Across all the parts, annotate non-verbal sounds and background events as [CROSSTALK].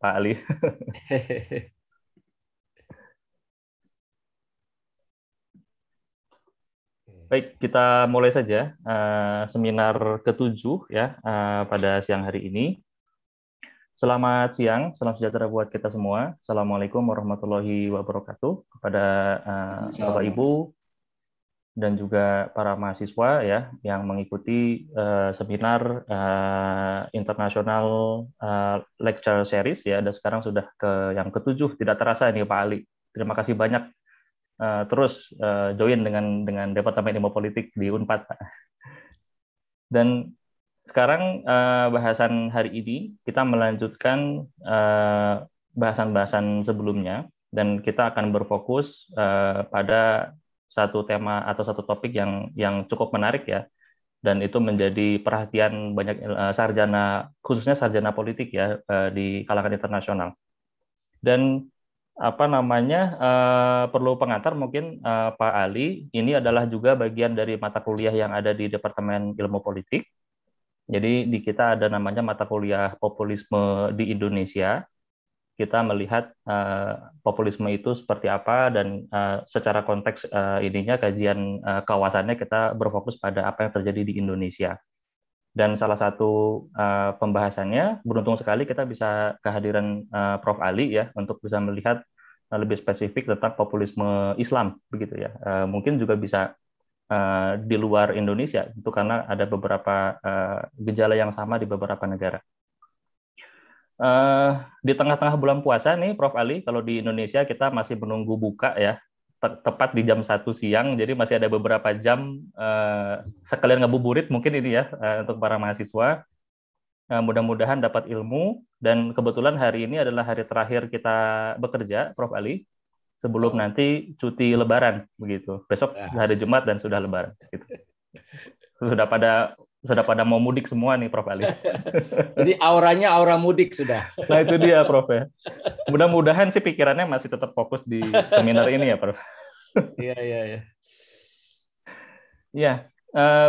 Pak Ali. [LAUGHS] Baik, kita mulai saja uh, seminar ketujuh ya uh, pada siang hari ini. Selamat siang, salam sejahtera buat kita semua. Assalamualaikum warahmatullahi wabarakatuh kepada uh, Bapak Ibu, dan juga para mahasiswa ya yang mengikuti uh, seminar uh, internasional uh, lecture series ya dan sekarang sudah ke yang ketujuh tidak terasa ini Pak Ali terima kasih banyak uh, terus uh, join dengan dengan Departemen Ilmu Politik di Unpad Pak dan sekarang uh, bahasan hari ini kita melanjutkan bahasan-bahasan uh, sebelumnya dan kita akan berfokus uh, pada satu tema atau satu topik yang yang cukup menarik ya dan itu menjadi perhatian banyak uh, sarjana khususnya sarjana politik ya uh, di kalangan internasional dan apa namanya uh, perlu pengantar mungkin uh, Pak Ali ini adalah juga bagian dari mata kuliah yang ada di Departemen Ilmu Politik jadi di kita ada namanya mata kuliah populisme di Indonesia kita melihat uh, populisme itu seperti apa dan uh, secara konteks uh, ininya kajian uh, kawasannya kita berfokus pada apa yang terjadi di Indonesia. Dan salah satu uh, pembahasannya beruntung sekali kita bisa kehadiran uh, Prof Ali ya untuk bisa melihat uh, lebih spesifik tentang populisme Islam begitu ya. Uh, mungkin juga bisa uh, di luar Indonesia itu karena ada beberapa uh, gejala yang sama di beberapa negara. Uh, di tengah-tengah bulan puasa nih, Prof. Ali, kalau di Indonesia kita masih menunggu buka ya, te tepat di jam 1 siang, jadi masih ada beberapa jam uh, sekalian ngebuburit mungkin ini ya uh, untuk para mahasiswa. Uh, Mudah-mudahan dapat ilmu, dan kebetulan hari ini adalah hari terakhir kita bekerja, Prof. Ali, sebelum nanti cuti lebaran, begitu. Besok nah, hari Jumat dan sudah lebaran. Gitu. Sudah pada sudah pada mau mudik semua nih Prof Ali. [LAUGHS] Jadi auranya aura mudik sudah. Nah itu dia Prof ya. Mudah-mudahan sih pikirannya masih tetap fokus di seminar ini ya Prof. [LAUGHS] Iya iya iya. Ya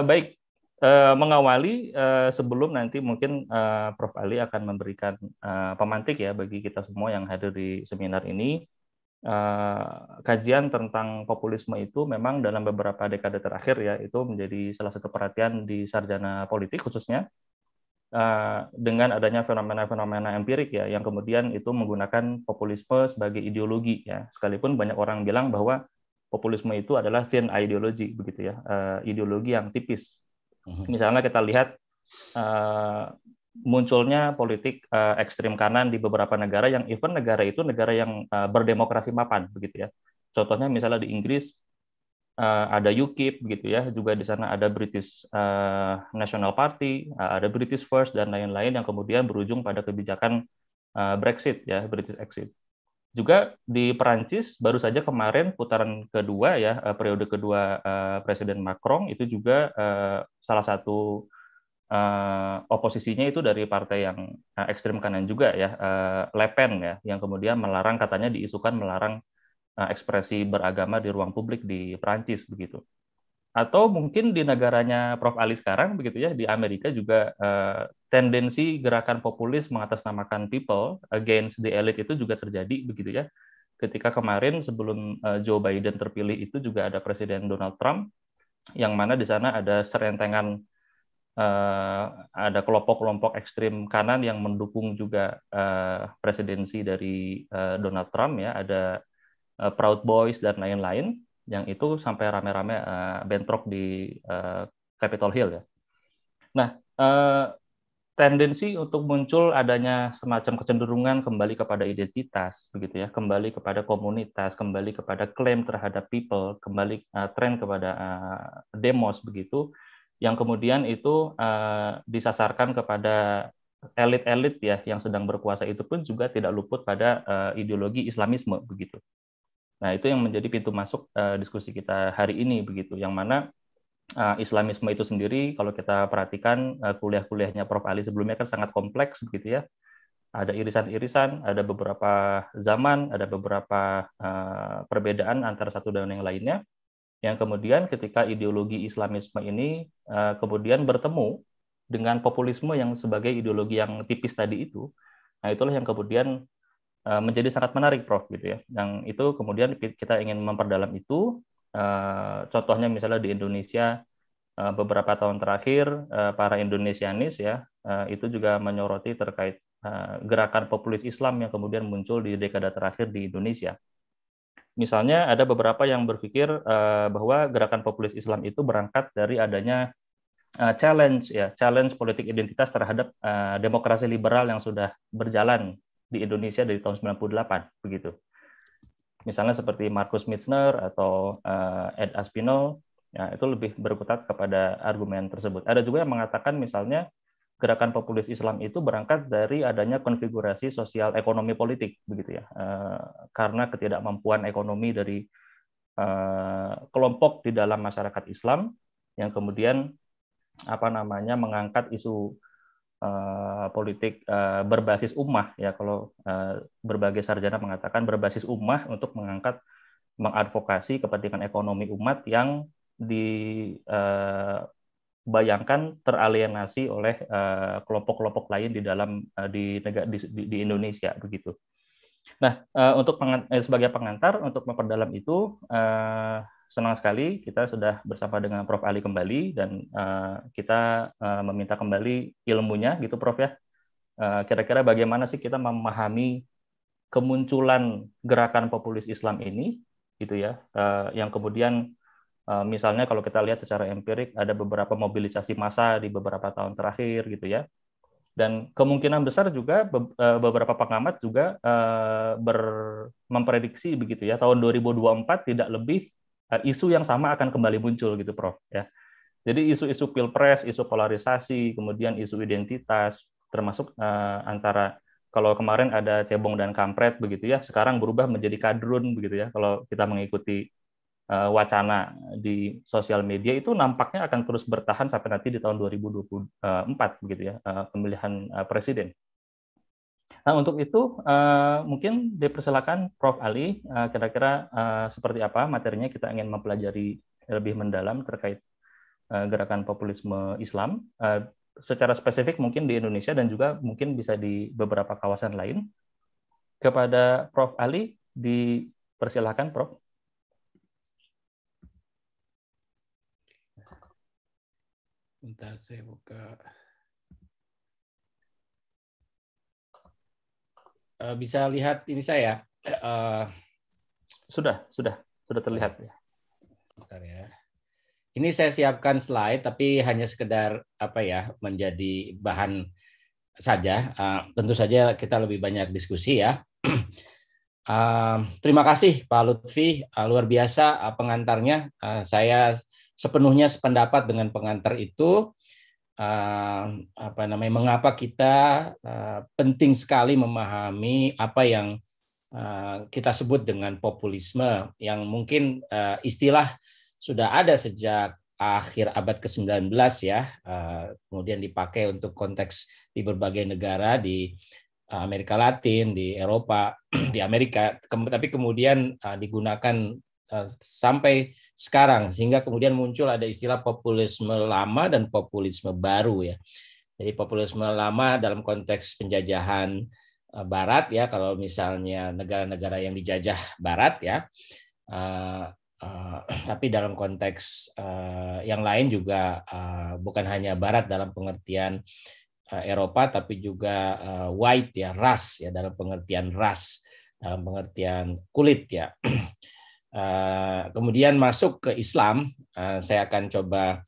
baik uh, mengawali eh, sebelum nanti mungkin uh, Prof Ali akan memberikan uh, pemantik ya bagi kita semua yang hadir di seminar ini. Eh, kajian tentang populisme itu memang dalam beberapa dekade terakhir ya itu menjadi salah satu perhatian di sarjana politik khususnya eh, dengan adanya fenomena-fenomena empirik ya yang kemudian itu menggunakan populisme sebagai ideologi ya sekalipun banyak orang bilang bahwa populisme itu adalah thin ideologi begitu ya eh, ideologi yang tipis mhm. misalnya kita lihat munculnya politik uh, ekstrim kanan di beberapa negara yang even negara itu negara yang uh, berdemokrasi mapan begitu ya. Contohnya misalnya di Inggris uh, ada UKIP gitu ya, juga di sana ada British uh, National Party, uh, ada British First dan lain-lain yang kemudian berujung pada kebijakan uh, Brexit ya, British exit. Juga di Perancis baru saja kemarin putaran kedua ya, uh, periode kedua uh, Presiden Macron itu juga uh, salah satu uh, oposisinya itu dari partai yang uh, eh, ekstrem kanan juga ya, uh, Le Pen ya, yang kemudian melarang katanya diisukan melarang uh, ekspresi beragama di ruang publik di Prancis begitu. Atau mungkin di negaranya Prof Ali sekarang begitu ya, di Amerika juga uh, tendensi gerakan populis mengatasnamakan people against the elite itu juga terjadi begitu ya. Ketika kemarin sebelum uh, Joe Biden terpilih itu juga ada Presiden Donald Trump yang mana di sana ada serentengan uh, ada kelompok-kelompok ekstrem kanan yang mendukung juga uh, presidensi dari uh, Donald Trump ya ada uh, Proud Boys dan lain-lain yang itu sampai rame-rame uh, bentrok di uh, Capitol Hill ya. Nah uh, tendensi untuk muncul adanya semacam kecenderungan kembali kepada identitas begitu ya kembali kepada komunitas kembali kepada klaim terhadap people kembali uh, tren kepada uh, demos begitu yang kemudian itu uh, disasarkan kepada elit-elit ya yang sedang berkuasa itu pun juga tidak luput pada uh, ideologi Islamisme begitu. Nah itu yang menjadi pintu masuk uh, diskusi kita hari ini begitu, yang mana uh, Islamisme itu sendiri kalau kita perhatikan uh, kuliah-kuliahnya Prof Ali sebelumnya kan sangat kompleks begitu ya. Ada irisan-irisan, ada beberapa zaman, ada beberapa uh, perbedaan antara satu dan yang lainnya yang kemudian ketika ideologi Islamisme ini uh, kemudian bertemu dengan populisme yang sebagai ideologi yang tipis tadi itu, nah itulah yang kemudian uh, menjadi sangat menarik, Prof. Gitu ya. Yang itu kemudian kita ingin memperdalam itu. Uh, contohnya misalnya di Indonesia uh, beberapa tahun terakhir uh, para Indonesianis ya uh, itu juga menyoroti terkait uh, gerakan populis Islam yang kemudian muncul di dekade terakhir di Indonesia Misalnya ada beberapa yang berpikir uh, bahwa gerakan populis Islam itu berangkat dari adanya uh, challenge ya, challenge politik identitas terhadap uh, demokrasi liberal yang sudah berjalan di Indonesia dari tahun 98 begitu. Misalnya seperti Markus Mitzner atau uh, Ed Aspinall, ya, itu lebih berkutat kepada argumen tersebut. Ada juga yang mengatakan misalnya gerakan populis Islam itu berangkat dari adanya konfigurasi sosial ekonomi politik begitu ya eh, karena ketidakmampuan ekonomi dari eh, kelompok di dalam masyarakat Islam yang kemudian apa namanya mengangkat isu eh, politik berbasis ummah ya kalau berbagai sarjana mengatakan berbasis ummah untuk mengangkat mengadvokasi kepentingan ekonomi umat yang di bayangkan teralienasi oleh eh, kelompok-kelompok uh, lain di dalam uh, di, negara, di, di di Indonesia begitu. Nah, uh, untuk eh, sebagai pengantar untuk memperdalam itu uh, senang sekali kita sudah bersama dengan Prof Ali kembali dan uh, kita uh, meminta kembali ilmunya gitu Prof ya. Kira-kira uh, bagaimana sih kita memahami kemunculan gerakan populis Islam ini gitu ya, uh, yang kemudian Eh, misalnya kalau kita lihat secara empirik ada beberapa mobilisasi massa di beberapa tahun terakhir gitu ya. Dan kemungkinan besar juga eh, beberapa pengamat juga eh, ber, memprediksi begitu ya tahun 2024 tidak lebih isu yang sama akan kembali muncul gitu Prof ya. Jadi isu-isu pilpres, isu polarisasi, kemudian isu identitas termasuk antara kalau kemarin ada cebong dan kampret begitu ya, sekarang berubah menjadi kadrun begitu ya kalau kita mengikuti Eh, wacana di sosial media itu nampaknya akan terus bertahan sampai nanti di tahun 2024 eh, begitu ya eh, pemilihan presiden. Nah, untuk itu mungkin dipersilakan Prof Ali kira-kira seperti apa materinya kita ingin mempelajari lebih mendalam terkait gerakan populisme Islam secara spesifik mungkin di Indonesia dan juga mungkin bisa di beberapa kawasan lain. Kepada Prof Ali dipersilahkan Prof. Bentar saya buka. Uh, eh, bisa lihat ini saya. Uh, sudah, sudah, sudah terlihat ya. Bentar ya. Ini saya siapkan slide tapi hanya sekedar apa ya menjadi bahan saja. Uh, tentu saja kita lebih banyak diskusi ya. Uh, [CLEARS THROAT] terima kasih Pak Lutfi, uh, luar biasa uh, pengantarnya. Uh, saya sepenuhnya sependapat dengan pengantar itu eh, apa namanya mengapa kita eh, penting sekali memahami apa yang eh, kita sebut dengan populisme yang mungkin istilah sudah ada sejak akhir abad ke-19 ya kemudian dipakai untuk konteks di berbagai negara di Amerika Latin, di Eropa, [CLEARS THROAT] di Amerika, tapi kemudian digunakan Eh, sampai sekarang sehingga kemudian muncul ada istilah populisme lama dan populisme baru ya. Jadi populisme lama dalam konteks penjajahan eh, barat ya kalau misalnya negara-negara yang dijajah barat ya eh, [CLEARS THROAT] tapi dalam konteks yang lain juga bukan hanya Barat dalam pengertian Eropa, tapi juga white ya ras ya dalam pengertian ras dalam pengertian kulit ya. [CLEARS THROAT] Eh, kemudian masuk ke Islam, uh, saya akan coba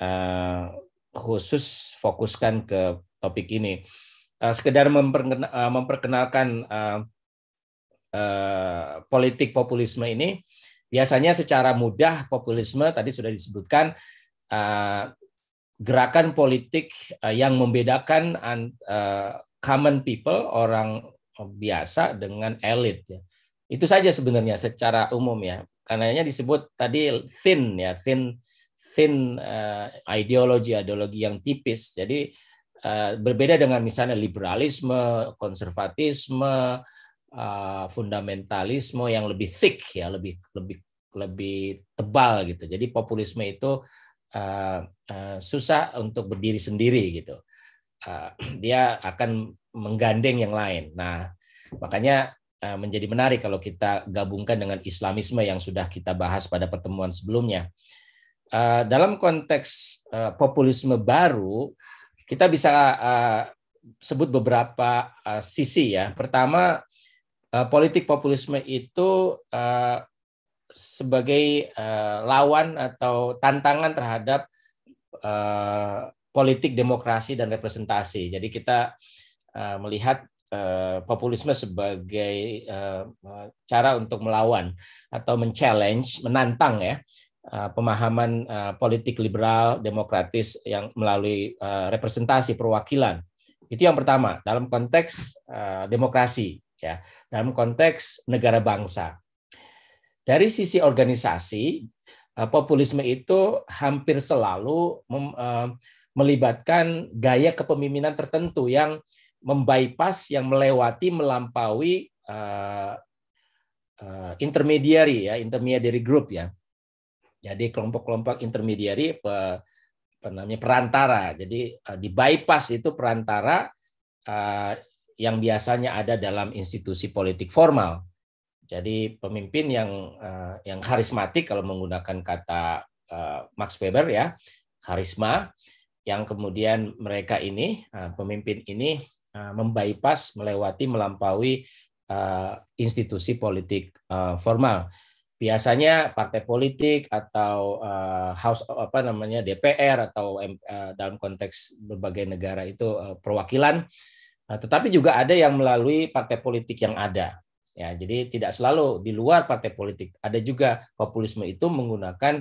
uh, khusus fokuskan ke topik ini. Uh, sekedar memperkenalkan uh, uh, politik populisme ini, biasanya secara mudah populisme tadi sudah disebutkan uh, gerakan politik yang membedakan common people orang biasa dengan elit. Ya. Itu saja sebenarnya secara umum ya. Karenanya disebut tadi thin ya, thin thin uh, ideologi ideologi yang tipis. Jadi uh, berbeda dengan misalnya liberalisme, konservatisme, uh, fundamentalisme yang lebih thick ya, lebih lebih lebih tebal gitu. Jadi populisme itu uh, uh, susah untuk berdiri sendiri gitu. Uh, dia akan menggandeng yang lain. Nah, makanya Eh, menjadi menarik kalau kita gabungkan dengan Islamisme yang sudah kita bahas pada pertemuan sebelumnya. Eh, dalam konteks eh, populisme baru, kita bisa sebut beberapa sisi ya. Pertama, politik populisme itu sebagai lawan atau tantangan terhadap politik demokrasi dan representasi. Jadi kita melihat Eh, populisme sebagai eh, cara untuk melawan atau men-challenge, menantang ya eh, pemahaman politik liberal demokratis yang melalui representasi perwakilan. Itu yang pertama dalam konteks demokrasi ya, dalam konteks negara bangsa. Dari sisi organisasi, populisme itu hampir selalu melibatkan gaya kepemimpinan tertentu yang uh, membypass yang melewati melampaui uh, uh, intermediary ya intermediary group ya jadi kelompok-kelompok intermediary pe, pe, namanya perantara jadi uh, di bypass itu perantara uh, yang biasanya ada dalam institusi politik formal jadi pemimpin yang uh, yang karismatik kalau menggunakan kata uh, Max Weber ya karisma yang kemudian mereka ini pemimpin ini Eh, membypass melewati melampaui eh, institusi politik eh, formal. Biasanya partai politik atau house apa namanya DPR atau dalam konteks berbagai negara itu perwakilan tetapi juga ada yang melalui partai politik yang ada. Ya, jadi tidak selalu di luar partai politik. Ada juga populisme itu menggunakan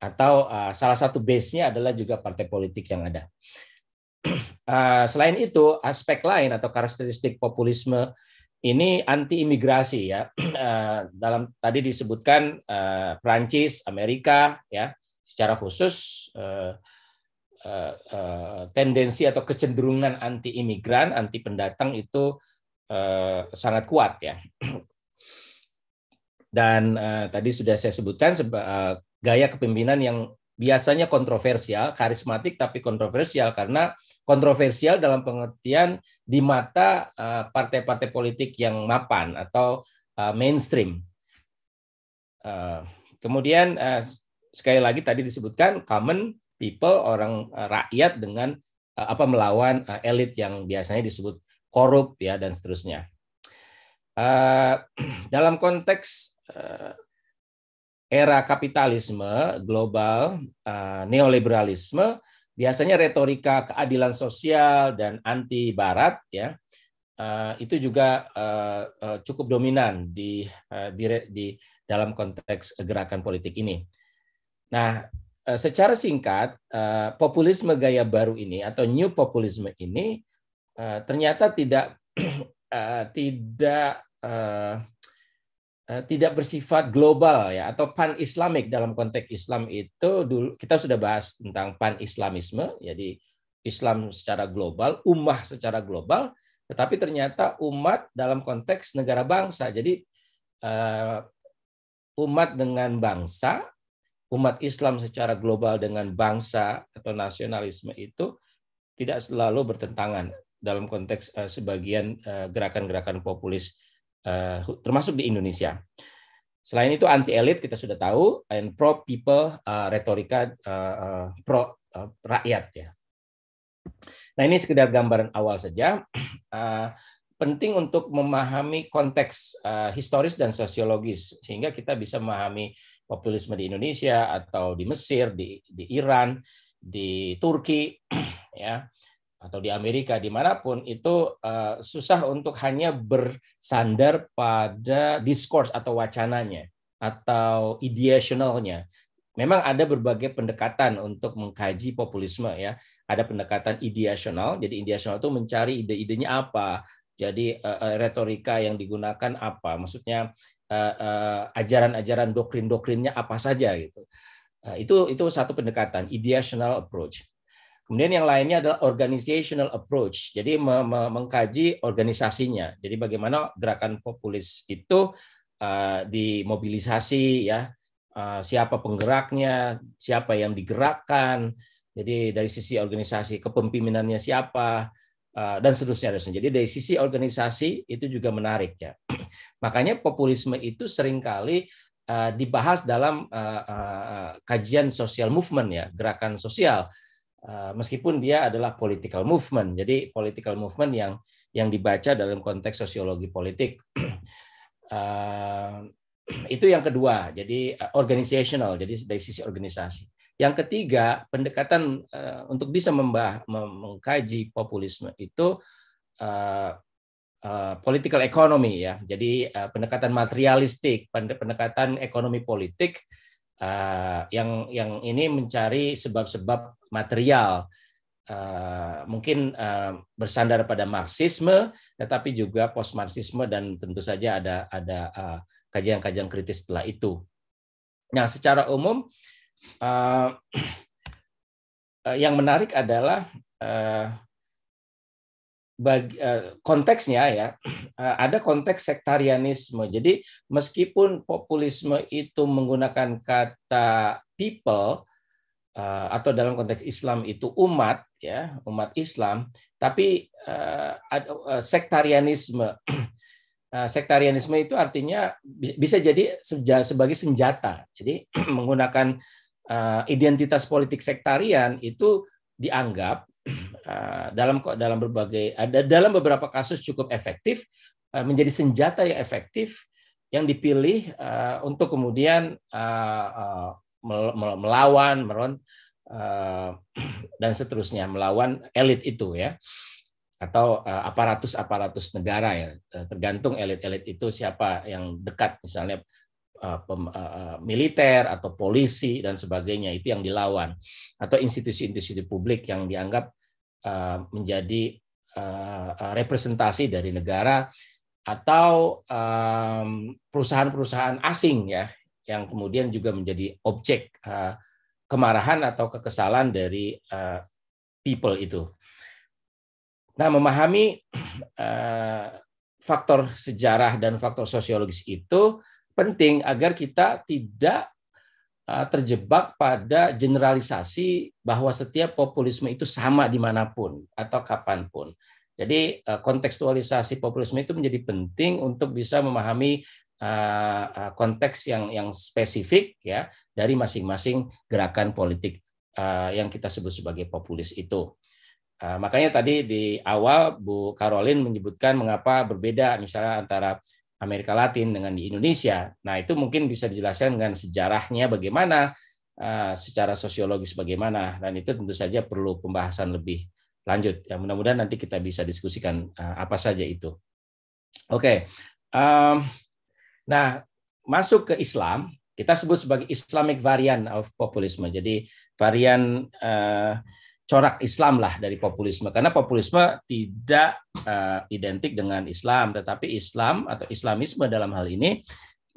atau uh, salah satu base-nya adalah juga partai politik yang ada. [CLEARS THROAT] Ah, selain itu, aspek lain atau karakteristik populisme ini anti imigrasi ya. [CLEARS THROAT] Ah, dalam tadi disebutkan uh, ah, Prancis, Amerika ya, secara khusus eh, eh, eh, tendensi atau kecenderungan anti imigran, anti pendatang itu sangat kuat ya. [CLEARS THROAT] Dan tadi sudah saya sebutkan gaya kepemimpinan yang biasanya kontroversial, karismatik tapi kontroversial karena kontroversial dalam pengertian di mata eh, partai-partai politik yang mapan atau eh, mainstream. Eh, kemudian sekali lagi tadi disebutkan common people orang rakyat dengan apa melawan elit yang biasanya disebut korup ya dan seterusnya. [CLEARS THROAT] Dalam konteks era kapitalisme global uh, neoliberalisme biasanya retorika keadilan sosial dan anti barat ya uh, itu juga uh, uh, cukup dominan di, uh, di di dalam konteks gerakan politik ini. Nah, secara singkat populisme gaya baru ini atau new populisme ini ternyata tidak [CLEARS THROAT] tidak Eh, tidak bersifat global ya atau pan islamik dalam konteks Islam itu dulu kita sudah bahas tentang pan islamisme jadi Islam secara global ummah secara global tetapi ternyata umat dalam konteks negara bangsa jadi eh, umat dengan bangsa umat Islam secara global dengan bangsa atau nasionalisme itu tidak selalu bertentangan dalam konteks eh, sebagian gerakan-gerakan populis uh, termasuk di Indonesia. Selain itu anti elit kita sudah tahu and eh, eh, pro people uh, retorika uh, pro uh, rakyat ya. Nah ini sekedar gambaran awal saja. Uh, [CLEARS THROAT] penting untuk memahami konteks uh, historis dan sosiologis sehingga kita bisa memahami populisme di Indonesia atau di Mesir, di, di Iran, di Turki, [CLEARS THROAT] ya atau di Amerika dimanapun itu uh, susah untuk hanya bersandar pada diskurs atau wacananya atau ideationalnya. Memang ada berbagai pendekatan untuk mengkaji populisme ya. Ada pendekatan ideasional. Jadi ideasional itu mencari ide-idenya apa. Jadi uh, retorika yang digunakan apa. Maksudnya uh, uh, ajaran-ajaran doktrin-doktrinnya apa saja gitu. Uh, itu itu satu pendekatan ideational approach. Kemudian yang lainnya adalah organizational approach, jadi mengkaji organisasinya. Jadi bagaimana gerakan populis itu eh, dimobilisasi ya, eh, siapa penggeraknya, siapa yang digerakkan. Jadi dari sisi organisasi kepemimpinannya siapa uh, dan seterusnya Jadi dari sisi organisasi itu juga menarik ya. [CLEARS THROAT] Makanya populisme itu seringkali uh, dibahas dalam kajian social movement ya, gerakan sosial Eh, meskipun dia adalah political movement. Jadi political movement yang yang dibaca dalam konteks sosiologi politik. [CLEARS THROAT] Eh, itu yang kedua. Jadi eh, organisational, Jadi dari sisi organisasi. Yang ketiga, pendekatan untuk bisa membah mengkaji populisme itu uh, political economy ya. Jadi pendekatan materialistik, pendekatan ekonomi politik uh, yang yang ini mencari sebab-sebab material uh, mungkin uh, bersandar pada marxisme tetapi juga post marxisme dan tentu saja ada ada kajian kajian-kajian kritis setelah itu nah secara umum uh, [CLEARS THROAT] yang menarik adalah uh, bagi, eh, konteksnya ya eh, ada konteks sektarianisme. Jadi meskipun populisme itu menggunakan kata people eh, atau dalam konteks Islam itu umat ya umat Islam, tapi sektarianisme [CLEARS THROAT] nah, sektarianisme itu artinya bisa jadi sebagai senjata. Jadi [CLEARS THROAT] menggunakan identitas politik sektarian itu dianggap Eh, dalam dalam berbagai ada dalam beberapa kasus cukup efektif eh, menjadi senjata yang efektif yang dipilih eh, untuk kemudian melawan meron [CLEARS THROAT] dan seterusnya melawan elit itu ya atau aparatus-aparatus negara ya tergantung elit-elit itu siapa yang dekat misalnya militer atau polisi dan sebagainya itu yang dilawan atau institusi-institusi publik yang dianggap Eh, menjadi eh, eh, representasi dari negara atau perusahaan-perusahaan asing ya yang kemudian juga menjadi objek kemarahan atau kekesalan dari people itu. Nah, memahami faktor sejarah dan faktor sosiologis itu penting agar kita tidak Eh, terjebak pada generalisasi bahwa setiap populisme itu sama dimanapun atau kapanpun. Jadi eh, kontekstualisasi populisme itu menjadi penting untuk bisa memahami eh, konteks yang yang spesifik ya dari masing-masing gerakan politik yang kita sebut sebagai populis itu. Makanya tadi di awal Bu Karolin menyebutkan mengapa berbeda misalnya antara Amerika Latin dengan di Indonesia. Nah, itu mungkin bisa dijelaskan dengan sejarahnya bagaimana, eh, secara sosiologis bagaimana, dan itu tentu saja perlu pembahasan lebih lanjut. Ya, mudah-mudahan nanti kita bisa diskusikan eh, apa saja itu. Oke, nah masuk ke Islam, kita sebut sebagai Islamic variant of populisme. Jadi varian eh, corak Islam lah dari populisme karena populisme tidak uh, identik dengan Islam tetapi Islam atau Islamisme dalam hal ini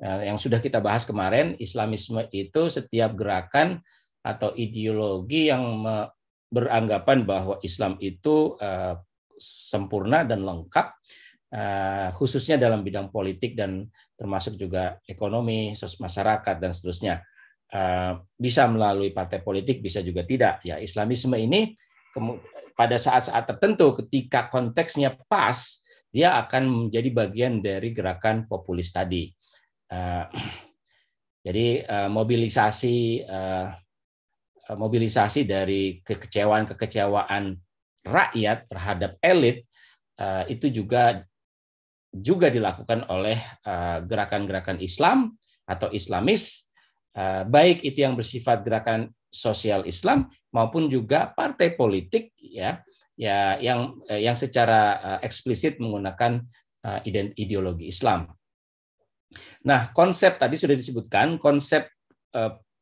uh, yang sudah kita bahas kemarin Islamisme itu setiap gerakan atau ideologi yang beranggapan bahwa Islam itu uh, sempurna dan lengkap uh, khususnya dalam bidang politik dan termasuk juga ekonomi masyarakat dan seterusnya Eh, bisa melalui partai politik, bisa juga tidak. Ya, Islamisme ini pada saat-saat tertentu ketika konteksnya pas, dia akan menjadi bagian dari gerakan populis tadi. Eh, jadi eh, mobilisasi mobilisasi dari kekecewaan-kekecewaan rakyat terhadap elit itu juga juga dilakukan oleh gerakan-gerakan Islam atau Islamis Eh, baik itu yang bersifat gerakan sosial Islam maupun juga partai politik ya ya yang eh, yang secara eh, eksplisit menggunakan ideologi Islam. Nah, konsep tadi sudah disebutkan, konsep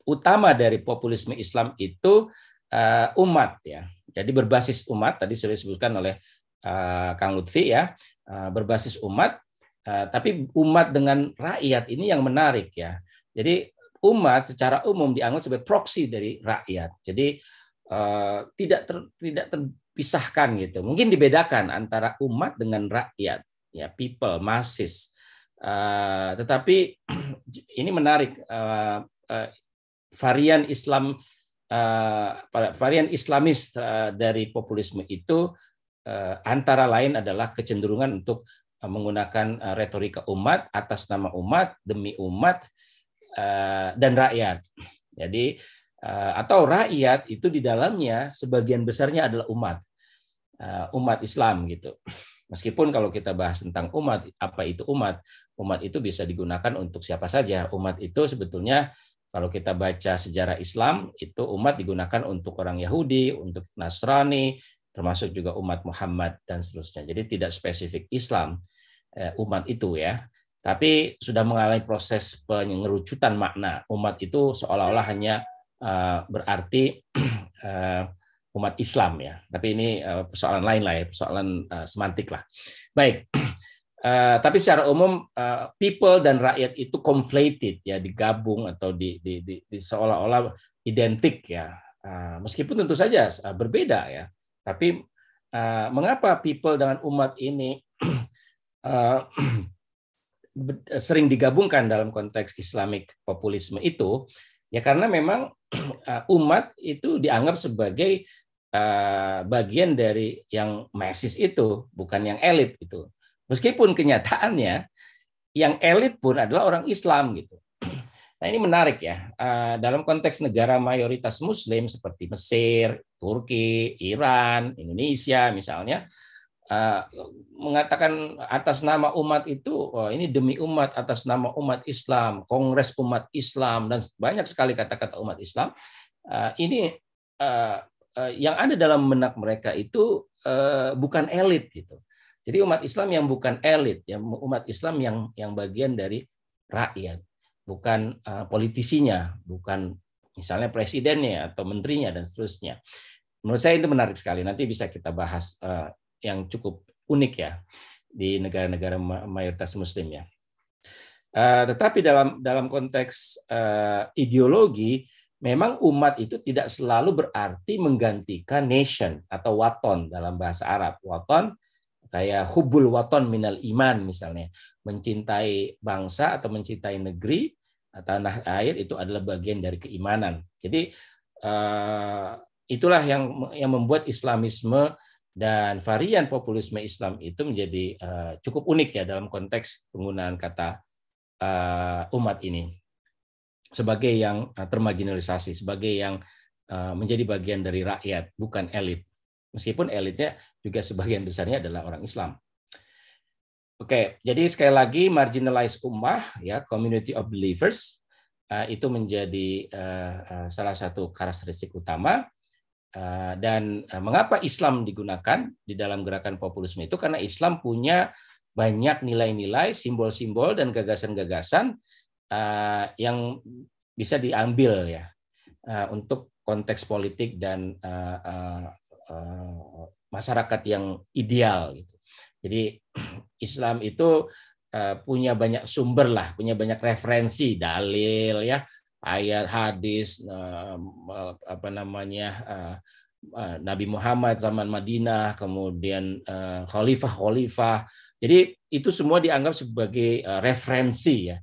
utama dari populisme Islam itu umat ya. Jadi berbasis umat tadi sudah disebutkan oleh Kang Lutfi ya, berbasis umat tapi umat dengan rakyat ini yang menarik ya. Jadi umat secara umum dianggap sebagai proksi dari rakyat. Jadi eh, tidak ter, tidak terpisahkan gitu. Mungkin dibedakan antara umat dengan rakyat, ya people, masses. Eh, tetapi [CLEARS THROAT] ini menarik eh, varian Islam varian Islamis dari populisme itu antara lain adalah kecenderungan untuk menggunakan retorika umat atas nama umat demi umat Eh, dan rakyat. Jadi eh, atau rakyat itu di dalamnya sebagian besarnya adalah umat eh, umat Islam gitu. Meskipun kalau kita bahas tentang umat, apa itu umat? Umat itu bisa digunakan untuk siapa saja. Umat itu sebetulnya kalau kita baca sejarah Islam, itu umat digunakan untuk orang Yahudi, untuk Nasrani, termasuk juga umat Muhammad dan seterusnya. Jadi tidak spesifik Islam umat itu ya tapi sudah mengalami proses pengerucutan makna. Umat itu seolah-olah hanya uh, berarti uh, [CLEARS THROAT] umat Islam ya. Tapi ini uh, persoalan lain lah ya, persoalan uh, semantik lah. Baik. Uh, [CLEARS THROAT] tapi secara umum uh, people dan rakyat itu conflated ya digabung atau di, di, di, di seolah-olah identik ya uh, meskipun tentu saja uh, berbeda ya tapi uh, mengapa people dengan umat ini uh, [CLEARS THROAT] Eh, sering digabungkan dalam konteks Islamic populisme itu ya karena memang [CLEARS THROAT] eh, umat itu dianggap sebagai eh, bagian dari yang masis itu bukan yang elit itu meskipun kenyataannya yang elit pun adalah orang Islam gitu [CLEARS THROAT] nah ini menarik ya dalam konteks negara mayoritas Muslim seperti Mesir Turki Iran Indonesia misalnya Ah, mengatakan atas nama umat itu oh, ini demi umat atas nama umat Islam, Kongres umat Islam dan banyak sekali kata-kata umat Islam. Uh, ini uh, uh, yang ada dalam benak mereka itu uh, bukan elit gitu. Jadi umat Islam yang bukan elit, ya umat Islam yang yang bagian dari rakyat, bukan uh, politisinya, bukan misalnya presidennya atau menterinya dan seterusnya. Menurut saya itu menarik sekali. Nanti bisa kita bahas uh, yang cukup unik ya di negara-negara mayoritas muslim ya. Uh, tetapi dalam dalam konteks uh, ideologi memang umat itu tidak selalu berarti menggantikan nation atau waton dalam bahasa Arab. Waton kayak hubul waton minal iman misalnya, mencintai bangsa atau mencintai negeri eh, tanah air itu adalah bagian dari keimanan. Jadi uh, itulah yang yang membuat Islamisme dan varian populisme Islam itu menjadi eh, cukup unik ya dalam konteks penggunaan kata eh, umat ini sebagai yang eh, termarginalisasi, sebagai yang menjadi bagian dari rakyat, bukan elit. Meskipun elitnya juga sebagian besarnya adalah orang Islam. Oke, jadi sekali lagi marginalized ummah ya community of believers itu menjadi salah satu karakteristik utama Eh, dan eh, mengapa Islam digunakan di dalam gerakan populisme itu karena Islam punya banyak nilai-nilai, simbol-simbol dan gagasan-gagasan eh, yang bisa diambil ya untuk konteks politik dan masyarakat yang ideal gitu. Jadi [CLEARS THROAT] Islam itu punya banyak sumber lah, punya banyak referensi, dalil ya, ayat hadis eh, apa namanya eh, eh, Nabi Muhammad zaman Madinah, kemudian khalifah-khalifah. Jadi itu semua dianggap sebagai referensi ya.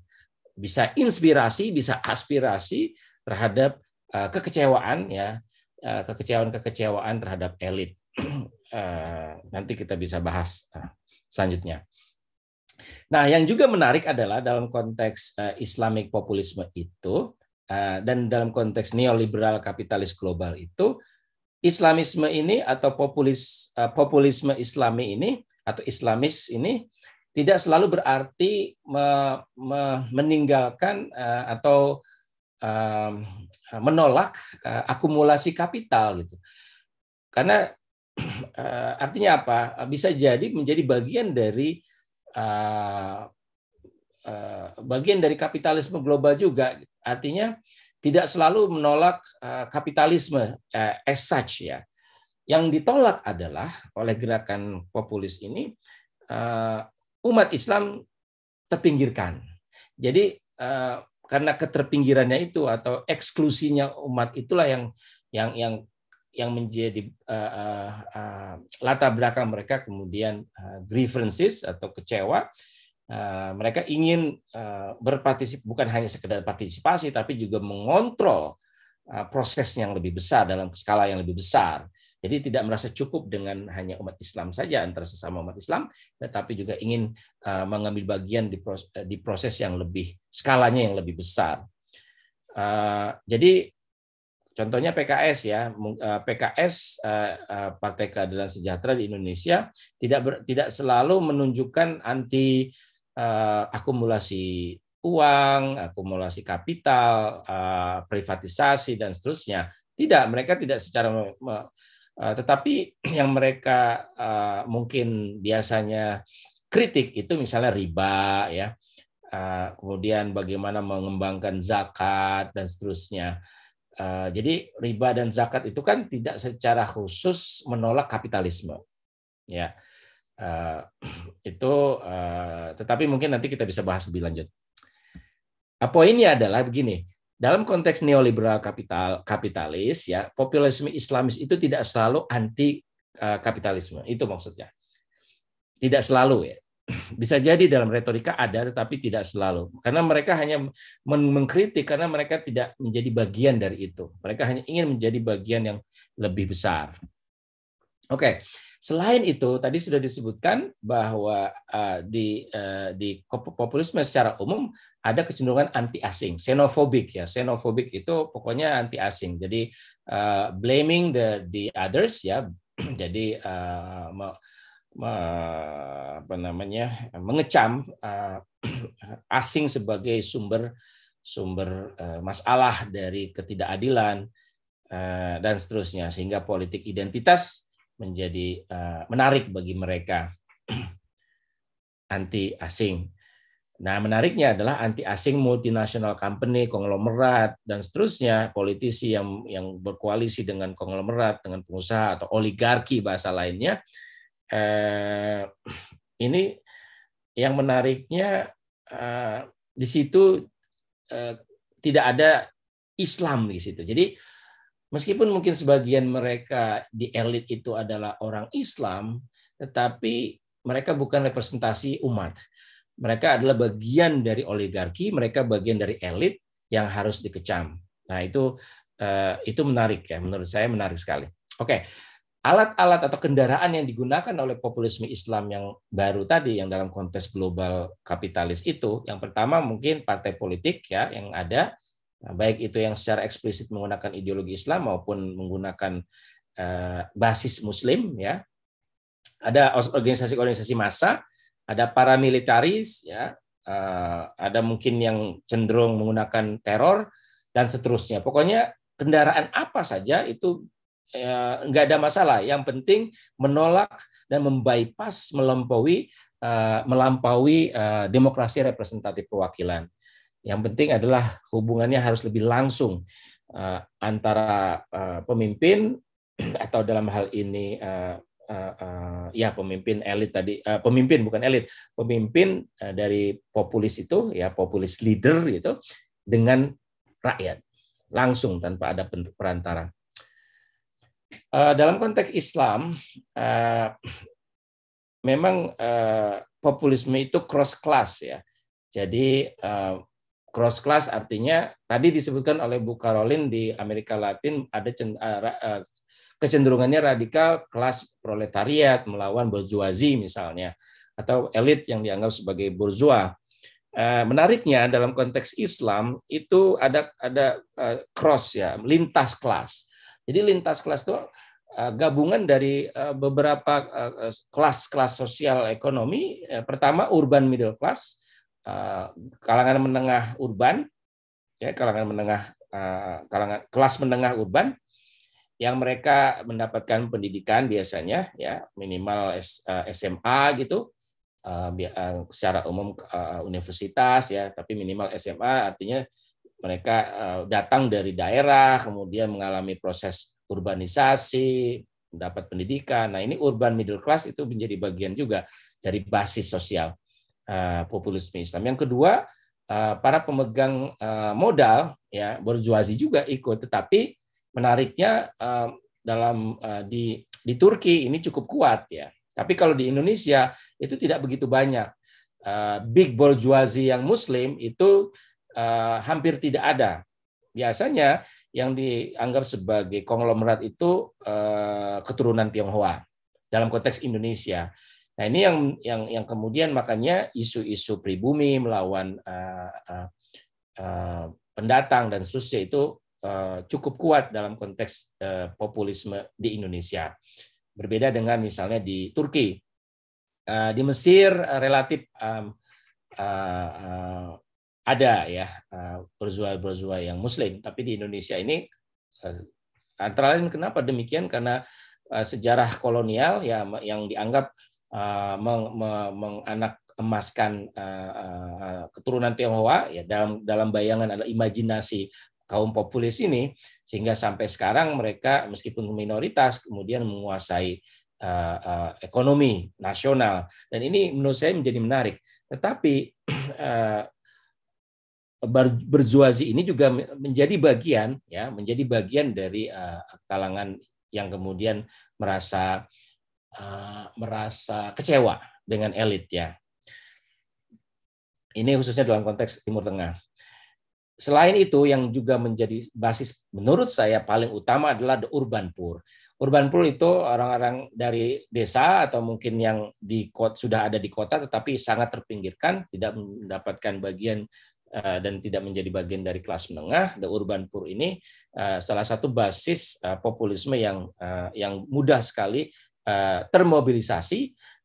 Bisa inspirasi, bisa aspirasi terhadap kekecewaan ya, kekecewaan-kekecewaan terhadap elit. [CLEARS THROAT] Nanti kita bisa bahas selanjutnya. Nah, yang juga menarik adalah dalam konteks Islamic populisme itu Eh, dan dalam konteks neoliberal kapitalis global itu Islamisme ini atau populis eh, populisme Islami ini atau Islamis ini tidak selalu berarti me, me, meninggalkan eh, atau menolak akumulasi kapital gitu. Karena [CLEARS THROAT] artinya apa? Bisa jadi menjadi bagian dari bagian dari kapitalisme global juga. Gitu Artinya tidak selalu menolak eh, kapitalisme eh, as such ya. Yang ditolak adalah oleh gerakan populis ini eh, umat Islam terpinggirkan. Jadi karena keterpinggirannya itu atau eksklusinya umat itulah yang yang yang yang menjadi uh, uh, uh, latar belakang mereka kemudian uh, grievances atau kecewa Eh, mereka ingin eh, berpartisip bukan hanya sekedar partisipasi tapi juga mengontrol eh, proses yang lebih besar dalam skala yang lebih besar. Jadi tidak merasa cukup dengan hanya umat Islam saja antara sesama umat Islam, tetapi juga ingin mengambil bagian di proses yang lebih skalanya yang lebih besar. Jadi contohnya PKS ya, PKS Partai Keadilan Sejahtera di Indonesia tidak tidak selalu menunjukkan anti Eh, akumulasi uang, akumulasi kapital, eh, privatisasi dan seterusnya. Tidak, mereka tidak secara eh, tetapi [CLEARS THROAT] yang mereka mungkin biasanya kritik itu misalnya riba ya. kemudian bagaimana mengembangkan zakat dan seterusnya. jadi riba dan zakat itu kan tidak secara khusus menolak kapitalisme. Ya. Eh, [CLEARS THROAT] itu uh, tetapi mungkin nanti kita bisa bahas lebih lanjut. Apa nah, ini adalah begini, dalam konteks neoliberal kapital kapitalis ya, populisme Islamis itu tidak selalu anti eh, kapitalisme, itu maksudnya. Tidak selalu ya. [CLEARS THROAT] Bisa jadi dalam retorika ada tetapi tidak selalu. Karena mereka hanya mengkritik karena mereka tidak menjadi bagian dari itu. Mereka hanya ingin menjadi bagian yang lebih besar Oke, okay. selain itu tadi sudah disebutkan bahwa uh, di uh, di populisme secara umum ada kecenderungan anti asing, xenofobik ya, xenofobik itu pokoknya anti asing. Jadi uh, blaming the the others ya, [CLEARS THROAT] jadi uh, me, me, apa namanya mengecam uh, [CLEARS THROAT] asing sebagai sumber sumber uh, masalah dari ketidakadilan dan seterusnya sehingga politik identitas menjadi uh, menarik bagi mereka [CLEARS THROAT] anti asing. Nah, menariknya adalah anti asing multinasional company, konglomerat dan seterusnya, politisi yang yang berkoalisi dengan konglomerat, dengan pengusaha atau oligarki bahasa lainnya. Eh, [CLEARS THROAT] ini yang menariknya eh, di situ eh, tidak ada Islam di situ. Jadi Meskipun mungkin sebagian mereka di elit itu adalah orang Islam, tetapi mereka bukan representasi umat. Mereka adalah bagian dari oligarki, mereka bagian dari elit yang harus dikecam. Nah, itu eh, itu menarik ya, menurut saya menarik sekali. Oke. Alat-alat atau kendaraan yang digunakan oleh populisme Islam yang baru tadi yang dalam konteks global kapitalis itu, yang pertama mungkin partai politik ya yang ada, Nah, baik itu yang secara eksplisit menggunakan ideologi Islam maupun menggunakan eh, basis Muslim, ya. Ada organisasi-organisasi massa, ada paramilitaris, ya. Eh, ada mungkin yang cenderung menggunakan teror dan seterusnya. Pokoknya kendaraan apa saja itu eh, nggak ada masalah. Yang penting menolak dan membypass, melampaui eh, melampaui eh, demokrasi representatif perwakilan. Yang penting adalah hubungannya harus lebih langsung uh, antara uh, pemimpin [CLEARS THROAT] atau dalam hal ini uh, uh, uh, ya pemimpin elit tadi uh, pemimpin bukan elit pemimpin uh, dari populis itu ya populis leader itu dengan rakyat langsung tanpa ada perantara. Uh, dalam konteks Islam uh, [CLEARS THROAT] memang uh, populisme itu cross class ya. Jadi uh, cross class artinya tadi disebutkan oleh Bu Karolin di Amerika Latin ada eh, eh, kecenderungannya radikal kelas proletariat melawan bourgeoisie misalnya atau elit yang dianggap sebagai bourgeois. Eh, menariknya dalam konteks Islam itu ada ada cross ya lintas kelas. Jadi lintas kelas itu gabungan dari beberapa kelas-kelas sosial ekonomi. Pertama urban middle class, Eh, kalangan menengah urban, ya kalangan menengah eh, kalangan kelas menengah urban yang mereka mendapatkan pendidikan biasanya ya minimal SMA eh, gitu secara umum universitas ya tapi minimal SMA artinya mereka datang dari daerah kemudian mengalami proses urbanisasi mendapat pendidikan nah ini urban middle class itu menjadi bagian juga dari basis sosial Eh, populisme Islam. Yang kedua, eh, para pemegang eh, modal ya borjuasi juga ikut, tetapi menariknya dalam di di Turki ini cukup kuat ya. Tapi kalau di Indonesia itu tidak begitu banyak. Big borjuasi yang Muslim itu hampir tidak ada. Biasanya yang dianggap sebagai konglomerat itu keturunan Tionghoa dalam konteks Indonesia. Nah ini yang yang yang kemudian makanya isu-isu pribumi melawan uh, uh, uh, pendatang dan seterusnya itu uh, cukup kuat dalam konteks uh, populisme di Indonesia. Berbeda dengan misalnya di Turki, uh, di Mesir uh, relatif um, uh, uh, ada ya berzua-berzua yang Muslim, tapi di Indonesia ini antara lain kenapa demikian karena sejarah kolonial ya yang dianggap uh, meng, me, menganak emaskan uh, uh, keturunan Tionghoa ya dalam dalam bayangan ada imajinasi kaum populis ini sehingga sampai sekarang mereka meskipun minoritas kemudian menguasai uh, uh, ekonomi nasional dan ini menurut saya menjadi menarik tetapi [CLEARS THROAT] uh, berzuazi ini juga menjadi bagian ya menjadi bagian dari uh, kalangan yang kemudian merasa Eh, merasa kecewa dengan elit ya. Ini khususnya dalam konteks Timur Tengah. Selain itu yang juga menjadi basis menurut saya paling utama adalah the urban poor. Urban poor itu orang-orang dari desa atau mungkin yang di sudah ada di kota tetapi sangat terpinggirkan, tidak mendapatkan bagian eh, dan tidak menjadi bagian dari kelas menengah, the urban poor ini eh, salah satu basis populisme yang yang mudah sekali Eh, termobilisasi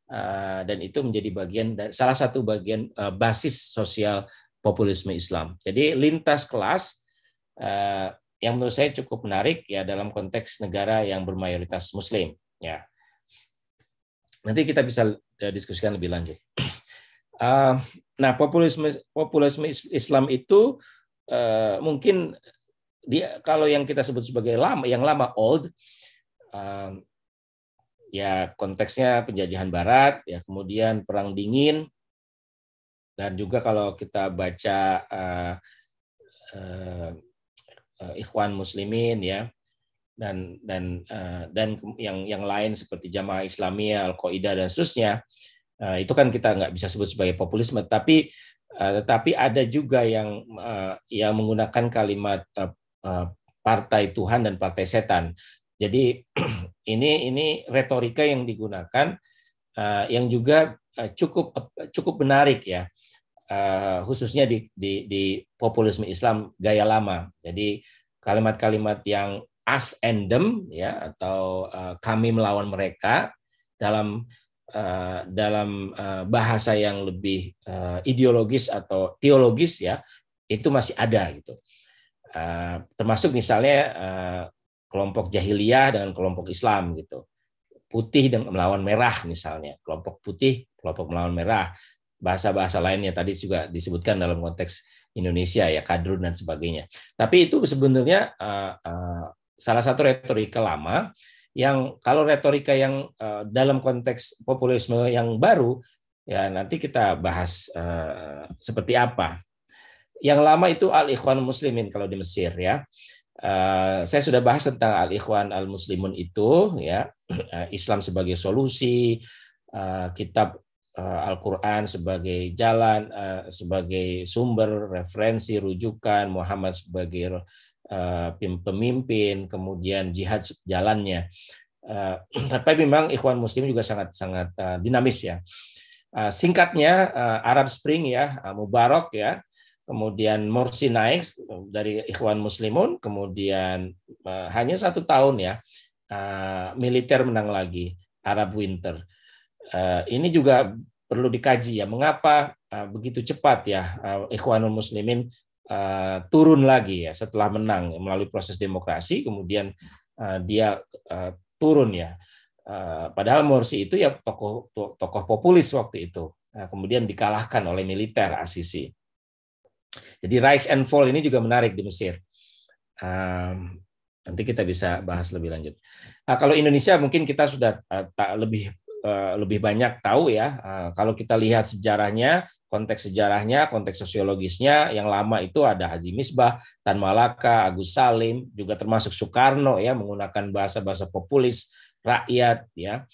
eh, dan itu menjadi bagian salah satu bagian eh, basis sosial populisme Islam. Jadi lintas kelas yang menurut saya cukup menarik ya dalam konteks negara yang bermayoritas Muslim ya. Nanti kita bisa diskusikan lebih lanjut. [CLEARS THROAT] Nah populisme populisme Islam itu mungkin dia kalau yang kita sebut sebagai lama yang lama old ya konteksnya penjajahan barat ya kemudian perang dingin dan juga kalau kita baca uh, uh, Ikhwan Muslimin ya dan dan uh, dan yang yang lain seperti Jamaah Islamiyah, Al-Qaeda dan seterusnya uh, itu kan kita nggak bisa sebut sebagai populisme tapi uh, tetapi ada juga yang uh, yang menggunakan kalimat uh, uh, partai Tuhan dan partai setan. Jadi [CLEARS THROAT] Ini ini retorika yang digunakan uh, yang juga eh, cukup eh, cukup menarik ya. Uh, khususnya di, di, di populisme Islam gaya lama. Jadi kalimat-kalimat yang as and them ya atau uh, kami melawan mereka dalam uh, dalam uh, bahasa yang lebih uh, ideologis atau teologis ya itu masih ada gitu. Uh, termasuk misalnya uh, kelompok jahiliyah dengan kelompok Islam gitu. Putih dengan melawan merah misalnya, kelompok putih, kelompok melawan merah. Bahasa-bahasa lainnya tadi juga disebutkan dalam konteks Indonesia ya, kadrun dan sebagainya. Tapi itu sebenarnya uh, uh, salah satu retorika lama yang kalau retorika yang uh, dalam konteks populisme yang baru ya nanti kita bahas uh, seperti apa. Yang lama itu al ikhwan muslimin kalau di Mesir ya. Eh, saya sudah bahas tentang al-ikhwan al-muslimun itu ya eh, Islam sebagai solusi eh, kitab Al-Qur'an sebagai jalan sebagai sumber referensi rujukan Muhammad sebagai pemimpin kemudian jihad jalannya [CLEARS THROAT] tapi memang ikhwan muslim juga sangat sangat dinamis ya singkatnya Arab Spring ya Mubarak ya kemudian Morsi naik dari Ikhwan Muslimun, kemudian eh, hanya satu tahun ya eh, militer menang lagi Arab Winter. Eh, ini juga perlu dikaji ya mengapa begitu cepat ya uh, Ikhwanul Muslimin turun lagi ya setelah menang melalui proses demokrasi, kemudian dia turun ya. padahal Morsi itu ya tokoh tokoh populis waktu itu. Nah, kemudian dikalahkan oleh militer Asisi. Jadi rise and fall ini juga menarik di Mesir. Um, nanti kita bisa bahas lebih lanjut. Nah, kalau Indonesia mungkin kita sudah uh, tak lebih uh, lebih banyak tahu ya. Uh, kalau kita lihat sejarahnya, konteks sejarahnya, konteks sosiologisnya, yang lama itu ada Haji Misbah, Tan Malaka, Agus Salim, juga termasuk Soekarno ya menggunakan bahasa-bahasa populis rakyat ya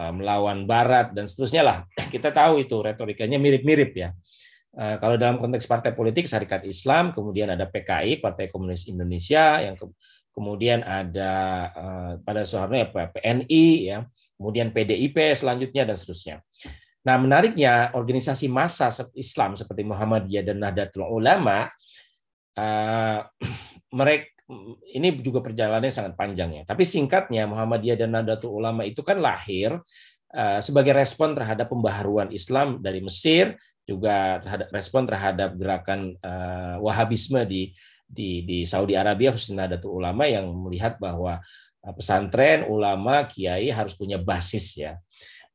ah, melawan Barat dan seterusnya lah. [CLEARS THROAT] Kita tahu itu retorikanya mirip-mirip ya. Eh, kalau dalam konteks partai politik Syarikat Islam, kemudian ada PKI Partai Komunis Indonesia yang ke, kemudian ada uh, pada Soeharto ya PNI ya, kemudian PDIP selanjutnya dan seterusnya. Nah, menariknya organisasi massa Islam seperti Muhammadiyah dan Nahdlatul Ulama uh, eh, [CLEARS THROAT] mereka ini juga perjalanannya sangat panjang ya. Tapi singkatnya Muhammadiyah dan Nahdlatul Ulama itu kan lahir sebagai respon terhadap pembaharuan Islam dari Mesir juga terhadap, respon terhadap gerakan uh, Wahabisme di, di di Saudi Arabia khususnya Nahdlatul Ulama yang melihat bahwa eh, pesantren, ulama, kiai harus punya basis ya.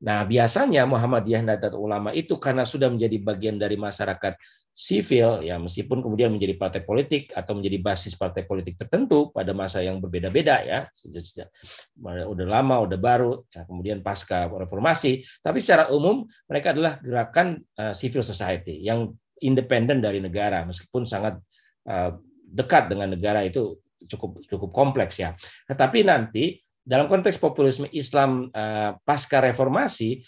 Nah, biasanya Muhammadiyah Nahdlatul Ulama itu karena sudah menjadi bagian dari masyarakat sivil ya meskipun kemudian menjadi partai politik atau menjadi basis partai politik tertentu pada masa yang berbeda-beda ya sejak udah lama udah baru ya, kemudian pasca reformasi tapi secara umum mereka adalah gerakan eh, civil society yang independen dari negara meskipun sangat eh, dekat dengan negara itu cukup cukup kompleks ya tetapi nanti dalam konteks populisme Islam eh, pasca reformasi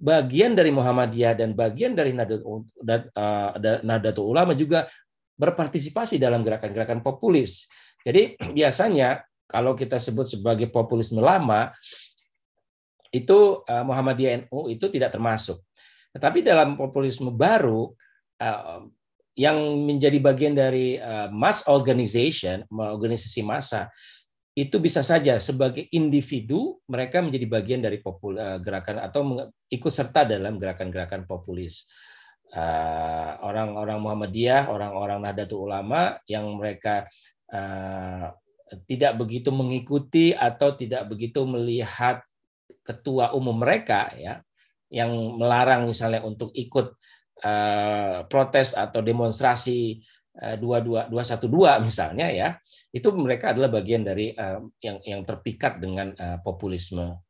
bagian dari Muhammadiyah dan bagian dari eh, Nahdlatul Ulama juga berpartisipasi dalam gerakan-gerakan populis. Jadi [CLEARS THROAT] biasanya kalau kita sebut sebagai populisme lama itu eh, Muhammadiyah NU itu tidak termasuk. Tetapi dalam populisme baru eh, yang menjadi bagian dari mass organization, organisasi massa itu bisa saja sebagai individu mereka menjadi bagian dari popul, eh, gerakan atau ikut serta dalam gerakan-gerakan populis. Eh, orang-orang Muhammadiyah, orang-orang Nahdlatul Ulama yang mereka eh, tidak begitu mengikuti atau tidak begitu melihat ketua umum mereka ya yang melarang misalnya untuk ikut protes atau demonstrasi Eh, dua [LAUGHS] misalnya ya, itu mereka adalah bagian dari eh, yang yang terpikat dengan eh, populisme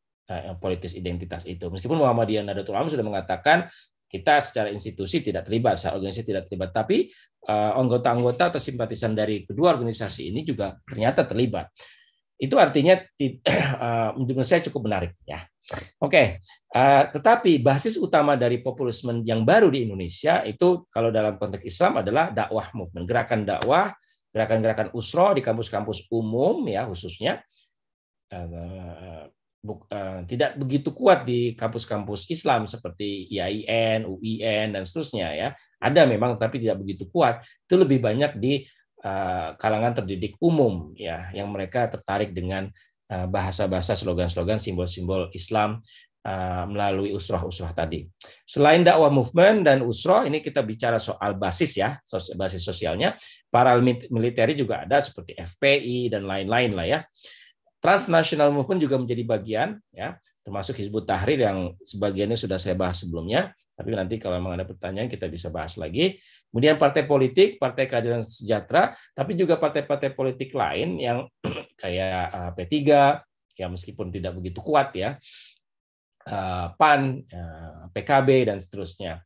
politis identitas itu. Meskipun Muhammadiyah Nahdlatul Ulama sudah mengatakan kita secara institusi tidak terlibat, secara organisasi tidak terlibat, tapi anggota-anggota atau simpatisan dari kedua organisasi ini juga ternyata terlibat. Itu artinya [CLEARS THROAT] eh, menurut saya cukup menarik ya. Oke, okay. uh, eh, tetapi basis utama dari populisme yang baru di Indonesia itu kalau dalam konteks Islam adalah dakwah movement, gerakan dakwah, gerakan-gerakan usro di kampus-kampus umum ya khususnya eh, tidak begitu kuat di kampus-kampus Islam seperti IAIN, UIN dan seterusnya ya. Ada memang tapi tidak begitu kuat. Itu lebih banyak di Eh, kalangan terdidik umum ya yang mereka tertarik dengan eh, bahasa-bahasa slogan-slogan simbol-simbol Islam eh, melalui usrah-usrah tadi. Selain dakwah movement dan usrah, ini kita bicara soal basis ya, basis sosialnya. Para militer juga ada seperti FPI dan lain-lain lah ya. Transnational movement juga menjadi bagian ya termasuk Hizbut Tahrir yang sebagiannya sudah saya bahas sebelumnya, tapi nanti kalau memang ada pertanyaan kita bisa bahas lagi. Kemudian partai politik, Partai Keadilan Sejahtera, tapi juga partai-partai politik lain yang [CLEARS THROAT] kayak eh, P3, ya meskipun tidak begitu kuat ya, eh, PAN, eh, PKB, dan seterusnya.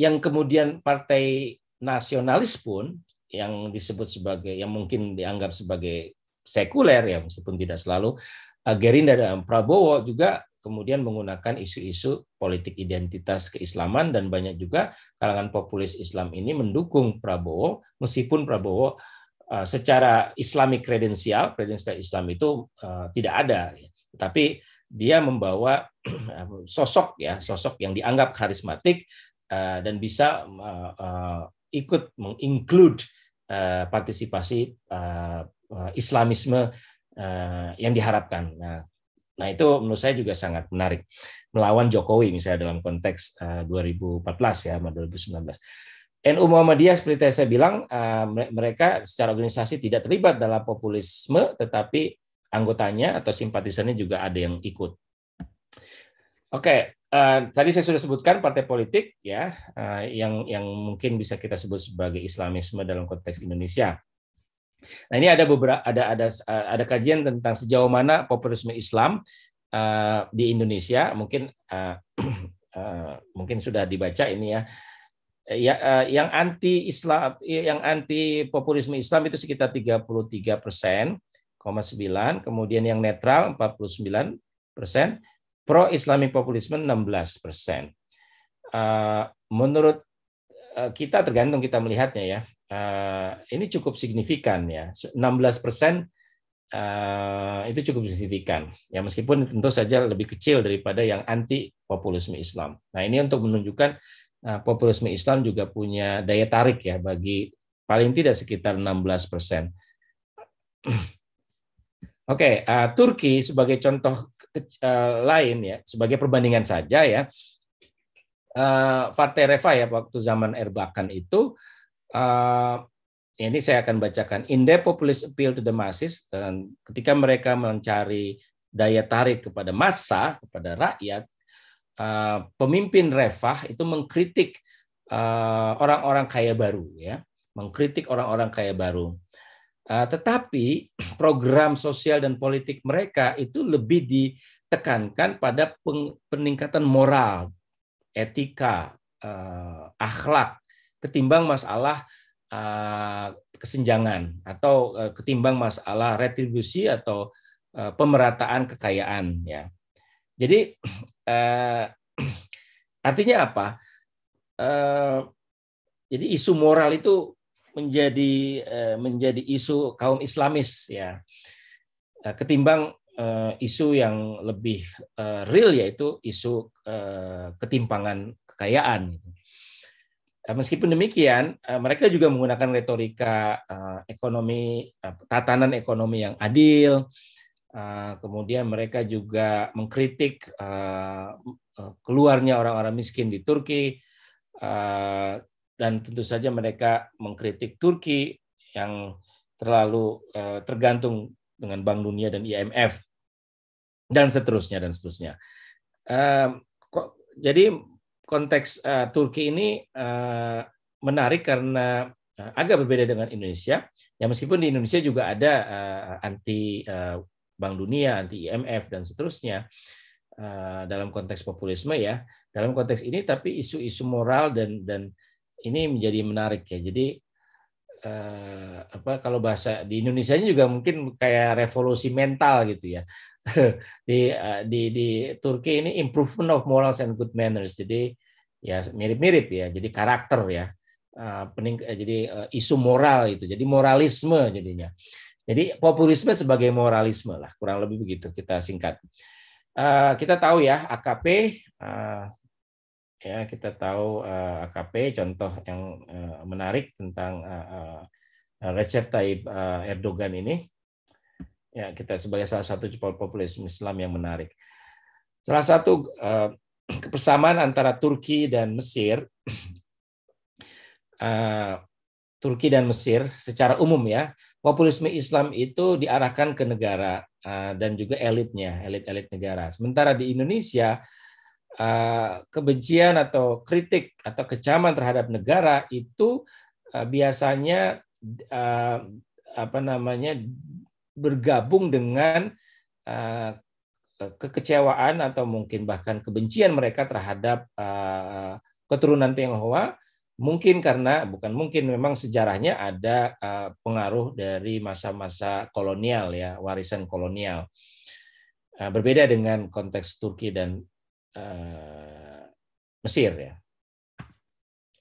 Yang kemudian partai nasionalis pun, yang disebut sebagai, yang mungkin dianggap sebagai sekuler ya meskipun tidak selalu Eh, Gerindra dan Prabowo juga kemudian menggunakan isu-isu politik identitas keislaman dan banyak juga kalangan populis Islam ini mendukung Prabowo meskipun Prabowo eh, secara islami kredensial kredensial Islam itu eh, tidak ada ya. tapi dia membawa [CLEARS THROAT] sosok ya sosok yang dianggap karismatik dan bisa ikut menginclude partisipasi Islamisme Eh, yang diharapkan. Nah, nah itu menurut saya juga sangat menarik melawan Jokowi misalnya dalam konteks uh, eh, 2014 ya, 2019. NU Muhammadiyah seperti saya bilang uh, mereka secara organisasi tidak terlibat dalam populisme, tetapi anggotanya atau simpatisannya juga ada yang ikut. Oke, okay, uh, tadi saya sudah sebutkan partai politik ya uh, yang yang mungkin bisa kita sebut sebagai Islamisme dalam konteks Indonesia. Nah ini ada beberapa ada ada ada kajian tentang sejauh mana populisme Islam uh, di Indonesia mungkin uh, uh, [CLEARS THROAT] mungkin sudah dibaca ini ya ya yang anti Islam yang anti populisme Islam itu sekitar 33 persen, 9, kemudian yang netral 49 persen, pro Islamic populisme 16 persen. menurut kita tergantung kita melihatnya ya Eh, ini cukup signifikan ya 16 persen eh, itu cukup signifikan ya meskipun tentu saja lebih kecil daripada yang anti populisme Islam. Nah ini untuk menunjukkan eh, populisme Islam juga punya daya tarik ya bagi paling tidak sekitar 16 persen. [CLEARS THROAT] Oke, okay, uh, Turki sebagai contoh ke, uh, lain ya, sebagai perbandingan saja ya, uh, Fatih Reva ya waktu zaman Erbakan itu uh, ini saya akan bacakan. In the populist appeal to the masses, dan ketika mereka mencari daya tarik kepada massa, kepada rakyat, uh, pemimpin Refah itu mengkritik orang eh, orang-orang kaya baru, ya, mengkritik orang-orang kaya baru. Uh, tetapi [CLEARS THROAT] program sosial dan politik mereka itu lebih ditekankan pada peningkatan moral, etika, uh, akhlak, ketimbang masalah eh, kesenjangan atau eh, ketimbang masalah retribusi atau eh, pemerataan kekayaan ya. Jadi [CLEARS THROAT] eh, [CLEARS THROAT] artinya apa? Eh, jadi isu moral itu menjadi eh, menjadi isu kaum Islamis ya. Ketimbang eh, isu yang lebih eh, real yaitu isu eh, ketimpangan kekayaan gitu. Eh, meskipun demikian, eh, mereka juga menggunakan retorika eh, ekonomi, tatanan ekonomi yang adil. Kemudian mereka juga mengkritik keluarnya orang-orang miskin di Turki, dan tentu saja mereka mengkritik Turki yang terlalu tergantung dengan Bank Dunia dan IMF dan seterusnya dan seterusnya. Jadi konteks uh, Turki ini uh, menarik karena uh, agak berbeda dengan Indonesia. Ya meskipun di Indonesia juga ada uh, anti uh, Bank Dunia, anti IMF dan seterusnya uh, dalam konteks populisme ya. Dalam konteks ini tapi isu-isu moral dan dan ini menjadi menarik ya. Jadi uh, apa kalau bahasa di Indonesia juga mungkin kayak revolusi mental gitu ya. [LAUGHS] di eh, di di Turki ini improvement of morals and good manners. Jadi ya mirip-mirip ya. Jadi karakter ya. Eh, pening, eh, jadi isu moral itu. Jadi moralisme jadinya. Jadi populisme sebagai moralisme lah kurang lebih begitu kita singkat. kita tahu ya AKP ya kita tahu AKP contoh yang menarik tentang resep type Recep Tayyip Erdogan ini ya kita sebagai salah satu populisme Islam yang menarik. Salah satu eh, antara Turki dan Mesir [CLEARS THROAT] eh, Turki dan Mesir secara umum ya populisme Islam itu diarahkan ke negara eh, dan juga elitnya elit-elit negara. Sementara di Indonesia eh, kebencian atau kritik atau kecaman terhadap negara itu biasanya apa namanya bergabung dengan eh, eh, kekecewaan atau mungkin bahkan kebencian mereka terhadap eh, keturunan Tionghoa mungkin karena bukan mungkin memang sejarahnya ada pengaruh dari masa-masa kolonial ya warisan kolonial berbeda dengan konteks Turki dan Mesir ya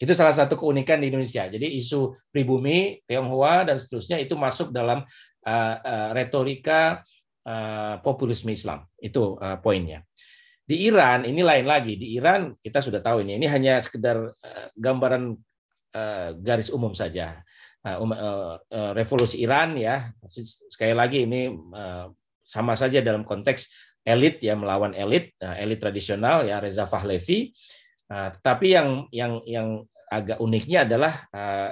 itu salah satu keunikan di Indonesia. Jadi isu pribumi, Tionghoa dan seterusnya itu masuk dalam uh, uh, retorika uh, populisme Islam. Itu uh, poinnya. Di Iran ini lain lagi. Di Iran kita sudah tahu ini. Ini hanya sekedar uh, gambaran uh, garis umum saja. Uh, uh, uh, revolusi Iran ya. Sekali lagi ini uh, sama saja dalam konteks elit ya melawan elit, elit tradisional ya Reza Fahlevi. Uh, tetapi yang yang yang agak uniknya adalah eh,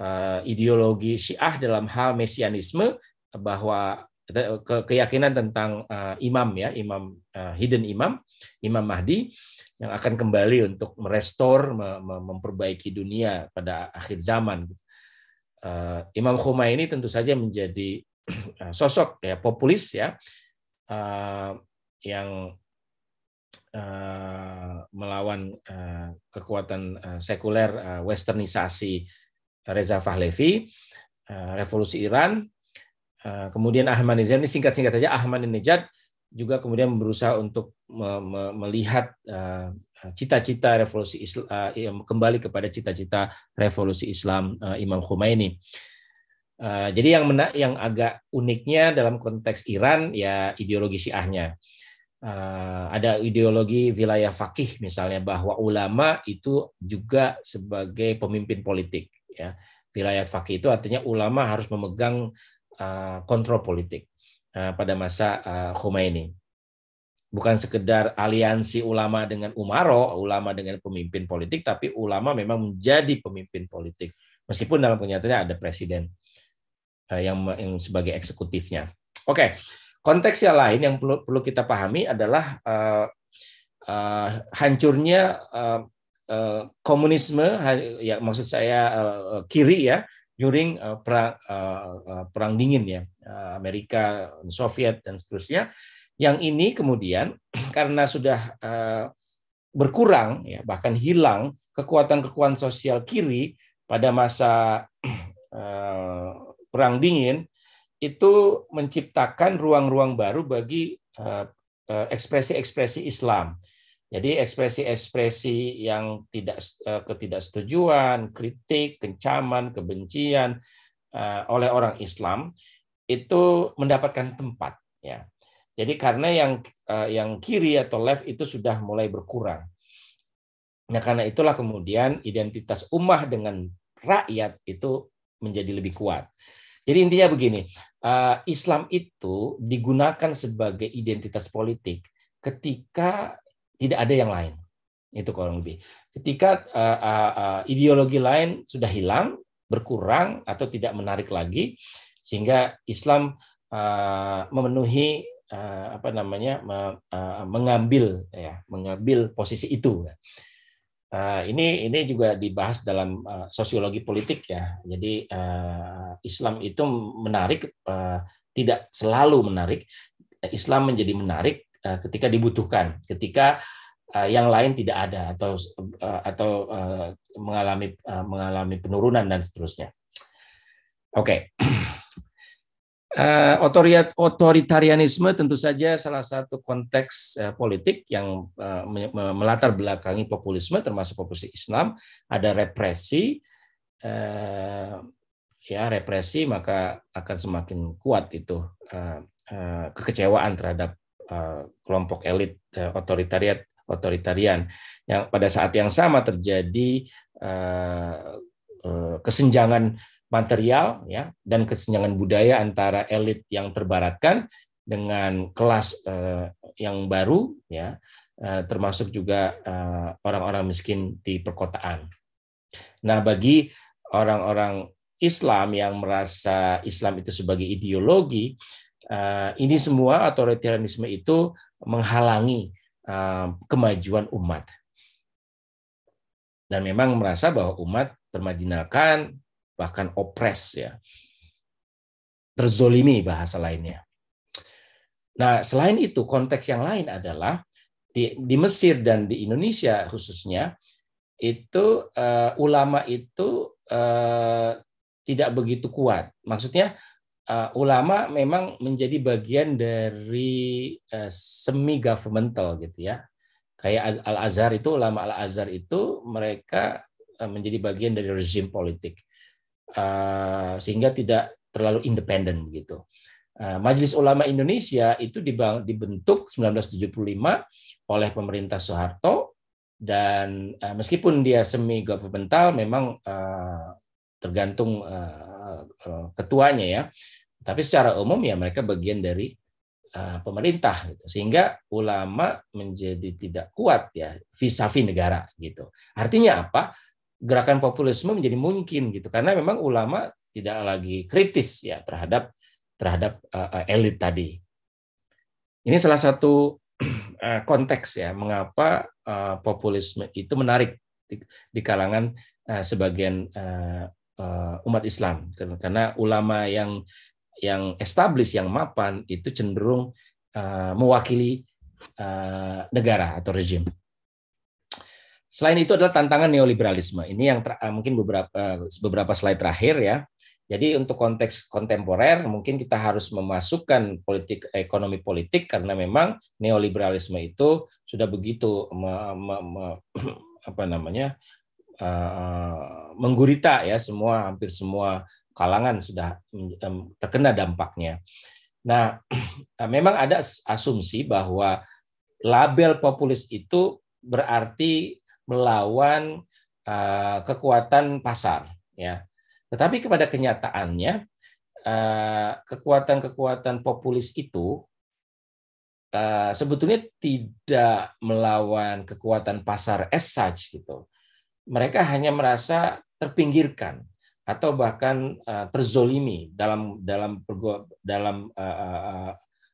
eh, ideologi Syiah dalam hal mesianisme bahwa eh, keyakinan tentang imam ya imam hidden imam imam mahdi yang akan kembali untuk merestor memperbaiki dunia pada akhir zaman imam imam Khomeini tentu saja menjadi [CLEARS THROAT] sosok ya populis ya yang Eh, melawan eh, kekuatan eh, sekuler westernisasi Reza Fahlevi, revolusi Iran, uh, kemudian Ahmadinejad ini singkat-singkat saja Ahmadinejad juga kemudian berusaha untuk melihat cita-cita revolusi Islam iya, kembali kepada cita-cita revolusi Islam Imam Khomeini. jadi yang yang agak uniknya dalam konteks Iran ya ideologi Syiahnya. Eh, ada ideologi wilayah fakih misalnya bahwa ulama itu juga sebagai pemimpin politik ya wilayah fakih itu artinya ulama harus memegang eh, kontrol politik eh, pada masa Khomeini bukan sekedar aliansi ulama dengan umaro ulama dengan pemimpin politik tapi ulama memang menjadi pemimpin politik meskipun dalam kenyataannya ada presiden yang, sebagai eksekutifnya oke okay. Konteks yang lain yang perlu, perlu kita pahami adalah uh, uh, hancurnya uh, uh, komunisme, ya maksud saya uh, kiri ya, during uh, perang uh, perang dingin ya uh, Amerika, Soviet dan seterusnya. Yang ini kemudian [CLEARS THROAT] karena sudah uh, berkurang ya bahkan hilang kekuatan-kekuatan sosial kiri pada masa uh, [CLEARS THROAT] perang dingin itu menciptakan ruang-ruang baru bagi eh, eh, ekspresi-ekspresi Islam. Jadi ekspresi-ekspresi yang tidak eh, ketidaksetujuan, kritik, kencaman, kebencian oleh orang Islam itu mendapatkan tempat ya. Jadi karena yang yang kiri atau left itu sudah mulai berkurang. Nah, karena itulah kemudian identitas ummah dengan rakyat itu menjadi lebih kuat. Jadi intinya begini, eh, Islam itu digunakan sebagai identitas politik ketika tidak ada yang lain. Itu kurang lebih. Ketika eh, eh, ideologi lain sudah hilang, berkurang atau tidak menarik lagi, sehingga Islam memenuhi apa namanya mengambil ya mengambil posisi itu. Ah, ini ini juga dibahas dalam uh, sosiologi politik ya. Jadi uh, Islam itu menarik uh, tidak selalu menarik. Islam menjadi menarik uh, ketika dibutuhkan, ketika uh, yang lain tidak ada atau uh, atau uh, mengalami uh, mengalami penurunan dan seterusnya. Oke. Okay. [CLEARS THROAT] Uh, otoritarianisme tentu saja salah satu konteks uh, politik yang uh, melatar belakangi populisme termasuk populisme Islam ada represi uh, ya represi maka akan semakin kuat itu uh, uh, kekecewaan terhadap uh, kelompok elit uh, otoritarian yang pada saat yang sama terjadi uh, kesenjangan material ya dan kesenjangan budaya antara elit yang terbaratkan dengan kelas eh, yang baru ya eh, termasuk juga orang eh, orang-orang miskin di perkotaan. Nah, bagi orang-orang Islam yang merasa Islam itu sebagai ideologi, eh, ini semua otoritarianisme itu menghalangi eh, kemajuan umat. Dan memang merasa bahwa umat termajinalkan, bahkan opres ya. Terzolimi bahasa lainnya. Nah, selain itu konteks yang lain adalah di, di Mesir dan di Indonesia khususnya itu uh, ulama itu uh, tidak begitu kuat. Maksudnya uh, ulama memang menjadi bagian dari uh, semi governmental gitu ya. Kayak Al Azhar itu ulama Al Azhar itu mereka uh, menjadi bagian dari rezim politik. Eh, sehingga tidak terlalu independen gitu. Eh, Majelis Ulama Indonesia itu dibentuk 1975 oleh pemerintah Soeharto dan eh, meskipun dia semi governmental memang tergantung ketuanya ya. Tapi secara umum ya mereka bagian dari pemerintah gitu. Sehingga ulama menjadi tidak kuat ya vis-a-vis negara gitu. Artinya apa? gerakan populisme menjadi mungkin gitu karena memang ulama tidak lagi kritis ya terhadap terhadap uh, elit tadi. Ini salah satu [CLEARS THROAT] eh, konteks ya mengapa uh, populisme itu menarik di, di kalangan uh, sebagian uh, uh, umat Islam karena ulama yang yang established yang mapan itu cenderung uh, mewakili uh, negara atau rezim. Selain itu adalah tantangan neoliberalisme. Ini yang ter, eh, mungkin beberapa eh, beberapa slide terakhir ya. Jadi untuk konteks kontemporer mungkin kita harus memasukkan politik ekonomi politik karena memang neoliberalisme itu sudah begitu me, me, me, [CLEARS THROAT] apa namanya uh, menggurita ya semua hampir semua kalangan sudah terkena dampaknya. Nah, [CLEARS THROAT] memang ada asumsi bahwa label populis itu berarti melawan uh, kekuatan pasar ya tetapi kepada kenyataannya uh, kekuatan-kekuatan populis itu uh, sebetulnya tidak melawan kekuatan pasar as such gitu mereka hanya merasa terpinggirkan atau bahkan uh, terzolimi dalam dalam dalam uh, uh,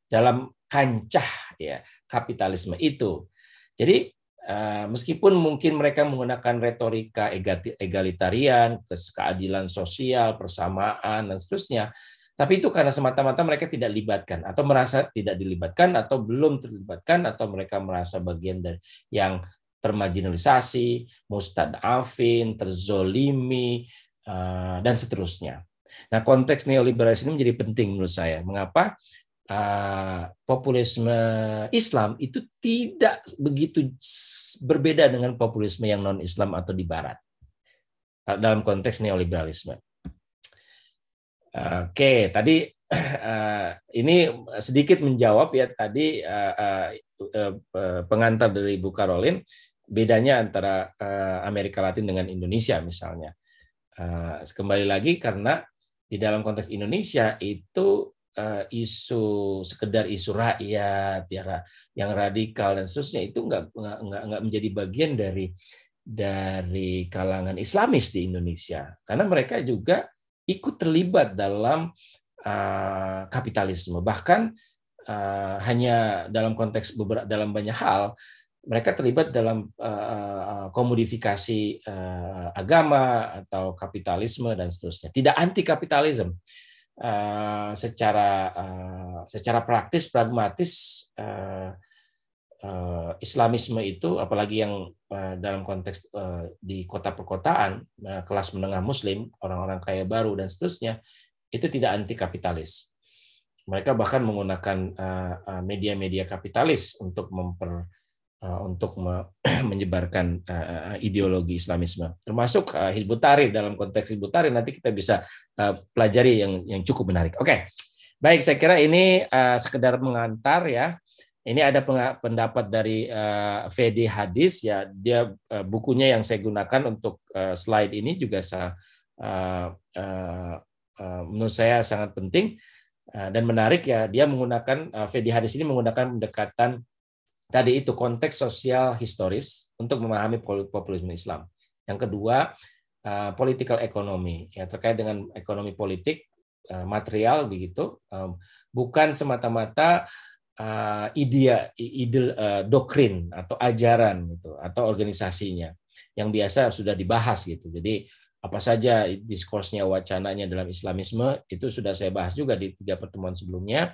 dalam kancah ya kapitalisme itu. Jadi Eh, meskipun mungkin mereka menggunakan retorika egalitarian, keadilan sosial, persamaan dan seterusnya, tapi itu karena semata-mata mereka tidak libatkan atau merasa tidak dilibatkan atau belum terlibatkan atau mereka merasa bagian dari yang termarginalisasi, mustadafin, terzolimi eh, dan seterusnya. Nah, konteks neoliberalisme ini menjadi penting menurut saya. Mengapa? Ah, populisme Islam itu tidak begitu berbeda dengan populisme yang non Islam atau di Barat ah, dalam konteks neoliberalisme. Oke, tadi [CLEARS THROAT] ah, ini sedikit menjawab ya tadi eh, eh, pengantar dari Bu Karolin bedanya antara eh, Amerika Latin dengan Indonesia misalnya. kembali lagi karena di dalam konteks Indonesia itu uh, isu sekedar isu rakyat ya yang radikal dan seterusnya itu nggak nggak nggak menjadi bagian dari dari kalangan Islamis di Indonesia karena mereka juga ikut terlibat dalam uh, kapitalisme bahkan uh, hanya dalam konteks beberapa dalam banyak hal mereka terlibat dalam uh, komodifikasi uh, agama atau kapitalisme dan seterusnya tidak anti kapitalisme Eh, secara uh, secara praktis pragmatis uh, uh, Islamisme itu apalagi yang uh, dalam konteks uh, di kota perkotaan uh, kelas menengah muslim orang-orang kaya baru dan seterusnya itu tidak anti kapitalis mereka bahkan menggunakan media-media kapitalis untuk memper Eh, untuk [CLEARS THROAT] menyebarkan eh, eh, ideologi Islamisme. Termasuk Hizbut Tahrir dalam konteks Hizbut Tahrir nanti kita bisa pelajari yang yang cukup menarik. Oke. Baik, saya kira ini sekedar mengantar ya. Ini ada pendapat dari VD Fedi Hadis ya, dia bukunya yang saya gunakan untuk slide ini juga saya menurut saya sangat penting dan menarik ya. Dia menggunakan VD Fedi Hadis ini menggunakan pendekatan tadi itu konteks sosial historis untuk memahami populisme Islam. Yang kedua, eh, political economy ya terkait dengan ekonomi politik eh, material begitu, eh, bukan semata-mata idea, ide doktrin atau ajaran gitu atau organisasinya yang biasa sudah dibahas gitu. Jadi apa saja diskursnya, wacananya dalam Islamisme itu sudah saya bahas juga di tiga pertemuan sebelumnya.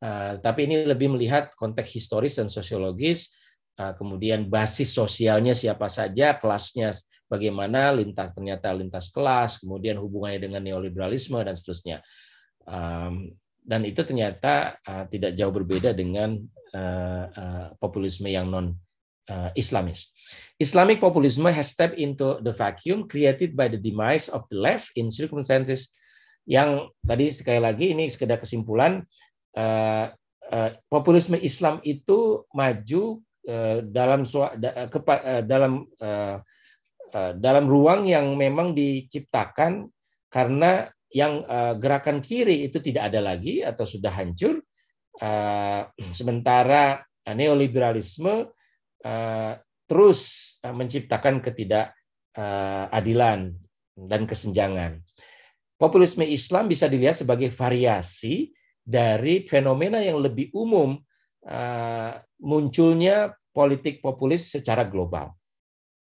Eh, tapi ini lebih melihat konteks historis dan sosiologis, eh, kemudian basis sosialnya siapa saja, kelasnya bagaimana, lintas ternyata lintas kelas, kemudian hubungannya dengan neoliberalisme dan seterusnya. Dan itu ternyata eh, tidak jauh berbeda dengan populisme yang non islamis Islamic populisme has stepped into the vacuum created by the demise of the left in circumstances yang tadi sekali lagi ini sekedar kesimpulan Eh, eh, populisme Islam itu maju eh, dalam dalam dalam ruang yang memang diciptakan karena yang gerakan kiri itu tidak ada lagi atau sudah hancur [CLEARS THROAT] sementara neoliberalisme terus menciptakan ketidakadilan dan kesenjangan. Populisme Islam bisa dilihat sebagai variasi dari fenomena yang lebih umum eh, munculnya politik populis secara global.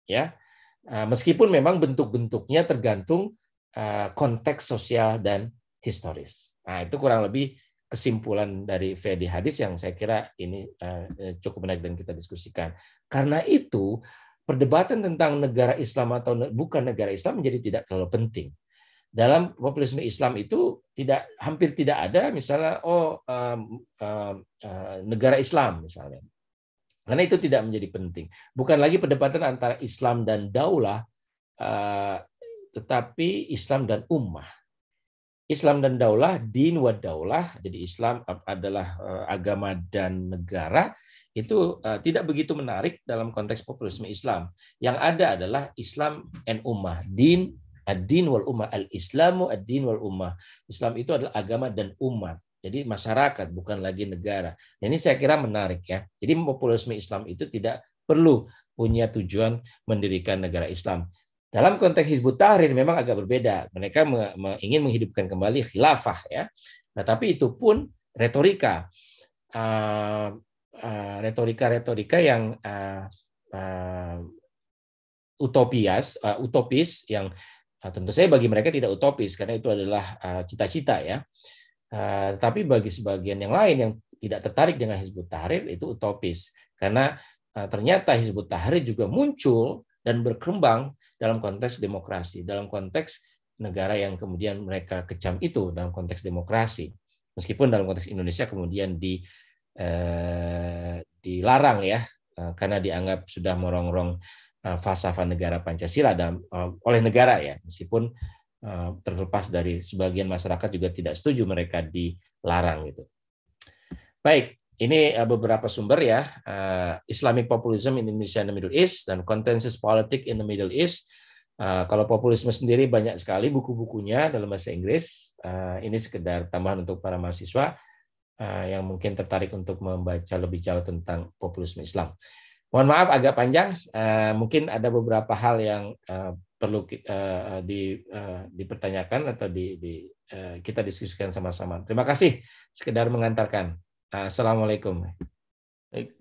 Ya. Eh, meskipun memang bentuk-bentuknya tergantung eh, konteks sosial dan historis. Nah, itu kurang lebih kesimpulan dari Fedi Hadis yang saya kira ini cukup menarik dan kita diskusikan. Karena itu, perdebatan tentang negara Islam atau bukan negara Islam menjadi tidak terlalu penting dalam populisme Islam itu tidak hampir tidak ada misalnya oh um, um, uh, negara Islam misalnya karena itu tidak menjadi penting bukan lagi perdebatan antara Islam dan daulah uh, tetapi Islam dan ummah Islam dan daulah din wa daulah jadi Islam adalah eh, agama dan negara itu tidak begitu menarik dalam konteks populisme Islam yang ada adalah Islam and ummah din Ad-din wal ummah al-islamu ad-din wal ummah. Islam itu adalah agama dan umat. Jadi masyarakat bukan lagi negara. ini saya kira menarik ya. Jadi populisme Islam itu tidak perlu punya tujuan mendirikan negara Islam. Dalam konteks Hizbut Tahrir memang agak berbeda. Mereka ingin menghidupkan kembali khilafah ya. Nah, tapi itu pun retorika. Uh, uh, retorika-retorika yang uh, uh, utopias, uh, utopis yang Nah, tentu saja bagi mereka tidak utopis karena itu adalah eh, cita-cita uh, ya. Uh, eh, tapi bagi sebagian yang lain yang tidak tertarik dengan Hizbut Tahrir itu utopis karena uh, ternyata Hizbut Tahrir juga muncul dan berkembang dalam konteks demokrasi, dalam konteks negara yang kemudian mereka kecam itu dalam konteks demokrasi. Meskipun dalam konteks Indonesia kemudian di uh, dilarang ya karena dianggap sudah merongrong Eh, falsafah negara Pancasila dan eh, oleh negara ya meskipun eh, terlepas dari sebagian masyarakat juga tidak setuju mereka dilarang gitu. Baik, ini beberapa sumber ya Islamic Populism in Indonesia and the Middle East dan Contentious Politics in the Middle East. Kalau populisme sendiri banyak sekali buku-bukunya dalam bahasa Inggris. Ini sekedar tambahan untuk para mahasiswa yang mungkin tertarik untuk membaca lebih jauh tentang populisme Islam. Mohon maaf agak panjang, eh, mungkin ada beberapa hal yang eh, perlu eh, di, dipertanyakan atau di, di, kita diskusikan sama-sama. Terima kasih sekedar mengantarkan. Assalamualaikum.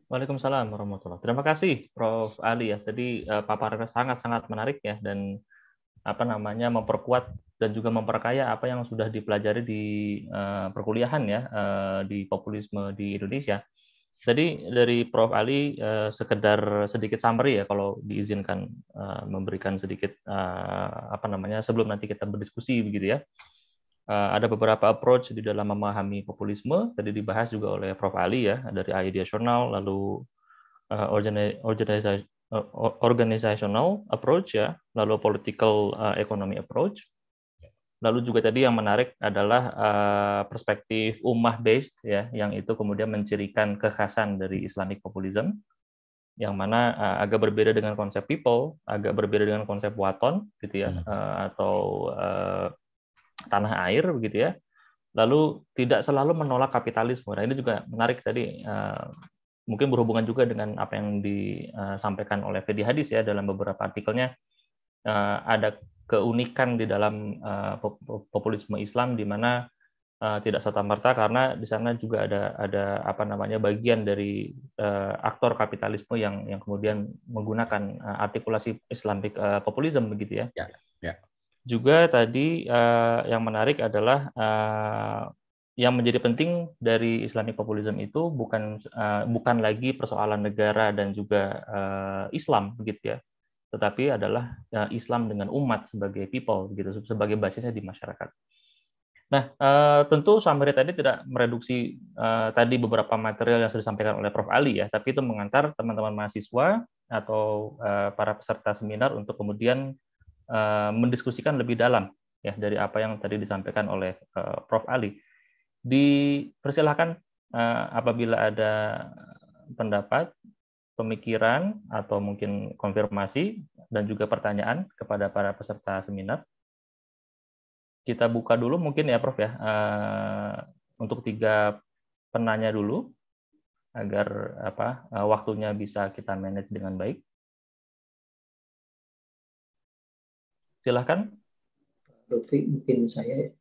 Waalaikumsalam warahmatullahi Terima kasih Prof. Ali ya. Tadi uh, paparannya sangat-sangat menarik ya dan apa namanya memperkuat dan juga memperkaya apa yang sudah dipelajari di uh, perkuliahan ya di populisme di Indonesia. Tadi dari Prof. Ali uh, sekedar sedikit summary ya kalau diizinkan uh, memberikan sedikit uh, apa namanya sebelum nanti kita berdiskusi begitu ya. Uh, ada beberapa approach di dalam memahami populisme tadi dibahas juga oleh Prof. Ali ya dari idea lalu uh, organizational approach ya, lalu political uh, economy approach lalu juga tadi yang menarik adalah uh, perspektif ummah based ya yang itu kemudian mencirikan kekhasan dari Islamic populism yang mana uh, agak berbeda dengan konsep people, agak berbeda dengan konsep waton gitu ya hmm. uh, atau uh, tanah air begitu ya. Lalu tidak selalu menolak kapitalisme. Nah, ini juga menarik tadi uh, mungkin berhubungan juga dengan apa yang disampaikan oleh Fedi Hadis ya dalam beberapa artikelnya ada keunikan di dalam uh, populisme Islam di mana uh, tidak serta merta karena di sana juga ada ada apa namanya bagian dari uh, aktor kapitalisme yang yang kemudian menggunakan uh, artikulasi Islamic uh, populisme begitu ya. ya, ya. Juga tadi uh, yang menarik adalah uh, yang menjadi penting dari Islamic populism itu bukan uh, bukan lagi persoalan negara dan juga uh, Islam begitu ya, tetapi adalah eh, Islam dengan umat sebagai people gitu sebagai basisnya di masyarakat. Nah, eh, tentu summary tadi tidak mereduksi eh, tadi beberapa material yang sudah disampaikan oleh Prof Ali ya, tapi itu mengantar teman-teman mahasiswa atau para peserta seminar untuk kemudian mendiskusikan lebih dalam ya dari apa yang tadi disampaikan oleh Prof Ali. Dipersilahkan apabila ada pendapat pemikiran atau mungkin konfirmasi dan juga pertanyaan kepada para peserta seminar. Kita buka dulu mungkin ya Prof ya eh, untuk tiga penanya dulu agar apa eh, waktunya bisa kita manage dengan baik. Silahkan. Lutfi, mungkin saya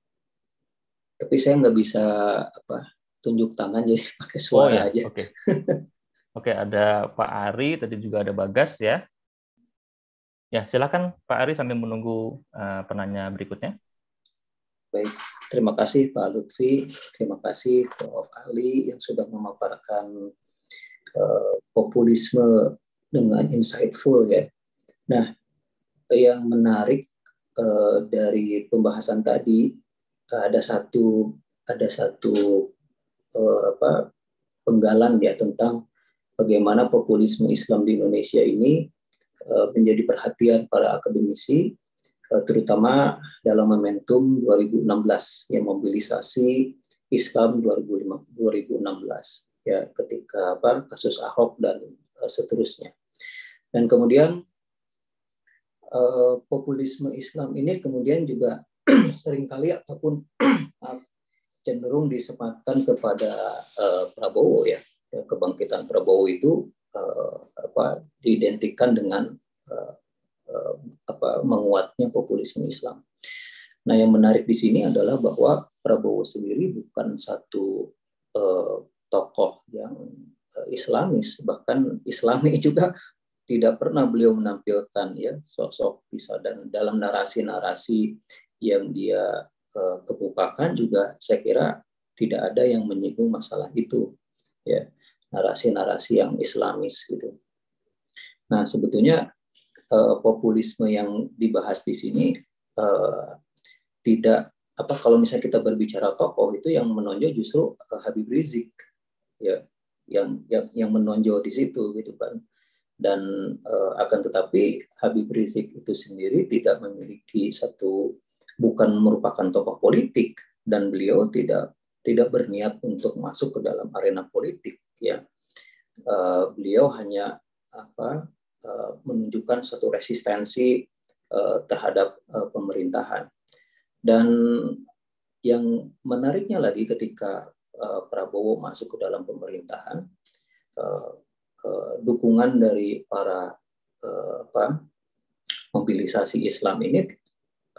tapi saya nggak bisa apa tunjuk tangan [LAUGHS] jadi pakai suara oh, ya. aja. Okay. [LAUGHS] Oke, ada Pak Ari, tadi juga ada Bagas ya. Ya, silakan Pak Ari sambil menunggu uh, penanya berikutnya. Baik, terima kasih Pak Lutfi, terima kasih Prof. Ali yang sudah memaparkan uh, populisme dengan insightful ya. Nah, yang menarik uh, dari pembahasan tadi uh, ada satu ada satu uh, apa penggalan ya tentang bagaimana populisme Islam di Indonesia ini eh, menjadi perhatian para akademisi, eh, terutama dalam momentum 2016 yang mobilisasi Islam 2016 ya ketika apa kasus Ahok dan eh, seterusnya. Dan kemudian populisme Islam ini kemudian juga [CLEARS THROAT] seringkali ataupun [CLEARS THROAT] cenderung disematkan kepada Prabowo ya Ya, kebangkitan Prabowo itu uh, apa diidentikan dengan uh, apa menguatnya populisme Islam. Nah, yang menarik di sini adalah bahwa Prabowo sendiri bukan satu uh, tokoh yang uh, Islamis, bahkan Islami [LAUGHS] juga tidak pernah beliau menampilkan ya sosok bisa dan dalam narasi-narasi yang dia kebukakan juga saya kira tidak ada yang menyinggung masalah itu ya narasi-narasi yang islamis gitu. Nah, sebetulnya eh, populisme yang dibahas di sini eh, tidak apa kalau misalnya kita berbicara tokoh itu yang menonjol justru eh, Habib Rizik ya yang yang yang menonjol di situ gitu kan. Dan eh, akan tetapi Habib Rizik itu sendiri tidak memiliki satu bukan merupakan tokoh politik dan beliau tidak tidak berniat untuk masuk ke dalam arena politik ya uh, beliau hanya apa uh, menunjukkan satu resistensi uh, terhadap uh, pemerintahan dan yang menariknya lagi ketika uh, Prabowo masuk ke dalam pemerintahan uh, uh, dukungan dari para uh, apa mobilisasi Islam ini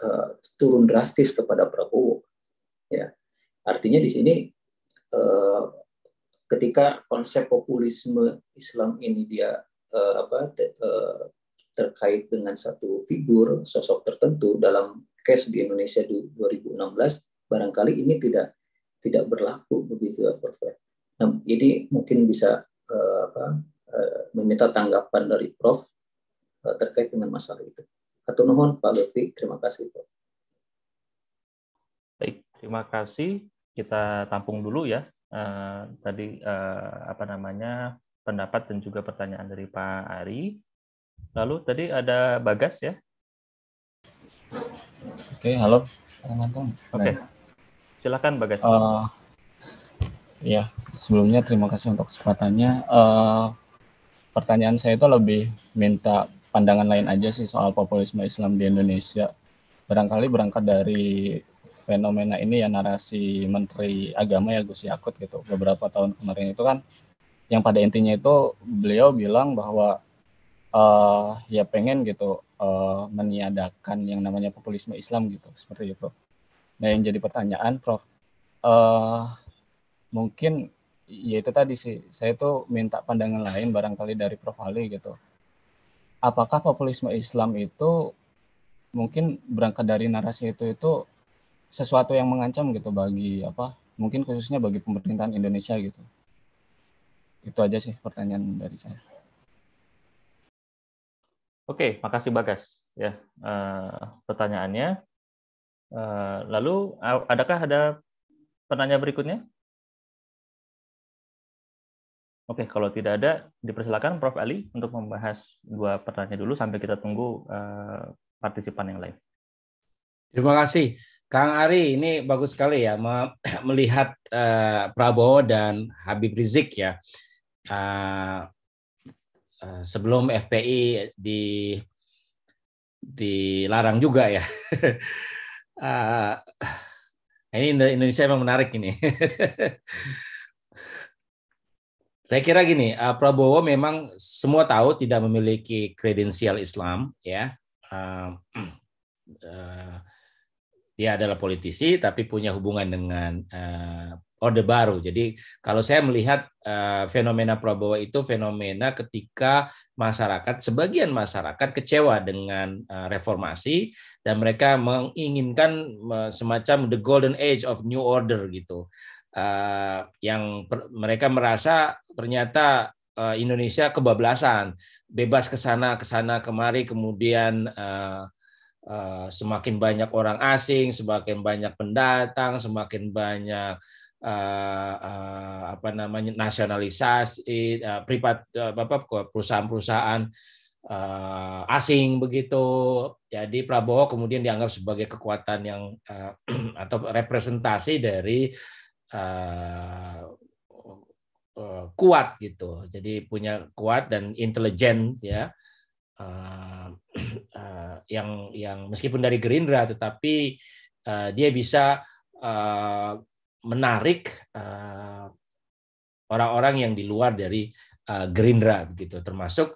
uh, turun drastis kepada Prabowo ya artinya di sini ketika konsep populisme Islam ini dia uh, apa te, uh, terkait dengan satu figur sosok tertentu dalam case di Indonesia di 2016 barangkali ini tidak tidak berlaku begitu ya Prof. Ya. Nah, jadi mungkin bisa uh, apa, uh, meminta tanggapan dari Prof uh, terkait dengan masalah itu. Atau nuhun Pak Lutfi, terima kasih Prof. Baik, terima kasih. Kita tampung dulu ya Eh, tadi uh, apa namanya pendapat dan juga pertanyaan dari Pak Ari. Lalu tadi ada Bagas ya. Oke, halo. Oke, okay. silakan Bagas. Uh, ya, sebelumnya terima kasih untuk kesempatannya. Uh, pertanyaan saya itu lebih minta pandangan lain aja sih soal populisme Islam di Indonesia. Barangkali berangkat dari fenomena ini ya narasi Menteri Agama ya Gus Yakut gitu beberapa tahun kemarin itu kan yang pada intinya itu beliau bilang bahwa uh, ya pengen gitu uh, meniadakan yang namanya populisme Islam gitu seperti itu. Nah yang jadi pertanyaan Prof uh, mungkin ya itu tadi sih saya tuh minta pandangan lain barangkali dari Prof Ali gitu. Apakah populisme Islam itu mungkin berangkat dari narasi itu itu sesuatu yang mengancam gitu bagi apa mungkin khususnya bagi pemerintahan Indonesia gitu itu aja sih pertanyaan dari saya oke makasih Bagas ya uh, pertanyaannya uh, lalu adakah ada penanya berikutnya Oke, kalau tidak ada, dipersilakan Prof. Ali untuk membahas dua pertanyaan dulu sampai kita tunggu uh, partisipan yang lain. Terima kasih. Kang Ari, ini bagus sekali ya [CLEARS THROAT] melihat uh, Prabowo dan Habib Rizik ya. Uh, uh, sebelum FPI di dilarang juga ya. uh, [LAUGHS] ini Indonesia memang menarik ini. [LAUGHS] Saya kira gini, uh, Prabowo memang semua tahu tidak memiliki kredensial Islam ya. Uh, uh, [CLEARS THROAT] dia adalah politisi tapi punya hubungan dengan uh, Orde Baru. Jadi kalau saya melihat uh, fenomena Prabowo itu fenomena ketika masyarakat sebagian masyarakat kecewa dengan uh, reformasi dan mereka menginginkan uh, semacam the golden age of new order gitu. Uh, yang per, mereka merasa ternyata uh, Indonesia kebablasan, bebas ke sana ke sana kemari kemudian uh, Eh, semakin banyak orang asing, semakin banyak pendatang, semakin banyak eh, eh, apa namanya nasionalisasi uh, privat uh, perusahaan-perusahaan asing begitu. Jadi Prabowo kemudian dianggap sebagai kekuatan yang [CLEARS THROAT] atau representasi dari kuat gitu. Jadi punya kuat dan intelijen ya uh, [CLEARS THROAT] yang yang meskipun dari Gerindra tetapi uh, dia bisa uh, menarik orang orang-orang yang di luar dari uh, Gerindra begitu termasuk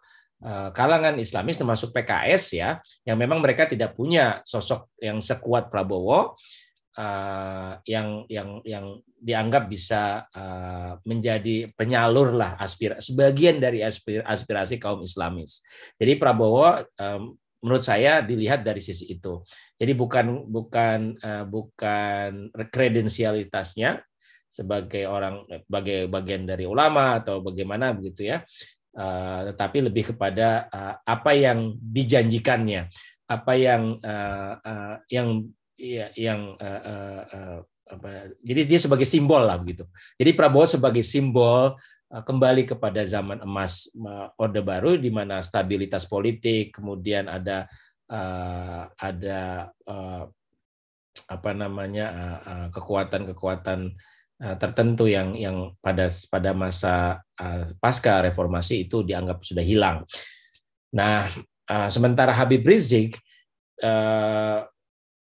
kalangan Islamis termasuk PKS ya yang memang mereka tidak punya sosok yang sekuat Prabowo yang yang yang dianggap bisa uh, menjadi penyalur lah aspirasi sebagian dari aspir aspirasi kaum Islamis. Jadi Prabowo um, menurut saya dilihat dari sisi itu. Jadi bukan bukan uh, bukan kredensialitasnya sebagai orang sebagai bagian dari ulama atau bagaimana begitu ya. Uh, tetapi lebih kepada uh, apa yang dijanjikannya, apa yang uh, uh, yang ya, yang uh, uh, apa, jadi dia sebagai simbol lah begitu. Jadi Prabowo sebagai simbol eh, kembali kepada zaman emas Orde Baru di mana stabilitas politik, kemudian ada eh, ada eh, apa namanya kekuatan-kekuatan tertentu yang yang pada pada masa pasca reformasi itu dianggap sudah hilang. Nah, sementara Habib Rizik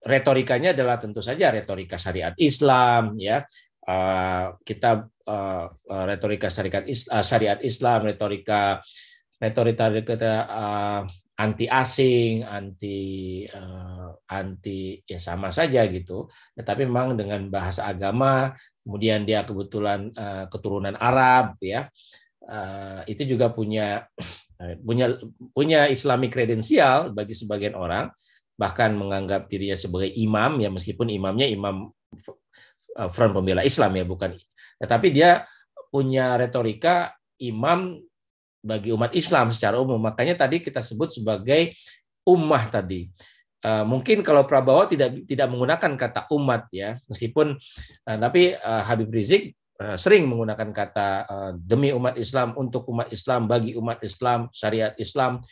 retorikanya adalah tentu saja retorika syariat Islam ya uh, kita uh, retorika syariat Islam, syariat Islam retorika retorika, kita uh, anti asing anti uh, anti ya sama saja gitu tetapi memang dengan bahasa agama kemudian dia kebetulan uh, keturunan Arab ya uh, itu juga punya punya punya Islamic kredensial bagi sebagian orang bahkan menganggap dirinya sebagai imam ya meskipun imamnya imam eh, front pembela Islam ya bukan tapi dia punya retorika imam bagi umat Islam secara umum makanya tadi kita sebut sebagai ummah tadi eh, mungkin kalau Prabowo tidak tidak menggunakan kata umat ya meskipun eh, tapi Habib Rizik sering menggunakan kata demi umat Islam untuk umat Islam bagi umat Islam syariat Islam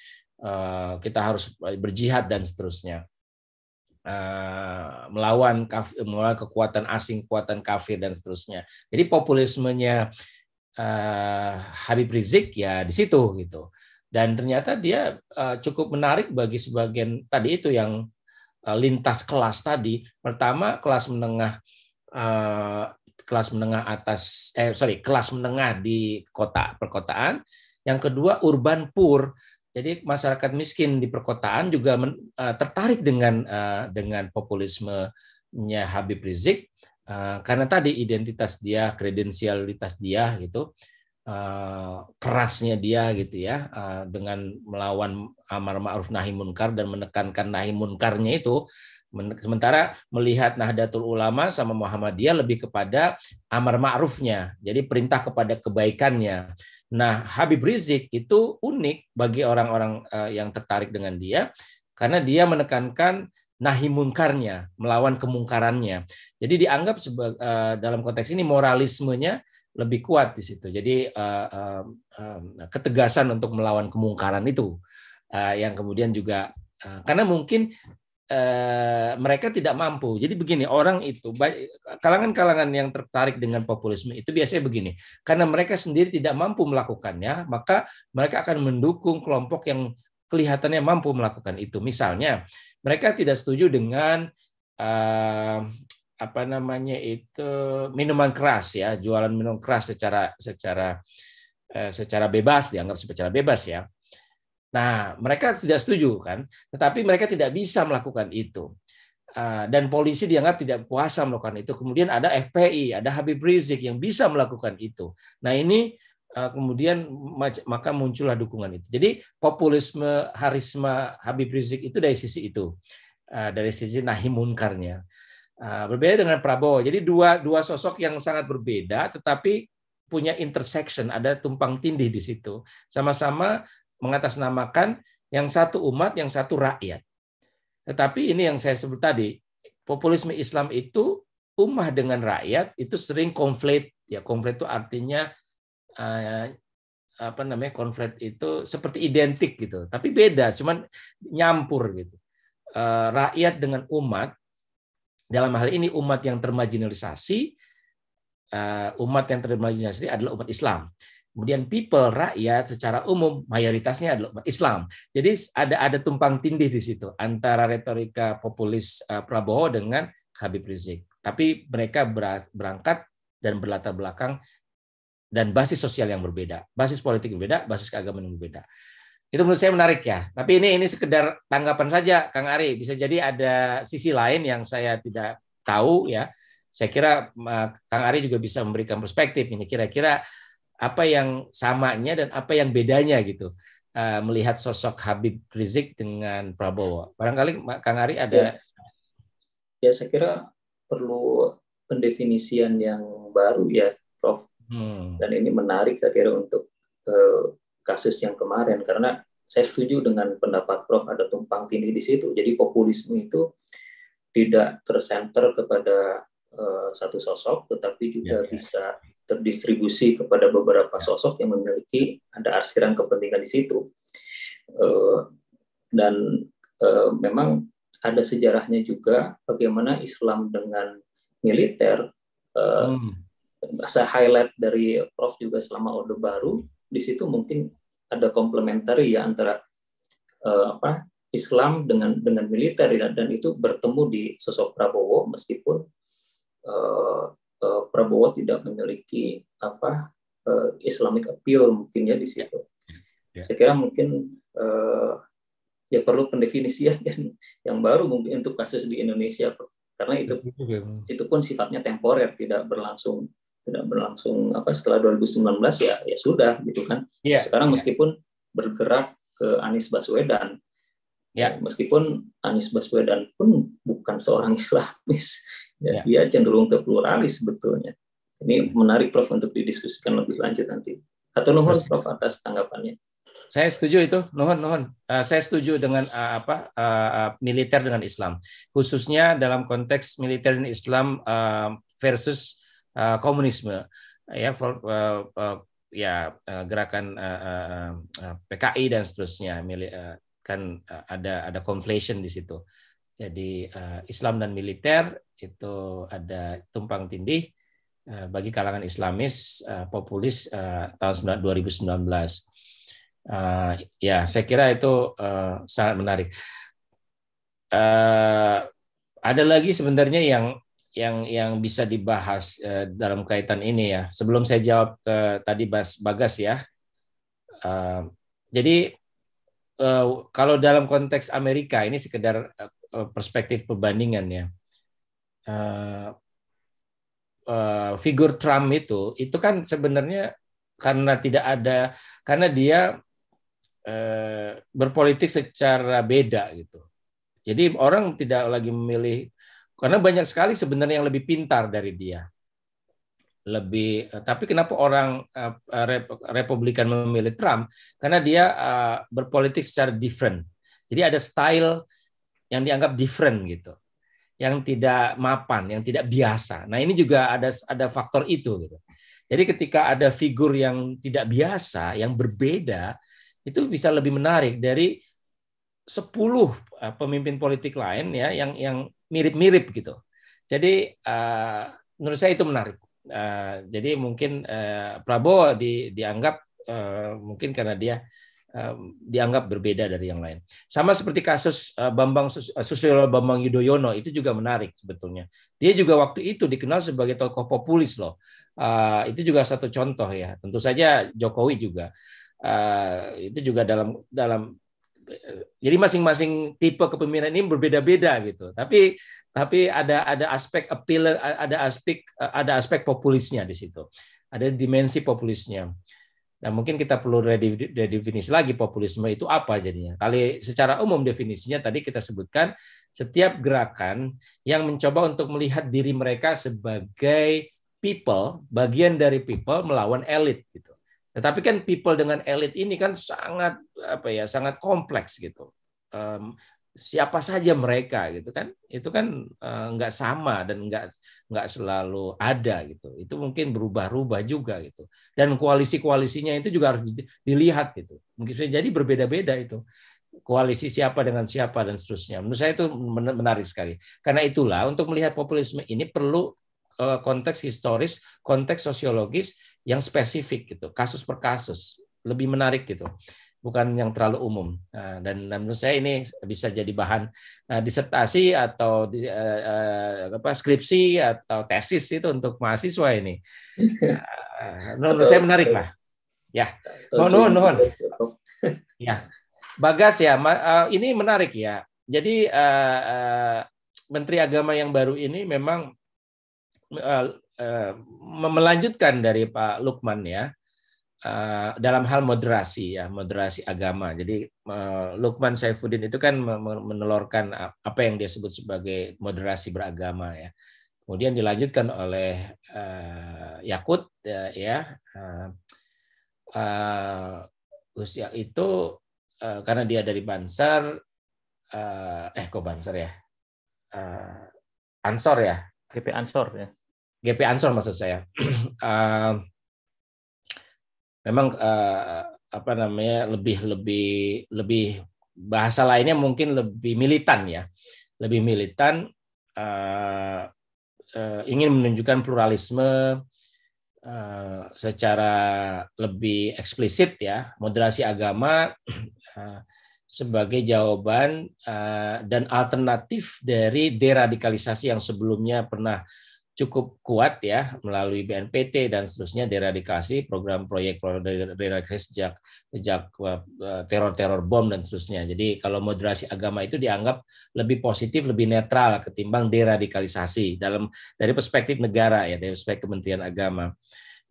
Eh, kita harus berjihad dan seterusnya eh, melawan melawan kekuatan asing, kekuatan kafir dan seterusnya. Jadi populismenya eh, Habib Rizik ya di situ gitu. Dan ternyata dia cukup menarik bagi sebagian tadi itu yang lintas kelas tadi. Pertama kelas menengah kelas menengah atas eh sorry kelas menengah di kota perkotaan. Yang kedua urban poor jadi masyarakat miskin di perkotaan juga men, uh, tertarik dengan uh, dengan populismenya Habib Rizik uh, karena tadi identitas dia, kredensialitas dia gitu, uh, kerasnya dia gitu ya uh, dengan melawan amar ma'ruf nahi munkar dan menekankan nahi munkarnya itu Sementara melihat Nahdlatul Ulama sama Muhammadiyah lebih kepada amar ma'rufnya, jadi perintah kepada kebaikannya. Nah, Habib Rizik itu unik bagi orang-orang eh, yang tertarik dengan dia karena dia menekankan nahi munkarnya, melawan kemungkarannya. Jadi dianggap eh, dalam konteks ini moralismenya lebih kuat di situ. Jadi eh, ketegasan untuk melawan kemungkaran itu yang kemudian juga karena mungkin Eh, mereka tidak mampu. Jadi begini, orang itu kalangan-kalangan yang tertarik dengan populisme itu biasanya begini, karena mereka sendiri tidak mampu melakukannya, maka mereka akan mendukung kelompok yang kelihatannya mampu melakukan itu. Misalnya, mereka tidak setuju dengan eh, apa namanya itu minuman keras ya, jualan minuman keras secara secara eh, secara bebas dianggap secara bebas ya. Nah, mereka tidak setuju kan, tetapi mereka tidak bisa melakukan itu. Ah, dan polisi dianggap tidak puasa melakukan itu. Kemudian ada FPI, ada Habib Rizik yang bisa melakukan itu. Nah ini ah, kemudian maka muncullah dukungan itu. Jadi populisme harisma Habib Rizik itu dari sisi itu, ah, dari sisi nahi munkarnya. Berbeda dengan Prabowo. Jadi dua dua sosok yang sangat berbeda, tetapi punya intersection, ada tumpang tindih di situ. Sama-sama mengatasnamakan yang satu umat, yang satu rakyat. Tetapi ini yang saya sebut tadi, populisme Islam itu umat dengan rakyat itu sering konflik. Ya, konflik itu artinya eh, apa namanya? konflik itu seperti identik gitu, tapi beda, cuman nyampur gitu. Eh, rakyat dengan umat dalam hal ini umat yang termarginalisasi eh, umat yang termarginalisasi adalah umat Islam. Kemudian people rakyat secara umum mayoritasnya adalah Islam. Jadi ada ada tumpang tindih di situ antara retorika populis eh, Prabowo dengan Habib Rizik. Tapi mereka berangkat dan berlatar belakang dan basis sosial yang berbeda, basis politik yang berbeda, basis keagamaan yang berbeda. Itu menurut saya menarik ya. Tapi ini ini sekedar tanggapan saja, Kang Ari. Bisa jadi ada sisi lain yang saya tidak tahu ya. Saya kira eh, Kang Ari juga bisa memberikan perspektif ini. Kira-kira apa yang samanya dan apa yang bedanya gitu uh, melihat sosok Habib Rizik dengan Prabowo. Barangkali Kang Ari ada. Ya. ya saya kira perlu pendefinisian yang baru ya, Prof. Hmm. Dan ini menarik saya kira untuk uh, kasus yang kemarin karena saya setuju dengan pendapat Prof ada tumpang tindih di situ. Jadi populisme itu tidak tersenter kepada uh, satu sosok, tetapi juga ya, ya. bisa terdistribusi kepada beberapa sosok yang memiliki ada arsiran kepentingan di situ eh, dan eh, memang ada sejarahnya juga bagaimana Islam dengan militer eh, hmm. saya highlight dari Prof juga selama Orde Baru di situ mungkin ada komplementari ya antara apa Islam dengan dengan militer dan itu bertemu di sosok Prabowo meskipun uh, Prabowo tidak memiliki apa uh, Islamic appeal mungkin ya di ya. situ. Yeah. Yeah. Saya kira mungkin uh, ya perlu pendefinisian [LAUGHS] yang baru mungkin untuk kasus di Indonesia karena itu iya, iya, iya. itu pun sifatnya temporer tidak berlangsung tidak berlangsung apa setelah 2019 ya ya sudah gitu kan. Yeah. Sekarang meskipun bergerak ke Anies Baswedan Ya, meskipun Anies Baswedan pun bukan seorang [LAUGHS] Islamis, ya, ya. dia cenderung ke pluralis sebetulnya. Ini hmm. menarik Prof untuk didiskusikan lebih lanjut nanti. Atau nuhun Prof atas tanggapannya. Saya setuju itu, Nuhun, Nuhun. Uh, saya setuju dengan uh, apa eh, militer dengan Islam, khususnya dalam konteks militer dan Islam uh, versus uh, komunisme, ya, for, uh, uh, ya gerakan uh, uh, PKI dan seterusnya. Mili, kan eh, ada ada conflation di situ. Jadi uh, Islam dan militer itu ada tumpang tindih uh, bagi kalangan Islamis uh, populis uh, tahun 2019. Uh, ya, saya kira itu uh, sangat menarik. Uh, ada lagi sebenarnya yang yang yang bisa dibahas uh, dalam kaitan ini ya. Sebelum saya jawab ke tadi Bas Bagas ya. Uh, jadi Eh, kalau dalam konteks Amerika ini sekedar eh, perspektif perbandingan ya. Uh, uh, figur Trump itu itu kan sebenarnya karena tidak ada karena dia uh, berpolitik secara beda gitu. Jadi orang tidak lagi memilih karena banyak sekali sebenarnya yang lebih pintar dari dia lebih eh, tapi kenapa orang eh, eh, Republikan memilih Trump karena dia berpolitik secara different jadi ada style yang dianggap different gitu yang tidak mapan yang tidak biasa nah ini juga ada ada faktor itu gitu jadi ketika ada figur yang tidak biasa yang berbeda itu bisa lebih menarik dari 10 pemimpin politik lain ya yang yang mirip-mirip gitu jadi menurut saya itu menarik Eh, jadi mungkin uh, Prabowo di, dianggap uh, mungkin karena dia uh, dianggap berbeda dari yang lain. Sama seperti kasus uh, Bambang Sus, uh, Susilo Bambang Yudhoyono itu juga menarik sebetulnya. Dia juga waktu itu dikenal sebagai tokoh populis loh. Uh, itu juga satu contoh ya. Tentu saja Jokowi juga uh, itu juga dalam dalam jadi masing-masing tipe kepemimpinan ini berbeda-beda gitu. Tapi tapi ada ada aspek appeal ada aspek ada aspek populisnya di situ ada dimensi populisnya nah mungkin kita perlu redefinisi lagi populisme itu apa jadinya kali secara umum definisinya tadi kita sebutkan setiap gerakan yang mencoba untuk melihat diri mereka sebagai people bagian dari people melawan elit gitu tetapi kan people dengan elit ini kan sangat apa ya sangat kompleks gitu siapa saja mereka gitu kan itu kan eh, nggak sama dan nggak nggak selalu ada gitu itu mungkin berubah-ubah juga gitu dan koalisi-koalisinya itu juga harus dilihat gitu mungkin jadi berbeda-beda itu koalisi siapa dengan siapa dan seterusnya. Menurut saya itu menarik sekali. Karena itulah untuk melihat populisme ini perlu eh, konteks historis, konteks sosiologis yang spesifik gitu, kasus per kasus, lebih menarik gitu bukan yang terlalu umum. Nah, dan, menurut saya ini bisa jadi bahan eh, disertasi atau eh, eh, apa skripsi atau tesis itu untuk mahasiswa ini. [LAUGHS] Nah, menurut saya menarik lah. Ya, mohon mohon. [LAUGHS] Ya, Bagas ya, ini menarik ya. Jadi Menteri Agama yang baru ini memang melanjutkan dari Pak Lukman ya Eh, dalam hal moderasi ya moderasi agama. Jadi eh, Lukman Saifuddin itu kan menelorkan apa yang dia sebut sebagai moderasi beragama ya. Kemudian dilanjutkan oleh eh, Yakut ya uh, usia ya itu karena dia dari Bansar eh kok Bansar ya uh, Ansor ya GP Ansor ya GP Ansor maksud saya [CLEARS THROAT] memang uh, apa namanya lebih lebih lebih bahasa lainnya mungkin lebih militan ya lebih militan uh, uh, ingin menunjukkan pluralisme uh, secara lebih eksplisit ya moderasi agama uh, [CLEARS THROAT] sebagai jawaban uh, dan alternatif dari deradikalisasi yang sebelumnya pernah cukup kuat ya melalui BNPT dan seterusnya deradikasi program proyek deradikasi sejak sejak eh, eh, teror-teror bom dan seterusnya. Jadi kalau moderasi agama itu dianggap lebih positif, lebih netral ketimbang deradikalisasi dalam dari perspektif negara ya dari perspektif Kementerian Agama.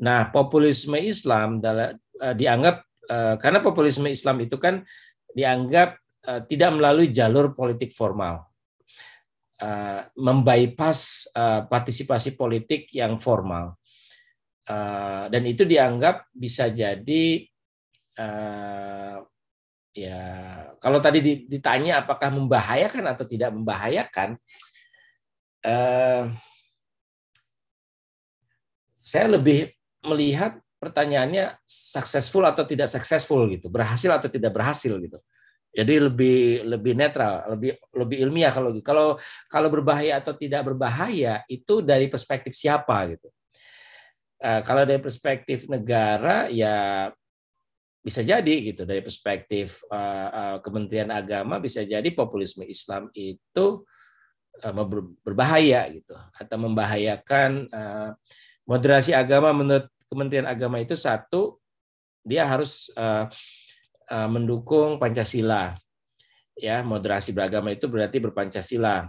Nah, populisme Islam eh, dianggap karena populisme Islam itu kan dianggap tidak melalui jalur politik formal Eh, membypass uh, partisipasi politik yang formal uh, dan itu dianggap bisa jadi uh, ya kalau tadi ditanya apakah membahayakan atau tidak membahayakan uh, saya lebih melihat pertanyaannya successful atau tidak successful gitu berhasil atau tidak berhasil gitu jadi lebih lebih netral, lebih lebih ilmiah kalau gitu. kalau kalau berbahaya atau tidak berbahaya itu dari perspektif siapa gitu. Uh, kalau dari perspektif negara ya bisa jadi gitu dari perspektif uh, uh, Kementerian Agama bisa jadi populisme Islam itu uh, berbahaya gitu atau membahayakan uh, moderasi agama menurut Kementerian Agama itu satu dia harus uh, Eh, mendukung Pancasila. Ya, moderasi beragama itu berarti berpancasila.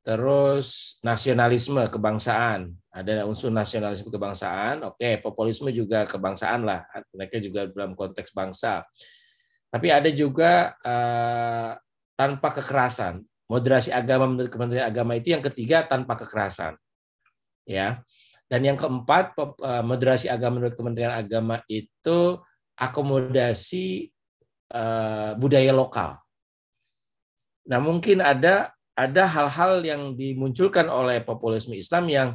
Terus nasionalisme kebangsaan, ada unsur nasionalisme kebangsaan. Oke, populisme juga kebangsaan lah. Mereka juga dalam konteks bangsa. Tapi ada juga eh, tanpa kekerasan. Moderasi agama menurut Kementerian Agama itu yang ketiga tanpa kekerasan. Ya. Dan yang keempat, eh, moderasi agama menurut Kementerian Agama itu akomodasi Eh, budaya lokal. Nah, mungkin ada ada hal-hal yang dimunculkan oleh populisme Islam yang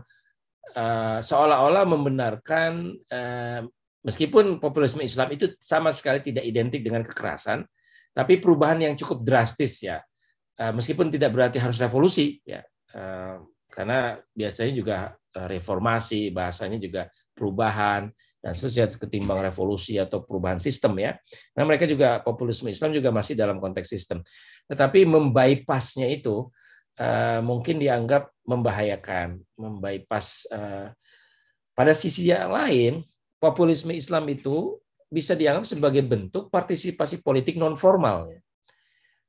uh, seolah-olah membenarkan uh, meskipun populisme Islam itu sama sekali tidak identik dengan kekerasan, tapi perubahan yang cukup drastis ya. Uh, meskipun tidak berarti harus revolusi ya. Uh, karena biasanya juga reformasi bahasanya juga perubahan dan seterusnya ketimbang revolusi atau perubahan sistem ya. Nah mereka juga populisme Islam juga masih dalam konteks sistem. Tetapi membypassnya itu uh, mungkin dianggap membahayakan, membypass. Uh, pada sisi yang lain populisme Islam itu bisa dianggap sebagai bentuk partisipasi politik non formal. Ya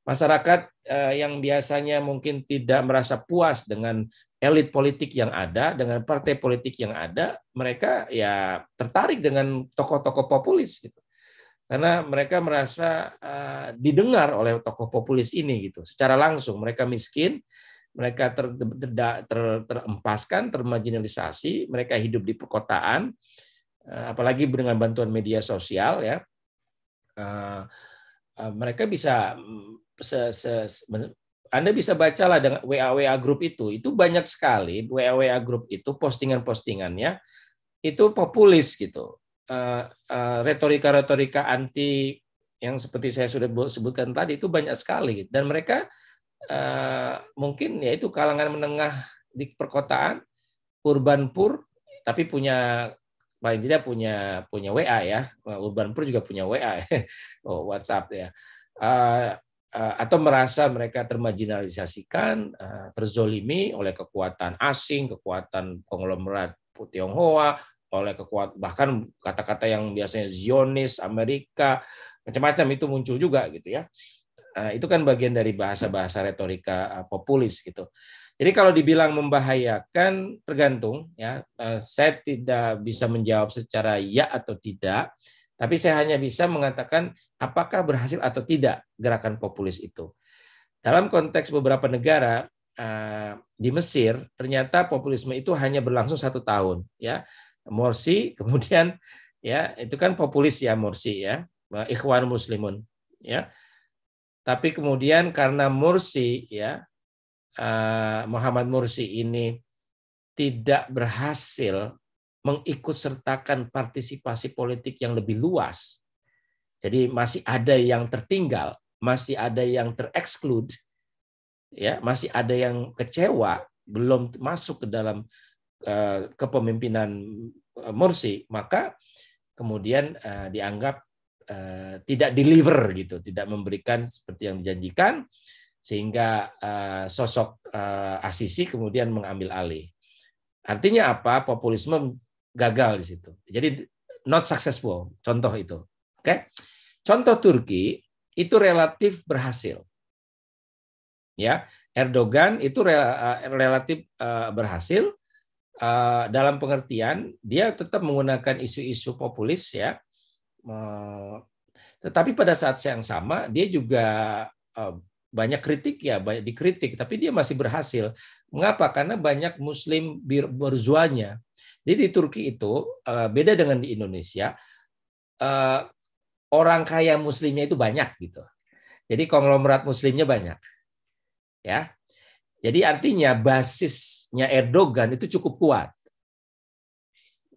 masyarakat eh, yang biasanya mungkin tidak merasa puas dengan elit politik yang ada, dengan partai politik yang ada, mereka ya tertarik dengan tokoh-tokoh populis gitu. Karena mereka merasa uh, didengar oleh tokoh populis ini gitu. Secara langsung mereka miskin, mereka ter, ter, ter, terempaskan, termarginalisasi, mereka hidup di perkotaan, uh, apalagi dengan bantuan media sosial ya. Uh, mereka bisa se, se, se, Anda bisa bacalah dengan WA WA grup itu. Itu banyak sekali WA WA grup itu postingan-postingannya itu populis gitu. Uh, uh, retorika-retorika anti yang seperti saya sudah sebutkan tadi itu banyak sekali gitu. dan mereka uh, mungkin yaitu kalangan menengah di perkotaan urban pur tapi punya paling tidak punya punya WA ya. Urban pur juga punya WA, ya. [LAUGHS] oh, WhatsApp ya. Uh, Eh, atau merasa mereka termarginalisasikan, eh, terzolimi oleh kekuatan asing, kekuatan konglomerat Tionghoa, oleh kekuatan bahkan kata-kata yang biasanya Zionis, Amerika, macam-macam itu muncul juga gitu ya. Eh, itu kan bagian dari bahasa-bahasa retorika populis gitu. Jadi kalau dibilang membahayakan tergantung ya, saya tidak bisa menjawab secara ya atau tidak tapi saya hanya bisa mengatakan apakah berhasil atau tidak gerakan populis itu. Dalam konteks beberapa negara eh, di Mesir, ternyata populisme itu hanya berlangsung satu tahun. Ya, Morsi [LAUGHS] kemudian ya itu kan populis ya Morsi ya, Ikhwan Muslimun ya. Tapi kemudian karena Morsi ya eh, Muhammad Morsi ini tidak berhasil mengikutsertakan partisipasi politik yang lebih luas. Jadi masih ada yang tertinggal, masih ada yang tereksklud, ya masih ada yang kecewa belum masuk ke dalam eh, kepemimpinan eh, Morsi, maka kemudian eh, dianggap tidak deliver gitu, tidak memberikan seperti yang dijanjikan, sehingga sosok Asisi kemudian mengambil alih. Artinya apa? Populisme gagal di situ. Jadi not successful, contoh itu. Oke. Okay? Contoh Turki itu relatif berhasil. Ya, Erdogan itu eh, relatif eh, berhasil eh, dalam pengertian dia tetap menggunakan isu-isu populis ya. Tetapi pada saat yang sama dia juga banyak kritik ya, banyak dikritik, tapi dia masih berhasil. Mengapa? Karena banyak Muslim berzuanya jadi di Turki itu eh, beda dengan di Indonesia, eh, orang kaya muslimnya itu banyak gitu. Jadi konglomerat muslimnya banyak. Ya. Jadi artinya basisnya Erdogan itu cukup kuat.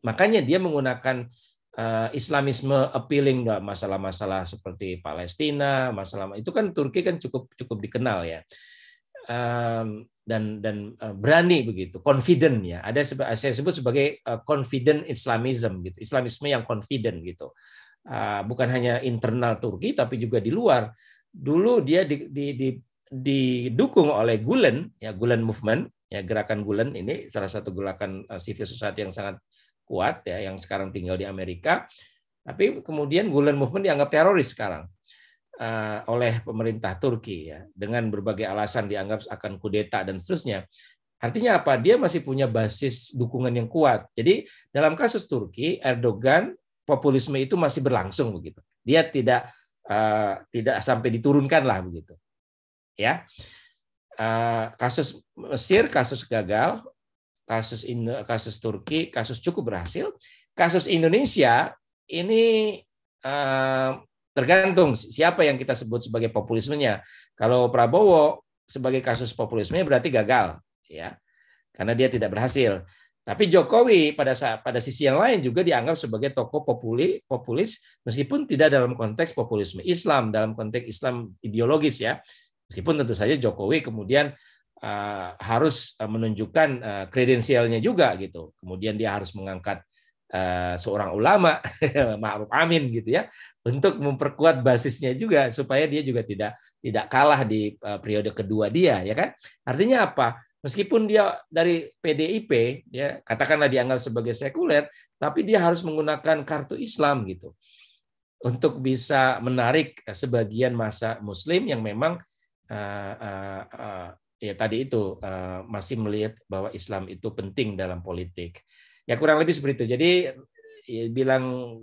Makanya dia menggunakan eh, Islamisme appealing masalah-masalah seperti Palestina, masalah itu kan Turki kan cukup cukup dikenal ya um, dan dan uh, berani begitu, confident ya. Ada saya sebut sebagai uh, confident Islamism gitu, Islamisme yang confident gitu. Uh, bukan hanya internal Turki tapi juga di luar. Dulu dia di, di, di, didukung oleh Gulen ya Gulen Movement ya gerakan Gulen ini salah satu gerakan uh, civil society yang sangat kuat ya yang sekarang tinggal di Amerika. Tapi kemudian Gulen Movement dianggap teroris sekarang Eh, oleh pemerintah Turki ya dengan berbagai alasan dianggap akan kudeta dan seterusnya. Artinya apa? Dia masih punya basis dukungan yang kuat. Jadi dalam kasus Turki Erdogan populisme itu masih berlangsung begitu. Dia tidak uh, tidak sampai diturunkan lah begitu. Ya. Uh, kasus Mesir kasus gagal, kasus Indo, kasus Turki kasus cukup berhasil. Kasus Indonesia ini uh, tergantung siapa yang kita sebut sebagai populismenya. Kalau Prabowo sebagai kasus populismenya berarti gagal, ya, karena dia tidak berhasil. Tapi Jokowi pada saat, pada sisi yang lain juga dianggap sebagai tokoh populi, populis meskipun tidak dalam konteks populisme Islam dalam konteks Islam ideologis ya meskipun tentu saja Jokowi kemudian uh, harus eh, menunjukkan uh, kredensialnya juga gitu kemudian dia harus mengangkat Eh, seorang ulama [LAUGHS] Ma'ruf Amin gitu ya untuk memperkuat basisnya juga supaya dia juga tidak tidak kalah di eh, periode kedua dia ya kan artinya apa meskipun dia dari PDIP ya katakanlah dianggap sebagai sekuler tapi dia harus menggunakan kartu Islam gitu untuk bisa menarik sebagian masa muslim yang memang uh, uh, uh, ya tadi itu uh, masih melihat bahwa Islam itu penting dalam politik ya kurang lebih seperti itu jadi ya, bilang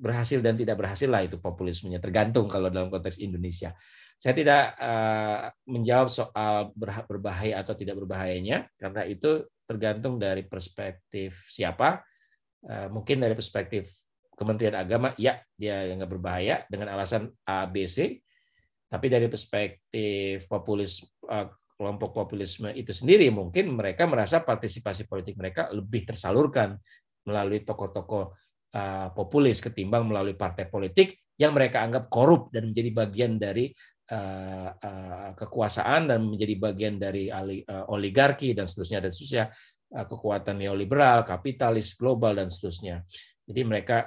berhasil dan tidak berhasil lah itu populismenya tergantung kalau dalam konteks Indonesia saya tidak uh, menjawab soal berbahaya atau tidak berbahayanya karena itu tergantung dari perspektif siapa uh, mungkin dari perspektif Kementerian Agama ya dia nggak berbahaya dengan alasan ABC tapi dari perspektif populis eh, kelompok populisme itu sendiri mungkin mereka merasa partisipasi politik mereka lebih tersalurkan melalui tokoh-tokoh eh, populis ketimbang melalui partai politik yang mereka anggap korup dan menjadi bagian dari eh, eh, kekuasaan dan menjadi bagian dari oligarki dan seterusnya dan seterusnya kekuatan neoliberal, kapitalis global dan seterusnya. Jadi mereka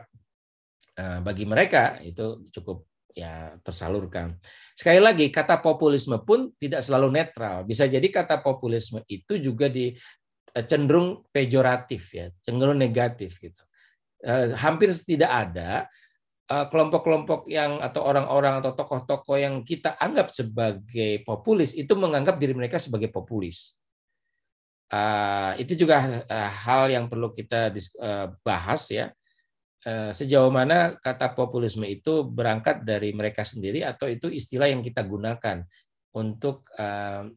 bagi mereka itu cukup ya tersalurkan. Sekali lagi kata populisme pun tidak selalu netral. Bisa jadi kata populisme itu juga di eh, cenderung pejoratif ya, cenderung negatif gitu. Eh, hampir tidak ada eh, kelompok-kelompok yang atau orang-orang atau tokoh-tokoh yang kita anggap sebagai populis itu menganggap diri mereka sebagai populis. Uh, itu juga hal yang perlu kita uh, bahas ya Eh, sejauh mana kata populisme itu berangkat dari mereka sendiri atau itu istilah yang kita gunakan untuk eh,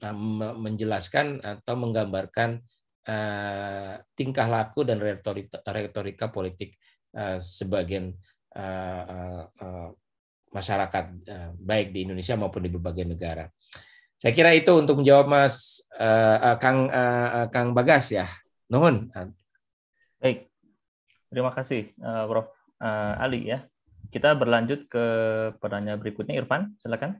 menjelaskan atau menggambarkan eh, tingkah laku dan retorika, politik sebagian masyarakat baik di Indonesia maupun di berbagai negara. Saya kira itu untuk menjawab Mas Kang Kang Bagas ya. Nuhun. Baik, Terima kasih, uh, Prof. Uh, Ali ya. Kita berlanjut ke pertanyaan berikutnya, Irfan, silakan.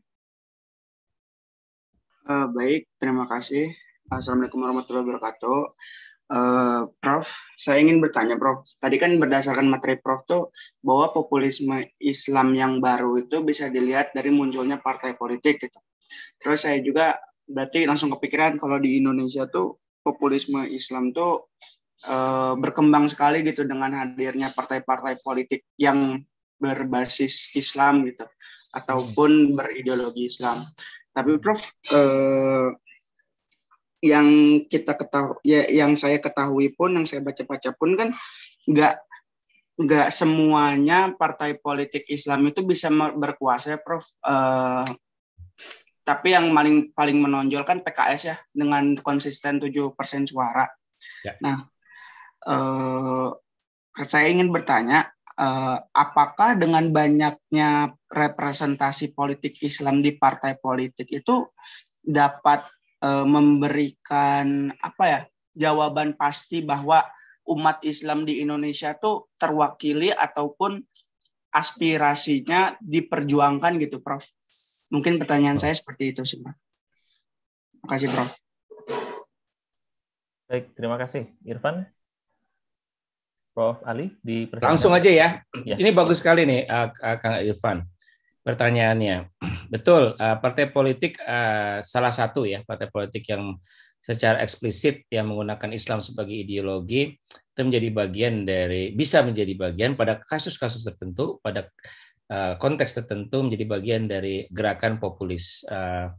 Uh, baik, terima kasih. Assalamualaikum warahmatullahi wabarakatuh. Uh, Prof, saya ingin bertanya, Prof. Tadi kan berdasarkan materi Prof tuh bahwa populisme Islam yang baru itu bisa dilihat dari munculnya partai politik gitu. Terus saya juga berarti langsung kepikiran kalau di Indonesia tuh populisme Islam tuh Eh, berkembang sekali gitu dengan hadirnya partai-partai politik yang berbasis Islam gitu ataupun berideologi Islam. Tapi Prof eh, yang kita ketahui ya, yang saya ketahui pun yang saya baca-baca pun kan nggak nggak semuanya partai politik Islam itu bisa berkuasa ya, Prof. Eh, tapi yang paling paling menonjol kan PKS ya dengan konsisten 7% suara. Ya. Nah, uh, saya ingin bertanya, uh, apakah dengan banyaknya representasi politik Islam di partai politik itu dapat uh, memberikan apa ya jawaban pasti bahwa umat Islam di Indonesia itu terwakili ataupun aspirasinya diperjuangkan gitu, Prof. Mungkin pertanyaan saya seperti itu sih, Pak. Terima kasih, Prof. Baik, terima kasih, Irfan. Prof. Ali di Langsung aja ya. ya. Ini bagus sekali nih uh, uh, Kang Irfan. Pertanyaannya, [CLEARS THROAT] betul uh, partai politik uh, salah satu ya partai politik yang secara eksplisit yang menggunakan Islam sebagai ideologi itu menjadi bagian dari bisa menjadi bagian pada kasus-kasus tertentu pada uh, konteks tertentu menjadi bagian dari gerakan populis uh,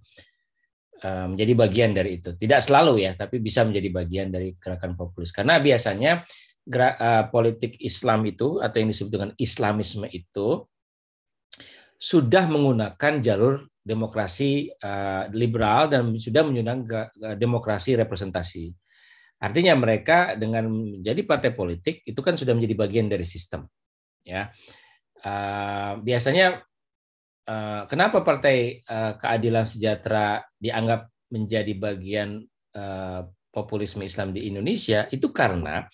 menjadi bagian dari itu. Tidak selalu ya, tapi bisa menjadi bagian dari gerakan populis. Karena biasanya Eh, politik Islam itu atau yang disebut dengan Islamisme itu sudah menggunakan jalur demokrasi eh, liberal dan sudah menggunakan demokrasi representasi. Artinya mereka dengan menjadi partai politik itu kan sudah menjadi bagian dari sistem. Ya, eh, biasanya kenapa partai keadilan sejahtera dianggap menjadi bagian populisme Islam di Indonesia itu karena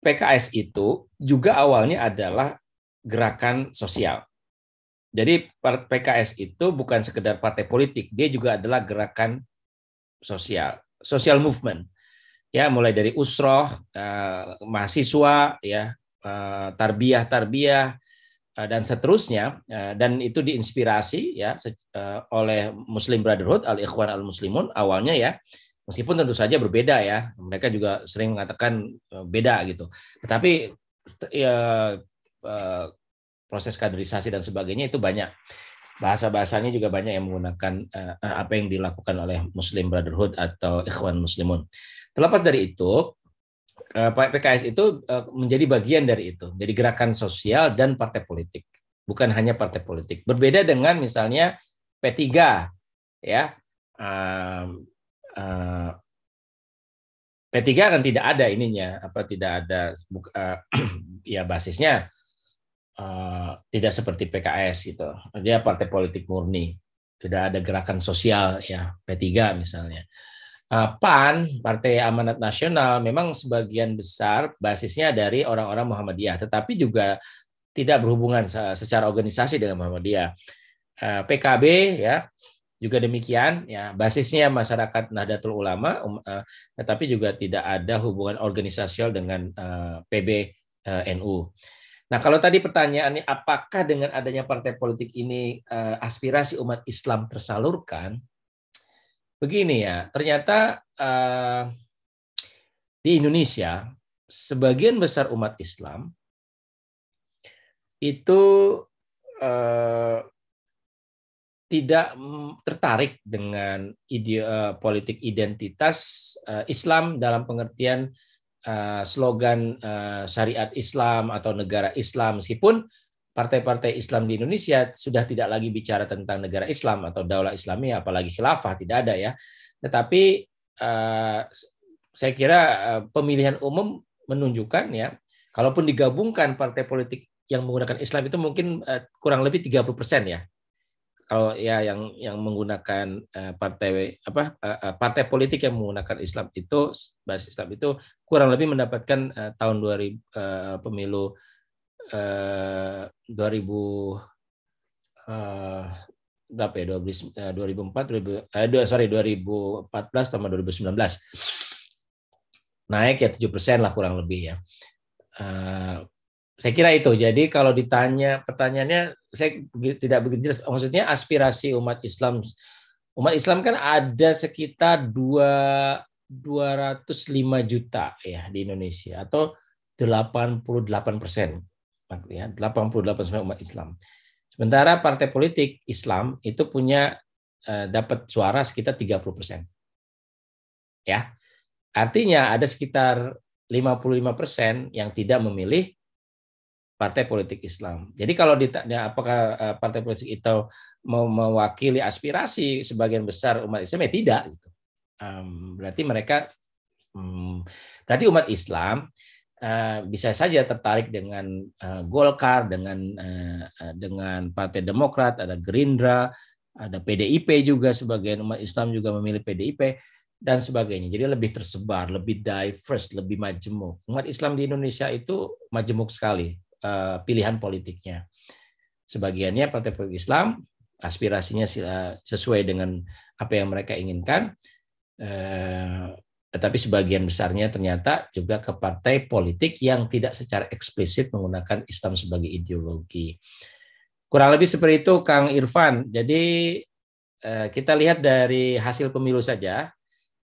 PKS itu juga awalnya adalah gerakan sosial. Jadi PKS itu bukan sekedar partai politik, dia juga adalah gerakan sosial, social movement. Ya, mulai dari usroh, eh, mahasiswa, ya, eh, tarbiyah, tarbiyah, eh, dan seterusnya. Eh, dan itu diinspirasi ya eh, oleh Muslim Brotherhood, al Ikhwan al Muslimun awalnya ya Meskipun tentu saja berbeda ya, mereka juga sering mengatakan eh, beda gitu. Tetapi ya, eh, proses kaderisasi dan sebagainya itu banyak. Bahasa-bahasanya juga banyak yang menggunakan eh, apa yang dilakukan oleh Muslim Brotherhood atau Ikhwan Muslimun. Terlepas dari itu, PKS itu menjadi bagian dari itu, jadi gerakan sosial dan partai politik, bukan hanya partai politik. Berbeda dengan misalnya P3, ya Eh, P3 kan tidak ada ininya, apa tidak ada uh, [CLEARS THROAT] ya basisnya uh, tidak seperti PKS gitu. Dia partai politik murni, tidak ada gerakan sosial ya P3 misalnya. Uh, PAN, Partai Amanat Nasional, memang sebagian besar basisnya dari orang-orang Muhammadiyah, tetapi juga tidak berhubungan secara organisasi dengan Muhammadiyah. Uh, PKB ya juga demikian, ya basisnya masyarakat Nahdlatul Ulama, um, uh, tetapi juga tidak ada hubungan organisasional dengan uh, eh, PBNU. Eh, uh, nah, kalau tadi pertanyaannya apakah dengan adanya partai politik ini uh, aspirasi umat Islam tersalurkan? Begini ya, ternyata uh, di Indonesia sebagian besar umat Islam itu uh, tidak mm, tertarik dengan ide, uh, politik identitas uh, Islam dalam pengertian uh, slogan uh, syariat Islam atau negara Islam meskipun partai-partai Islam di Indonesia sudah tidak lagi bicara tentang negara Islam atau daulah Islami apalagi khilafah tidak ada ya tetapi uh, saya kira uh, pemilihan umum menunjukkan ya kalaupun digabungkan partai politik yang menggunakan Islam itu mungkin kurang lebih 30% ya kalau ya yang yang menggunakan eh, partai apa eh, eh, partai politik yang menggunakan Islam itu basis Islam itu kurang lebih mendapatkan tahun 2000 pemilu 2000 berapa ya 2004 2000 eh, sorry 2014 sama 2019 naik ya tujuh persen lah kurang lebih ya saya kira itu. Jadi kalau ditanya pertanyaannya saya tidak begitu jelas. Maksudnya aspirasi umat Islam umat Islam kan ada sekitar 2 205 juta ya di Indonesia atau 88 persen ya 88 persen umat Islam. Sementara partai politik Islam itu punya eh, dapat suara sekitar 30 persen. Ya, artinya ada sekitar 55 persen yang tidak memilih partai politik Islam. Jadi kalau ditanya apakah eh, partai politik itu mewakili aspirasi sebagian besar umat Islam ya tidak gitu. berarti mereka hmm, berarti umat Islam eh, bisa saja tertarik dengan eh, Golkar, dengan dengan Partai Demokrat, ada Gerindra, ada PDIP juga sebagian umat Islam juga memilih PDIP dan sebagainya. Jadi lebih tersebar, lebih diverse, lebih majemuk. Umat Islam di Indonesia itu majemuk sekali Eh, pilihan politiknya. Sebagiannya partai politik Islam aspirasinya eh, sesuai dengan apa yang mereka inginkan, eh, tetapi sebagian besarnya ternyata juga ke partai politik yang tidak secara eksplisit menggunakan Islam sebagai ideologi. Kurang lebih seperti itu, Kang Irfan. Jadi kita lihat dari hasil pemilu saja,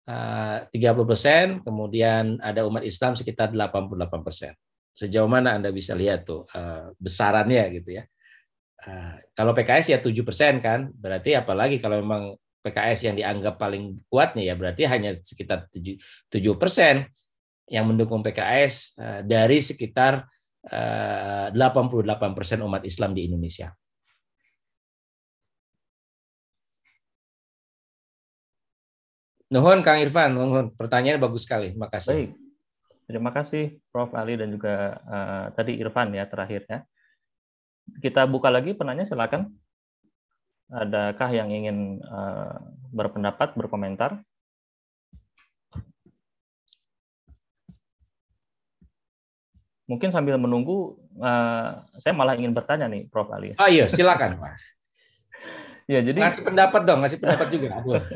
30 persen, kemudian ada umat Islam sekitar 88 persen. Sejauh mana Anda bisa lihat tuh uh, besarannya gitu ya. Uh, kalau PKS ya 7% kan, berarti apalagi kalau memang PKS yang dianggap paling kuatnya ya berarti hanya sekitar 7 persen yang mendukung PKS uh, eh, dari sekitar uh, 88 persen umat Islam di Indonesia. Nuhun Kang Irfan, nuhun. Pertanyaan bagus sekali. Makasih. Baik. Terima kasih Prof. Ali dan juga uh, tadi Irfan ya terakhir ya. Kita buka lagi penanya silakan. Adakah yang ingin uh, berpendapat, berkomentar? Mungkin sambil menunggu, uh, saya malah ingin bertanya nih, Prof. Ali. Oh iya, silakan, Pak. [LAUGHS] ya, jadi ngasih pendapat dong, ngasih pendapat juga. [LAUGHS]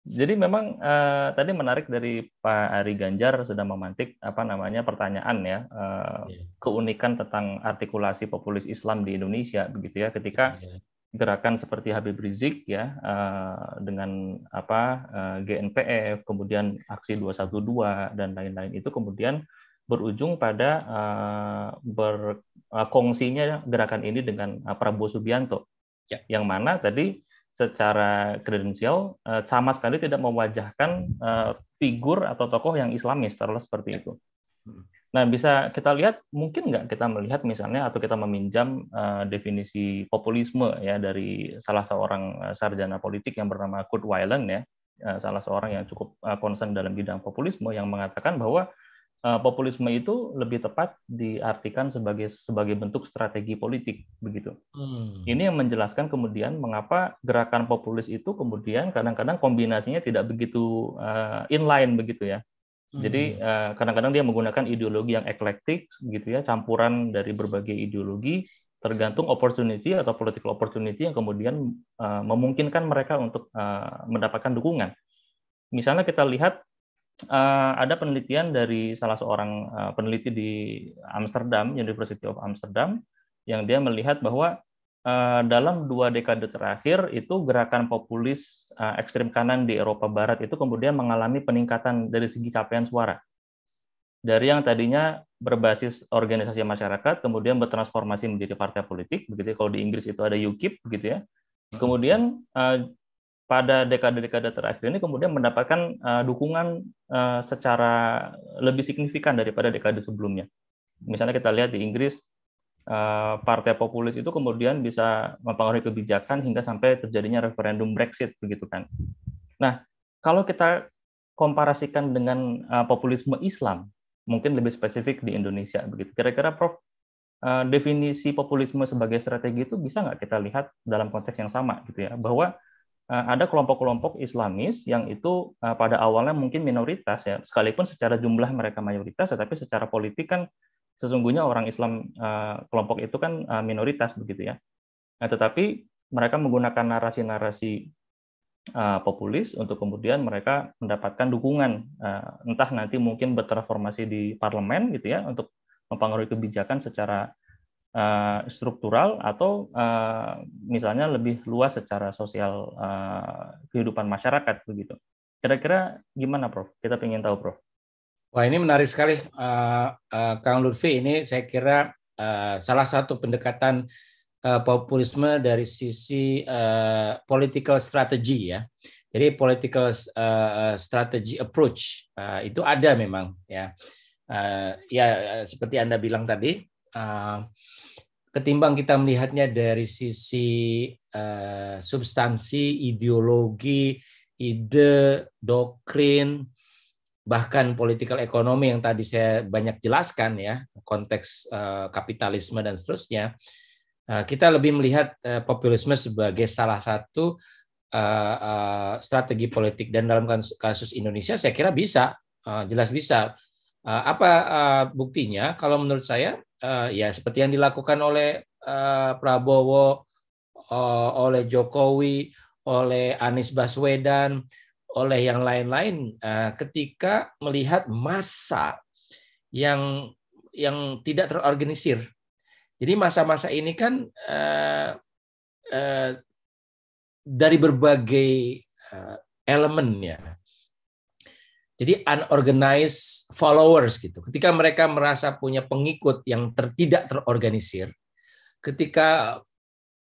Jadi memang uh, tadi menarik dari Pak Ari Ganjar sudah memantik apa namanya pertanyaan ya uh, keunikan tentang artikulasi populis Islam di Indonesia begitu ya ketika iya. gerakan seperti Habib Rizik ya uh, dengan apa uh, GNPF kemudian aksi 212 dan lain-lain itu kemudian berujung pada uh, berkongsinya gerakan ini dengan uh, Prabowo Subianto, ya. yang mana tadi secara kredensial uh, eh, sama sekali tidak mewajahkan uh, figur atau tokoh yang Islamis terlalu seperti itu. Nah bisa kita lihat mungkin nggak kita melihat misalnya atau kita meminjam uh, definisi populisme ya dari salah seorang sarjana politik yang bernama Kurt Weiland ya uh, salah seorang yang cukup uh, dalam bidang populisme yang mengatakan bahwa Eh, populisme itu lebih tepat diartikan sebagai sebagai bentuk strategi politik begitu. Hmm. Ini yang menjelaskan kemudian mengapa gerakan populis itu kemudian kadang-kadang kombinasinya tidak begitu uh, inline begitu ya. Hmm. Jadi uh, eh, kadang-kadang dia menggunakan ideologi yang eklektik gitu ya, campuran dari berbagai ideologi tergantung opportunity atau political opportunity yang kemudian uh, memungkinkan mereka untuk uh, mendapatkan dukungan. Misalnya kita lihat uh, ada penelitian dari salah seorang uh, peneliti di Amsterdam, University of Amsterdam, yang dia melihat bahwa uh, dalam dua dekade terakhir itu gerakan populis uh, ekstrem kanan di Eropa Barat itu kemudian mengalami peningkatan dari segi capaian suara. Dari yang tadinya berbasis organisasi masyarakat, kemudian bertransformasi menjadi partai politik, begitu. Ya. Kalau di Inggris itu ada UKIP, begitu ya. Hmm. Kemudian pada dekade-dekade terakhir ini kemudian mendapatkan uh, dukungan uh, secara lebih signifikan daripada dekade sebelumnya. Misalnya kita lihat di Inggris, uh, partai populis itu kemudian bisa mempengaruhi kebijakan hingga sampai terjadinya referendum Brexit, begitu kan? Nah, kalau kita komparasikan dengan uh, populisme Islam, mungkin lebih spesifik di Indonesia, begitu. Kira-kira, Prof, definisi populisme sebagai strategi itu bisa nggak kita lihat dalam konteks yang sama, gitu ya, bahwa Eh, ada kelompok-kelompok Islamis yang itu eh, pada awalnya mungkin minoritas ya, sekalipun secara jumlah mereka mayoritas, tetapi secara politik kan sesungguhnya orang Islam eh, kelompok itu kan minoritas begitu ya. Nah, tetapi mereka menggunakan narasi-narasi populis untuk kemudian mereka mendapatkan dukungan entah nanti mungkin bertransformasi di parlemen gitu ya untuk mempengaruhi kebijakan secara uh, struktural atau uh, misalnya lebih luas secara sosial uh, kehidupan masyarakat begitu. Kira-kira gimana, Prof? Kita ingin tahu, Prof. Wah ini menarik sekali, uh, uh, Kang Lutfi. Ini saya kira uh, salah satu pendekatan uh, populisme dari sisi uh, political strategy ya. Jadi political uh, strategy approach uh, itu ada memang ya. Uh, ya seperti anda bilang tadi Ah, ketimbang kita melihatnya dari sisi eh, substansi, ideologi, ide, doktrin, bahkan political ekonomi yang tadi saya banyak jelaskan ya konteks eh, kapitalisme dan seterusnya eh, kita lebih melihat populisme sebagai salah satu strategi politik dan dalam kasus, Indonesia saya kira bisa jelas bisa apa buktinya kalau menurut saya uh, ya seperti yang dilakukan oleh uh, Prabowo, uh, oleh Jokowi, oleh Anies Baswedan, oleh yang lain-lain uh, ketika melihat masa yang yang tidak terorganisir. Jadi masa-masa ini kan uh, uh, dari berbagai uh, elemen ya jadi unorganized followers gitu. Ketika mereka merasa punya pengikut yang ter, tidak terorganisir, ketika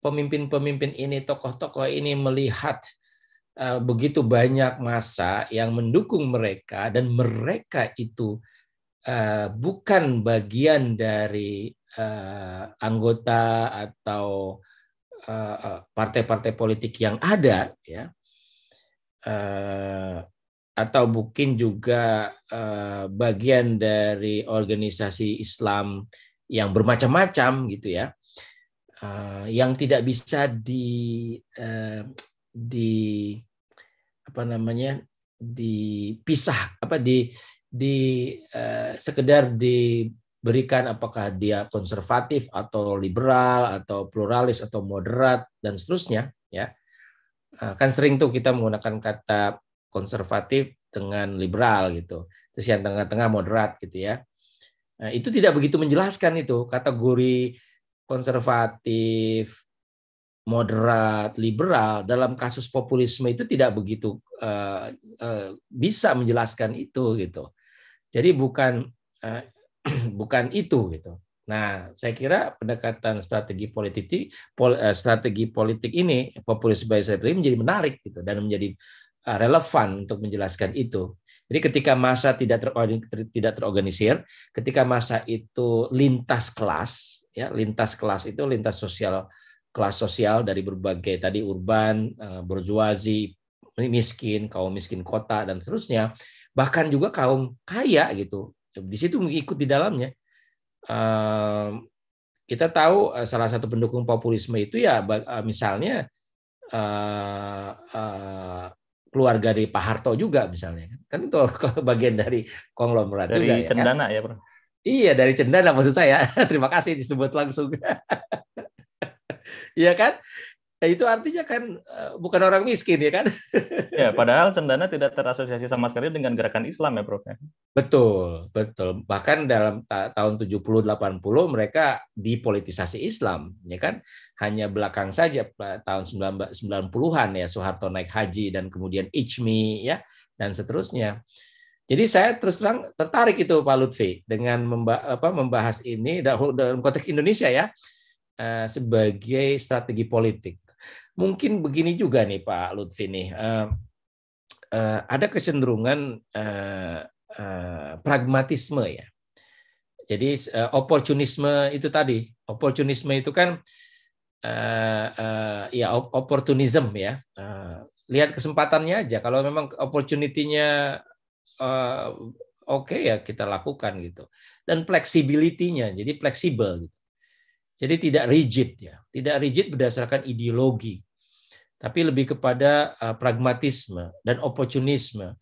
pemimpin-pemimpin ini, tokoh-tokoh ini melihat uh, begitu banyak masa yang mendukung mereka dan mereka itu uh, bukan bagian dari uh, anggota atau partai-partai politik yang ada, ya. Uh, atau mungkin juga uh, bagian dari organisasi Islam yang bermacam-macam gitu ya uh, yang tidak bisa di uh, di apa namanya dipisah apa di di uh, sekedar diberikan apakah dia konservatif atau liberal atau pluralis atau moderat dan seterusnya ya kan sering tuh kita menggunakan kata konservatif dengan liberal gitu. Terus yang tengah-tengah moderat gitu ya. Nah, itu tidak begitu menjelaskan itu kategori konservatif, moderat, liberal dalam kasus populisme itu tidak begitu uh, uh, bisa menjelaskan itu gitu. Jadi bukan uh, [CLEARS THROAT] bukan itu gitu. Nah, saya kira pendekatan strategi politik pol, strategi politik ini populisme menjadi menarik gitu dan menjadi Uh, relevan untuk menjelaskan itu. Jadi ketika masa tidak tidak terorganisir, ketika masa itu lintas kelas, ya lintas kelas itu lintas sosial kelas sosial dari berbagai tadi urban, uh, berjuazi, miskin, kaum miskin kota dan seterusnya, bahkan juga kaum kaya gitu. Di situ mengikut di dalamnya. Um, kita tahu uh, salah satu pendukung populisme itu ya misalnya keluarga dari Pak Harto juga misalnya kan itu [LAUGHS] bagian dari konglomerat dari juga cendana ya, kan? ya bro iya dari cendana maksud saya [LAUGHS] terima kasih disebut langsung [LAUGHS] Iya kan Nah, itu artinya kan eh, bukan orang miskin ya kan? [LAUGHS] ya, padahal Cendana tidak terasosiasi sama sekali dengan gerakan Islam ya, Prof. Ya? Betul, betul. Bahkan dalam ta tahun 70 80 mereka dipolitisasi Islam, ya kan? Hanya belakang saja tahun 90-an ya Soeharto naik haji dan kemudian Ijmi ya dan seterusnya. Jadi saya terus terang tertarik itu Pak Lutfi dengan membahas ini dalam konteks Indonesia ya eh, sebagai strategi politik. Mungkin begini juga nih Pak Lutfi nih, uh, uh, ada kecenderungan uh, uh, pragmatisme ya. Jadi uh, oportunisme itu tadi, oportunisme itu kan uh, uh, ya op oportunism ya. Uh, lihat kesempatannya aja. Kalau memang opportunity-nya uh, oke okay ya kita lakukan gitu. Dan flexibility-nya, jadi fleksibel gitu. Jadi tidak rigid ya, tidak rigid berdasarkan ideologi, tapi lebih kepada eh, pragmatisme dan oportunisme.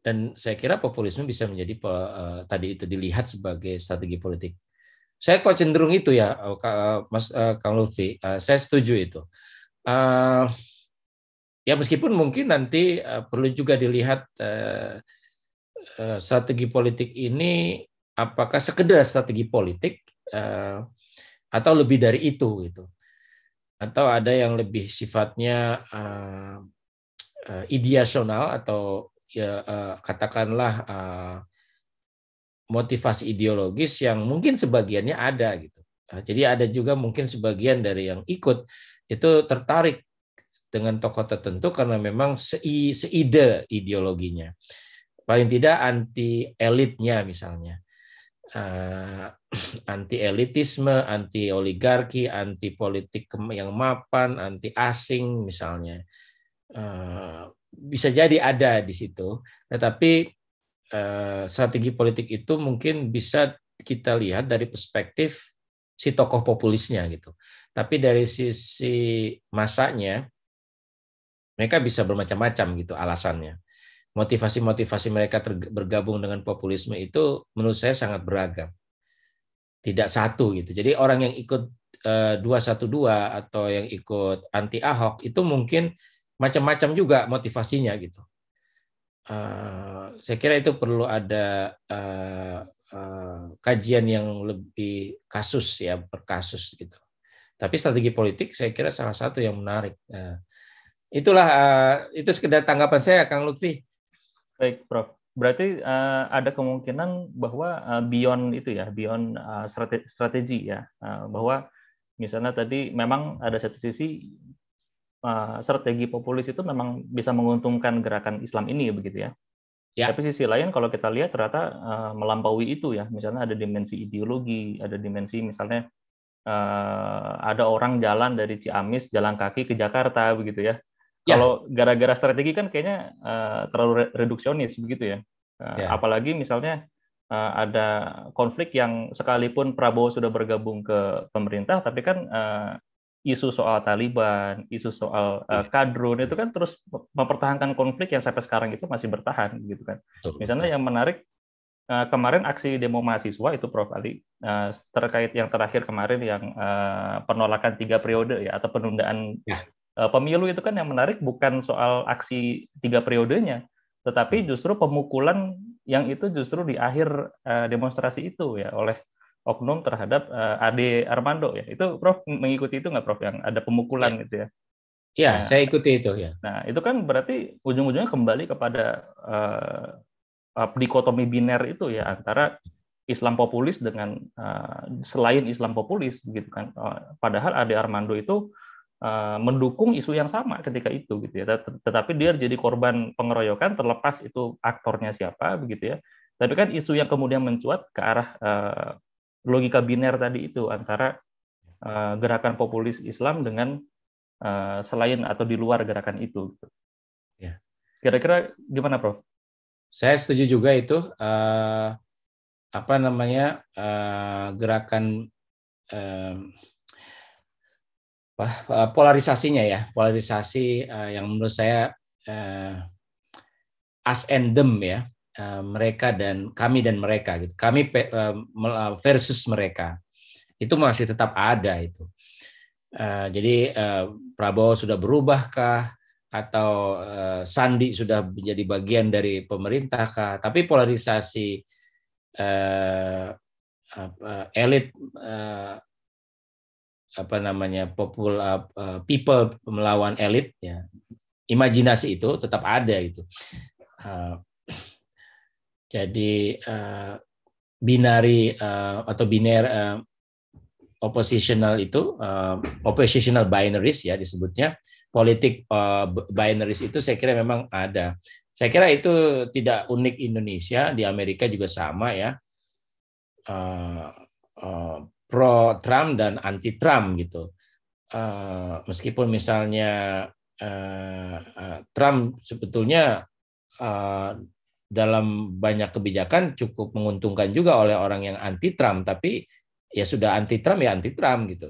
Dan saya kira populisme bisa menjadi eh, tadi itu dilihat sebagai strategi politik. Saya kok cenderung itu ya, eh, Mas Kang Lutfi. saya setuju itu. ya meskipun mungkin nanti perlu juga dilihat strategi politik ini apakah sekedar strategi politik atau lebih dari itu gitu atau ada yang lebih sifatnya uh, uh, ideasional atau ya, uh, katakanlah uh, motivasi ideologis yang mungkin sebagiannya ada gitu uh, jadi ada juga mungkin sebagian dari yang ikut itu tertarik dengan tokoh tertentu karena memang sei, seide ideologinya paling tidak anti elitnya misalnya anti elitisme, anti oligarki, anti politik yang mapan, anti asing misalnya. Eh, bisa jadi ada di situ, tetapi eh, strategi politik itu mungkin bisa kita lihat dari perspektif si tokoh populisnya gitu. Tapi dari sisi masanya mereka bisa bermacam-macam gitu alasannya. Motivasi-motivasi mereka bergabung dengan populisme itu menurut saya sangat beragam tidak satu gitu. Jadi orang yang ikut eh, dua satu dua atau yang ikut anti Ahok itu mungkin macam-macam juga motivasinya gitu. Uh, saya kira itu perlu ada uh, uh, kajian yang lebih kasus ya per kasus gitu. Tapi strategi politik saya kira salah satu yang menarik. Nah, itulah uh, itu sekedar tanggapan saya Kang Lutfi. Baik, Prof berarti uh, ada kemungkinan bahwa uh, beyond itu ya, beyond uh, eh, strategi, strategi ya, uh, bahwa misalnya tadi memang ada satu sisi uh, strategi populis itu memang bisa menguntungkan gerakan Islam ini begitu ya. Ya. Tapi sisi lain kalau kita lihat ternyata uh, melampaui itu ya, misalnya ada dimensi ideologi, ada dimensi misalnya uh, ada orang jalan dari Ciamis jalan kaki ke Jakarta begitu ya. Ya. Kalau gara-gara strategi kan kayaknya uh, terlalu reduksionis begitu ya. Uh, ya. Apalagi misalnya uh, ada konflik yang sekalipun Prabowo sudah bergabung ke pemerintah, tapi kan uh, isu soal Taliban, isu soal uh, kadrun itu kan terus mempertahankan konflik yang sampai sekarang itu masih bertahan gitu kan. Betul, Misalnya yang menarik uh, kemarin aksi demo mahasiswa itu Prof Ali uh, terkait yang terakhir kemarin yang uh, penolakan tiga periode ya atau penundaan ya. Eh, pemilu itu kan yang menarik bukan soal aksi tiga periodenya, tetapi hmm. justru pemukulan yang itu justru di akhir eh, demonstrasi itu ya oleh oknum terhadap eh, Ade Armando ya. Itu Prof mengikuti itu nggak Prof yang ada pemukulan ya. gitu ya? Ya nah, saya ikuti itu ya. Nah itu kan berarti ujung-ujungnya kembali kepada uh, dikotomi biner itu ya antara Islam populis dengan uh, selain Islam populis gitu kan. Uh, padahal Ade Armando itu Eh, mendukung isu yang sama ketika itu gitu ya. Tetapi dia jadi korban pengeroyokan terlepas itu aktornya siapa begitu ya. Tapi kan isu yang kemudian mencuat ke arah eh, logika biner tadi itu antara eh, gerakan populis Islam dengan selain atau di luar gerakan itu. Gitu. Ya. Kira-kira gimana, Prof? Saya setuju juga itu apa namanya gerakan Eh, polarisasinya ya polarisasi eh, yang menurut saya uh, eh, and them ya mereka dan kami dan mereka gitu kami versus mereka itu masih tetap ada itu jadi Prabowo sudah berubahkah atau Sandi sudah menjadi bagian dari pemerintahkah tapi polarisasi elit apa namanya popul uh, uh, people melawan elit ya imajinasi itu tetap ada gitu uh, jadi uh, binari uh, atau biner uh, oppositional itu uh, oppositional binaries ya disebutnya politik uh, binaries itu saya kira memang ada saya kira itu tidak unik Indonesia di Amerika juga sama ya uh, uh, pro Trump dan anti Trump gitu. Uh, meskipun misalnya uh, uh, Trump sebetulnya uh, dalam banyak kebijakan cukup menguntungkan juga oleh orang yang anti Trump, tapi ya sudah anti Trump ya anti Trump gitu.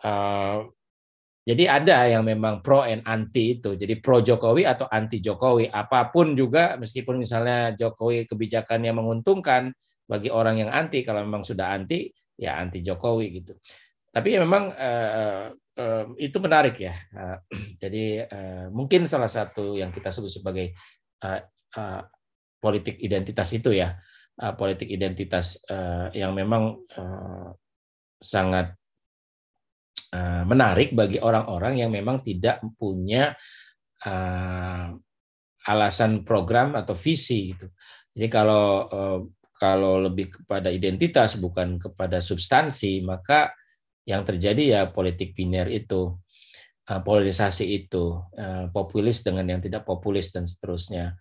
Uh, jadi ada yang memang pro and anti itu. Jadi pro Jokowi atau anti Jokowi, apapun juga meskipun misalnya Jokowi kebijakannya menguntungkan bagi orang yang anti, kalau memang sudah anti ya anti Jokowi gitu. Tapi ya memang eh, eh, eh itu menarik ya. [CLEARS THROAT] jadi eh, mungkin salah satu yang kita sebut sebagai eh, eh, politik identitas itu ya, eh, politik identitas eh, yang memang eh, sangat eh, menarik bagi orang-orang yang memang tidak punya eh, alasan program atau visi gitu. Jadi kalau eh, kalau lebih kepada identitas bukan kepada substansi, maka yang terjadi ya politik biner itu, eh, polarisasi itu, eh, populis dengan yang tidak populis dan seterusnya,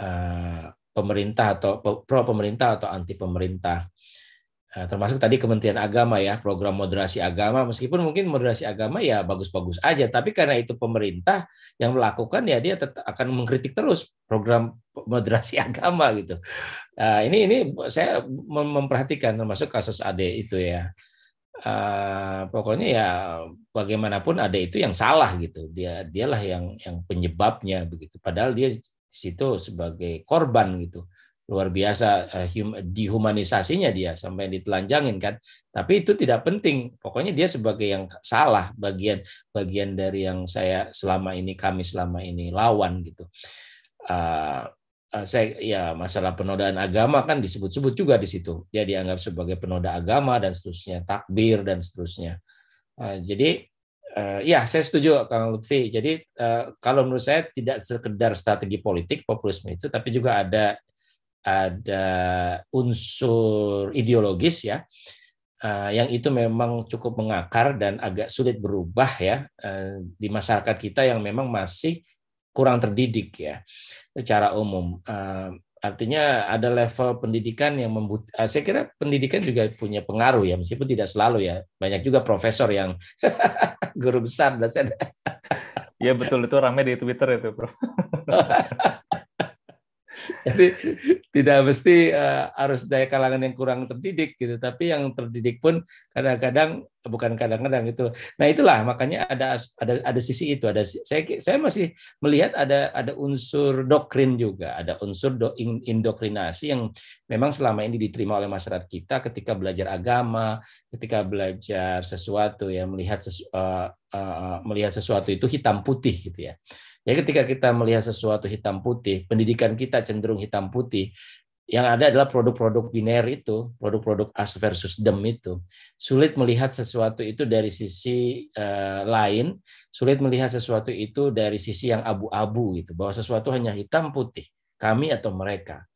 eh, pemerintah atau pro pemerintah atau anti pemerintah. Eh, termasuk tadi Kementerian Agama ya program moderasi agama meskipun mungkin moderasi agama ya bagus-bagus aja tapi karena itu pemerintah yang melakukan ya dia tetap akan mengkritik terus program moderasi [LAUGHS] agama gitu nah, ini ini saya memperhatikan termasuk kasus ade itu ya Uh, pokoknya ya bagaimanapun Ade itu yang salah gitu dia dialah yang yang penyebabnya begitu padahal dia situ sebagai korban gitu luar biasa eh, dihumanisasinya dia sampai ditelanjangin kan tapi itu tidak penting pokoknya dia sebagai yang salah bagian bagian dari yang saya selama ini kami selama ini lawan gitu uh, saya ya masalah penodaan agama kan disebut-sebut juga di situ dia dianggap sebagai penoda agama dan seterusnya takbir dan seterusnya uh, jadi uh, ya saya setuju Kang Lutfi. Jadi uh, kalau menurut saya tidak sekedar strategi politik populisme itu, tapi juga ada ada unsur ideologis ya eh, yang itu memang cukup mengakar dan agak sulit berubah ya eh, di masyarakat kita yang memang masih kurang terdidik ya secara umum. Eh, artinya ada level pendidikan yang membut saya kira pendidikan juga punya pengaruh ya meskipun tidak selalu ya banyak juga profesor yang [LAUGHS] guru besar dosen ya betul itu ramai di Twitter itu bro [LAUGHS] Jadi tidak mesti uh, harus dari kalangan yang kurang terdidik gitu, tapi yang terdidik pun kadang-kadang bukan kadang-kadang itu. Nah itulah makanya ada ada ada sisi itu. Ada saya saya masih melihat ada ada unsur doktrin juga, ada unsur do, indoktrinasi yang memang selama ini diterima oleh masyarakat kita ketika belajar agama, ketika belajar sesuatu ya melihat sesu, uh, uh, melihat sesuatu itu hitam putih gitu ya. Ya ketika kita melihat sesuatu hitam putih, pendidikan kita cenderung hitam putih, yang ada adalah produk-produk biner itu, produk-produk as versus dem itu. Sulit melihat sesuatu itu dari sisi uh, lain, sulit melihat sesuatu itu dari sisi yang abu-abu gitu, bahwa sesuatu hanya hitam putih, kami atau mereka.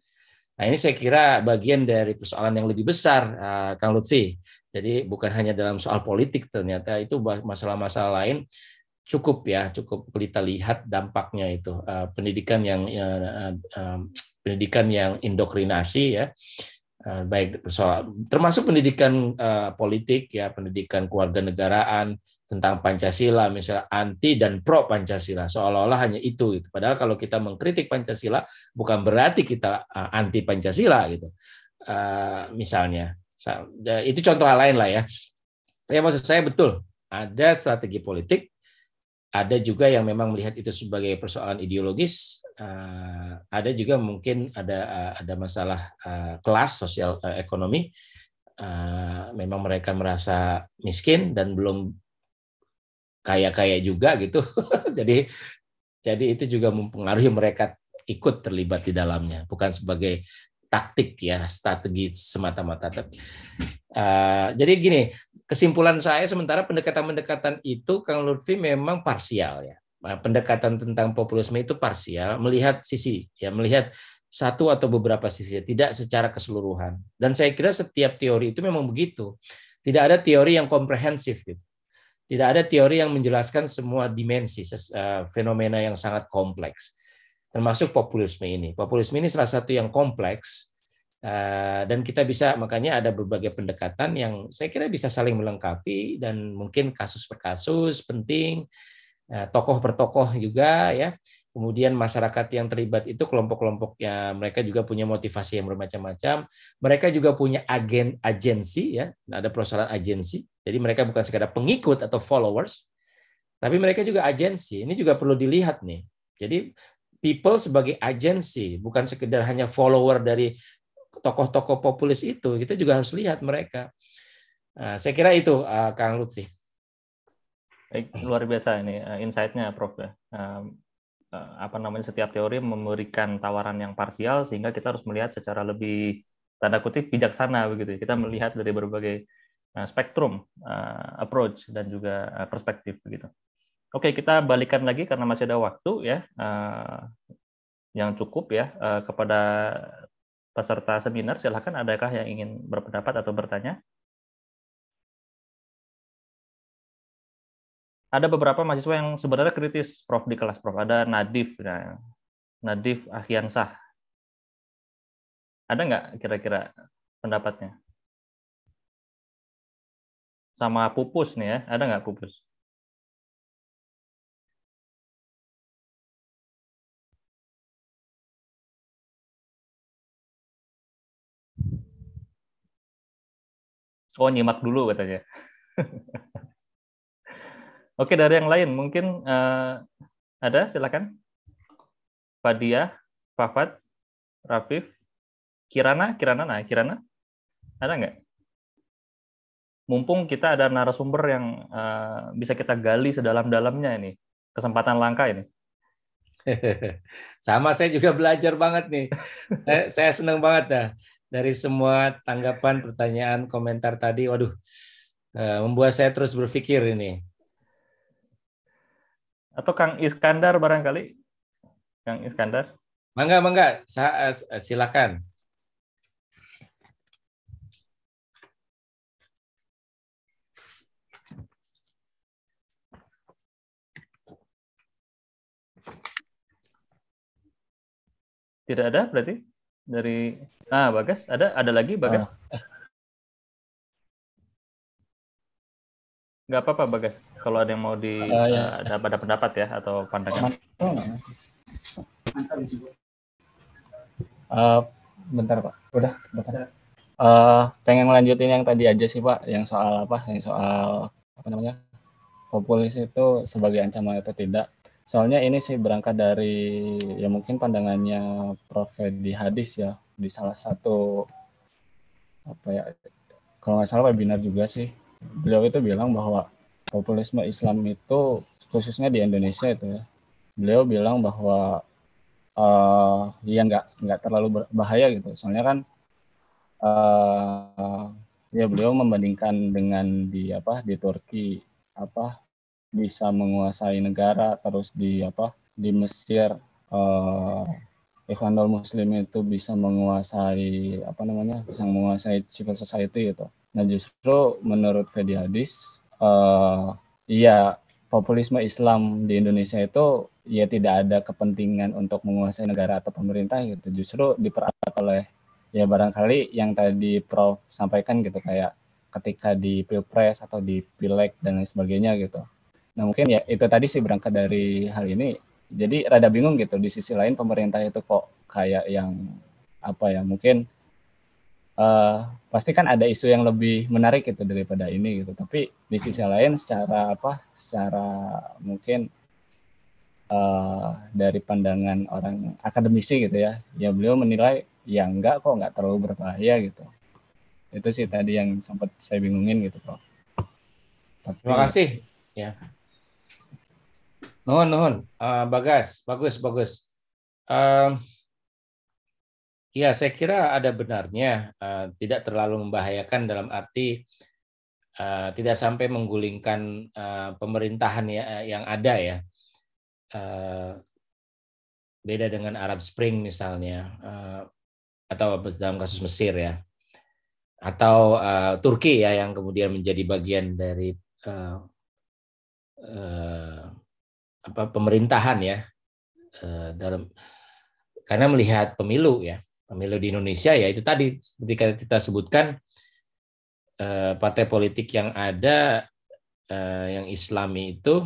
Nah, ini saya kira bagian dari persoalan yang lebih besar, uh, Kang Lutfi. Jadi bukan hanya dalam soal politik ternyata itu masalah-masalah lain cukup ya cukup kita lihat dampaknya itu uh, pendidikan yang uh, uh, pendidikan yang indoktrinasi ya uh, baik soal termasuk pendidikan uh, politik ya pendidikan keluarga negaraan tentang Pancasila misalnya anti dan pro Pancasila seolah-olah hanya itu gitu. padahal kalau kita mengkritik Pancasila bukan berarti kita uh, anti Pancasila gitu uh, misalnya ya, itu contoh lain lah ya ya maksud saya betul ada strategi politik ada juga yang memang melihat itu sebagai persoalan ideologis eh, ada juga mungkin ada eh, ada masalah eh, kelas sosial ekonomi memang mereka merasa miskin dan belum kaya-kaya juga gitu [LAUGHS] jadi jadi itu juga mempengaruhi mereka ikut terlibat di dalamnya bukan sebagai taktik ya, strategi semata-mata. Uh, jadi gini, kesimpulan saya sementara pendekatan-pendekatan itu Kang Lutfi memang parsial ya. Nah, pendekatan tentang populisme itu parsial, melihat sisi ya, melihat satu atau beberapa sisi, tidak secara keseluruhan. Dan saya kira setiap teori itu memang begitu. Tidak ada teori yang komprehensif gitu tidak ada teori yang menjelaskan semua dimensi eh, fenomena yang sangat kompleks termasuk populisme ini. Populisme ini salah satu yang kompleks eh, dan kita bisa makanya ada berbagai pendekatan yang saya kira bisa saling melengkapi dan mungkin kasus per kasus penting eh, tokoh per tokoh juga ya kemudian masyarakat yang terlibat itu kelompok-kelompoknya mereka juga punya motivasi yang bermacam-macam mereka juga punya agen agensi ya ada persoalan agensi jadi mereka bukan sekadar pengikut atau followers tapi mereka juga agensi ini juga perlu dilihat nih jadi people sebagai agensi, bukan sekedar hanya follower dari tokoh-tokoh populis itu. Kita juga harus lihat mereka. Nah, saya kira itu uh, Kang Lutfi. Baik, luar biasa ini uh, insight-nya Prof. Uh, uh, apa namanya setiap teori memberikan tawaran yang parsial sehingga kita harus melihat secara lebih tanda kutip bijaksana begitu. Ya. Kita melihat dari berbagai uh, spektrum uh, approach dan juga uh, perspektif begitu. Oke, kita balikan lagi karena masih ada waktu ya uh, yang cukup ya uh, kepada peserta seminar. Silahkan adakah yang ingin berpendapat atau bertanya? Ada beberapa mahasiswa yang sebenarnya kritis, Prof, di kelas, Prof. Ada Nadif, ya Nadif Ahyansah. Ada nggak kira-kira pendapatnya? Sama Pupus nih ya, ada nggak Pupus? Oh, nyimak dulu katanya. [LAUGHS] Oke, dari yang lain mungkin uh, ada silakan. Fadia, Fafat, Rafif, Kirana, Kirana, nah Kirana, ada nggak? Mumpung kita ada narasumber yang uh, bisa kita gali sedalam-dalamnya ini, kesempatan langka ini. [LAUGHS] Sama saya juga belajar banget nih. [LAUGHS] Eh, saya senang banget dah dari semua tanggapan, pertanyaan, komentar tadi. Waduh, eh, membuat saya terus berpikir ini. Atau Kang Iskandar barangkali? Kang Iskandar? Mangga, mangga. Eh, silakan. Tidak ada berarti? dari ah Bagas ada ada lagi Bagas ah. Eh. apa-apa Bagas kalau ada yang mau di ah, ya. Eh, ada pada pendapat ya atau pandangan uh, bentar Pak udah bentar. Uh, pengen melanjutin yang tadi aja sih Pak yang soal apa yang soal apa namanya populis itu sebagai ancaman atau tidak soalnya ini sih berangkat dari ya mungkin pandangannya Prof di hadis ya di salah satu apa ya kalau nggak salah webinar juga sih beliau itu bilang bahwa populisme Islam itu khususnya di Indonesia itu ya beliau bilang bahwa uh, ya nggak nggak terlalu bahaya gitu soalnya kan uh, ya beliau membandingkan dengan di apa di Turki apa bisa menguasai negara terus di apa di Mesir uh, eh, Ikhwanul Muslim itu bisa menguasai apa namanya bisa menguasai civil society gitu. Nah justru menurut Fedi Hadis uh, ya populisme Islam di Indonesia itu ya tidak ada kepentingan untuk menguasai negara atau pemerintah gitu justru diperalat oleh ya barangkali yang tadi Prof sampaikan gitu kayak ketika di pilpres atau di pileg dan lain sebagainya gitu Nah mungkin ya itu tadi sih berangkat dari hal ini. Jadi rada bingung gitu di sisi lain pemerintah itu kok kayak yang apa ya mungkin uh, pasti kan ada isu yang lebih menarik gitu daripada ini gitu. Tapi di sisi lain secara apa? Secara mungkin uh, dari pandangan orang akademisi gitu ya, ya beliau menilai ya enggak kok enggak terlalu berbahaya gitu. Itu sih tadi yang sempat saya bingungin gitu, Prof. Terima kasih. Ya. Nuhun, nuhun. Uh, bagas, bagus, bagus. Uh, ya, saya kira ada benarnya uh, tidak terlalu membahayakan dalam arti uh, tidak sampai menggulingkan uh, pemerintahan ya, yang ada ya. Uh, beda dengan Arab Spring misalnya, uh, atau dalam kasus Mesir ya, atau uh, Turki ya yang kemudian menjadi bagian dari uh, uh, apa pemerintahan ya eh, dalam karena melihat pemilu ya pemilu di Indonesia ya itu tadi seperti kita sebutkan eh, partai politik yang ada eh, yang Islami itu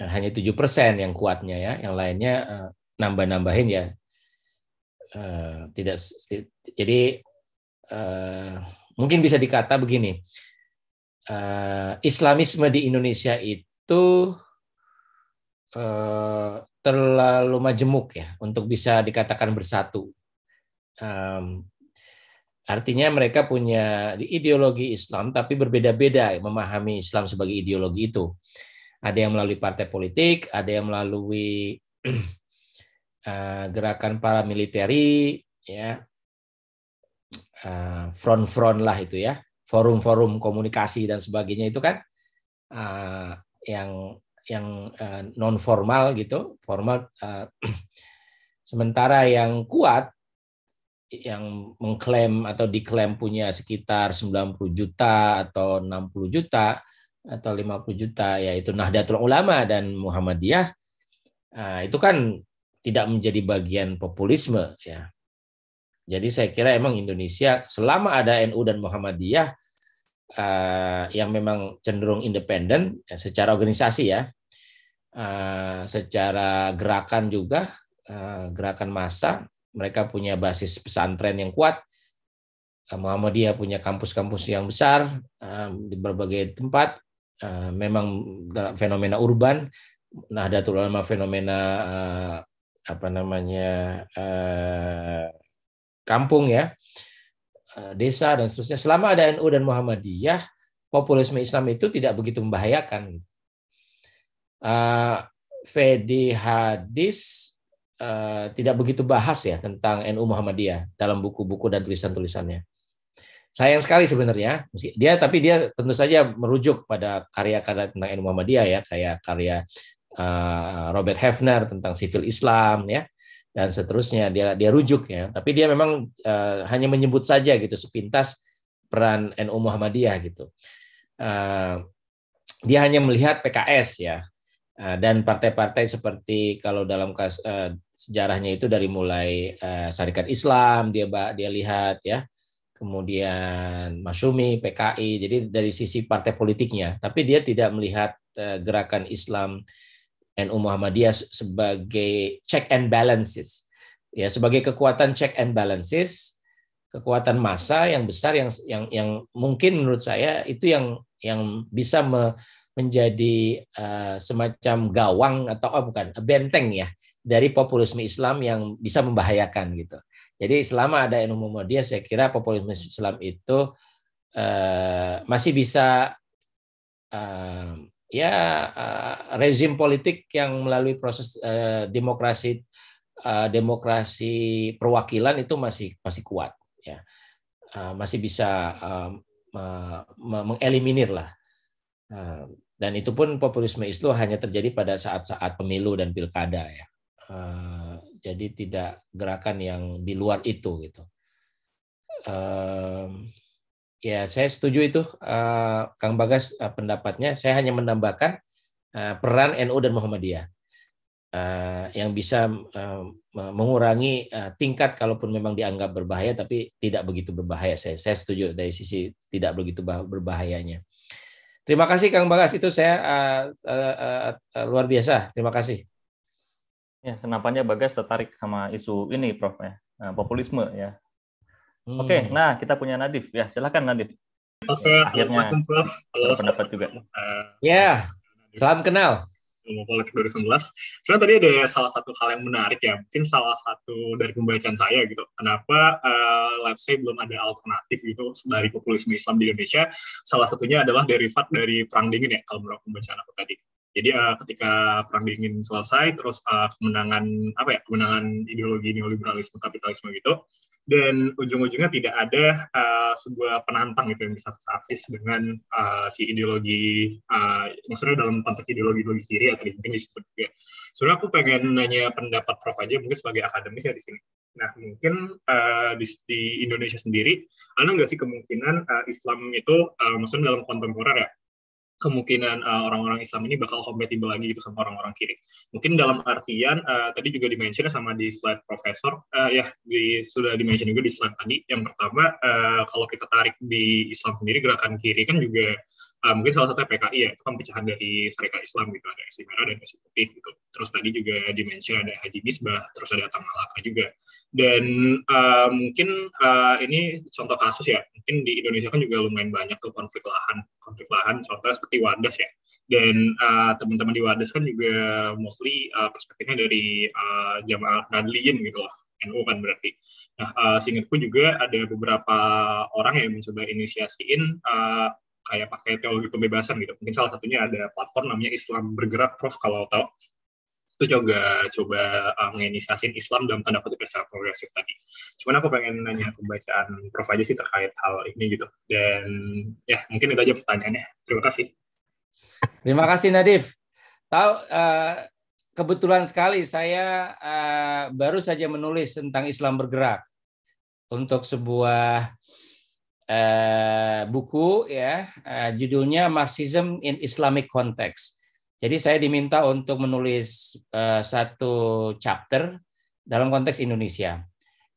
hanya tujuh persen yang kuatnya ya yang lainnya nambah-nambahin ya tidak jadi mungkin bisa dikata begini Islamisme di Indonesia itu Eh, terlalu majemuk ya untuk bisa dikatakan bersatu. Um, artinya mereka punya ideologi Islam tapi berbeda-beda ya, memahami Islam sebagai ideologi itu. Ada yang melalui partai politik, ada yang melalui [CLEARS THROAT] eh, gerakan para paramiliteri, ya eh, front-front lah itu ya, forum-forum komunikasi dan sebagainya itu kan yang yang uh, eh, non formal gitu, formal. Uh, [CLEARS THROAT] sementara yang kuat yang mengklaim atau diklaim punya sekitar 90 juta atau 60 juta atau 50 juta yaitu Nahdlatul Ulama dan Muhammadiyah uh, itu kan tidak menjadi bagian populisme ya. Jadi saya kira emang Indonesia selama ada NU dan Muhammadiyah yang memang cenderung independen ya, secara organisasi ya Eh, secara gerakan juga eh, gerakan massa mereka punya basis pesantren yang kuat eh, Muhammadiyah punya kampus-kampus yang besar di berbagai tempat memang fenomena urban nah ada Ulama fenomena apa namanya kampung ya desa dan seterusnya selama ada NU dan Muhammadiyah populisme Islam itu tidak begitu membahayakan gitu uh, Fedi Hadis uh, tidak begitu bahas ya tentang NU Muhammadiyah dalam buku-buku dan tulisan-tulisannya. Sayang sekali sebenarnya. Dia tapi dia tentu saja merujuk pada karya-karya tentang NU Muhammadiyah ya, kayak karya uh, Robert Hefner tentang sivil Islam ya dan seterusnya dia dia rujuk ya. Tapi dia memang uh, hanya menyebut saja gitu sepintas peran NU Muhammadiyah gitu. Uh, dia hanya melihat PKS ya Eh, dan partai-partai seperti kalau dalam kas, uh, sejarahnya itu dari mulai uh, Syarikat Islam dia dia lihat ya kemudian Masumi PKI jadi dari sisi partai politiknya tapi dia tidak melihat uh, gerakan Islam NU Muhammadiyah sebagai check and balances ya sebagai kekuatan check and balances kekuatan massa yang besar yang yang yang mungkin menurut saya itu yang yang bisa me, menjadi uh, semacam gawang atau oh bukan benteng ya dari populisme Islam yang bisa membahayakan gitu. Jadi selama ada NU Muhammadiyah saya kira populisme Islam itu uh, masih bisa uh, ya uh, rezim politik yang melalui proses uh, demokrasi uh, demokrasi perwakilan itu masih masih kuat ya. Uh, masih bisa uh, mengeliminir lah Nah, dan itu pun populisme itu hanya terjadi pada saat-saat pemilu dan pilkada ya. Eh, jadi tidak gerakan yang di luar itu gitu. Ya saya setuju itu eh, Kang Bagas eh, pendapatnya. Saya hanya menambahkan peran NU dan Muhammadiyah yang bisa mengurangi tingkat kalaupun memang dianggap berbahaya tapi tidak begitu berbahaya saya saya setuju dari sisi tidak begitu berbahayanya Terima kasih Kang Bagas, itu saya uh, uh, uh, uh, luar biasa. Terima kasih. Ya, kenapanya Bagas tertarik sama isu ini, Prof ya, nah, populisme ya. Hmm. Oke, nah kita punya Nadif ya, silakan Nadif. Oke, okay, akhirnya Prof. Halo, pendapat juga. Uh, ya, salam kenal sembilan 2019. Sebenarnya tadi ada salah satu hal yang menarik ya, mungkin salah satu dari pembacaan saya gitu. Kenapa uh, let's say belum ada alternatif gitu dari populisme Islam di Indonesia? Salah satunya adalah derivat dari perang dingin ya kalau menurut pembacaan aku tadi. Jadi uh, ketika perang dingin selesai, terus uh, kemenangan apa ya kemenangan ideologi neoliberalisme kapitalisme gitu, dan ujung-ujungnya tidak ada uh, sebuah penantang gitu yang bisa service dengan uh, si ideologi uh, maksudnya dalam konteks ideologi ideologi kiri atau ya mungkin disebut juga. Sebenarnya aku pengen nanya pendapat Prof aja mungkin sebagai akademis ya di sini. Nah mungkin uh, di, di Indonesia sendiri, ada nggak sih kemungkinan uh, Islam itu uh, maksudnya dalam kontemporer ya kemungkinan orang eh, orang-orang Islam ini bakal kompatibel lagi gitu sama orang-orang kiri. Mungkin dalam artian uh, tadi juga dimention sama di slide profesor, uh, ya di, sudah dimention juga di slide tadi. Yang pertama uh, kalau kita tarik di Islam sendiri gerakan kiri kan juga uh, mungkin salah satu PKI ya itu kan pecahan dari Serikat Islam gitu ada SI merah dan SI putih gitu terus tadi juga dimensi ada Haji Misbah terus ada tamalaka Malaka juga dan uh, mungkin uh, ini contoh kasus ya mungkin di Indonesia kan juga lumayan banyak tuh konflik lahan konflik lahan contohnya seperti Wadas ya dan uh, teman-teman di Wadas kan juga mostly uh, perspektifnya dari uh, jamaah Nadliyin gitu loh NU kan berarti. Nah, uh, seingatku juga ada beberapa orang yang mencoba inisiasiin uh, kayak pakai teologi pembebasan gitu. Mungkin salah satunya ada platform namanya Islam Bergerak, Prof, kalau tahu. Itu juga coba menginisiasi eh, um, Islam dalam tanda kutip secara progresif tadi. Cuman aku pengen nanya pembacaan Prof aja sih terkait hal ini gitu. Dan ya mungkin itu aja pertanyaannya. Terima kasih. Terima kasih Nadif. Tahu uh, kebetulan sekali saya uh, baru saja menulis tentang Islam bergerak untuk sebuah Eh, buku ya uh, judulnya Marxism in Islamic Context. Jadi saya diminta untuk menulis uh, satu chapter dalam konteks Indonesia.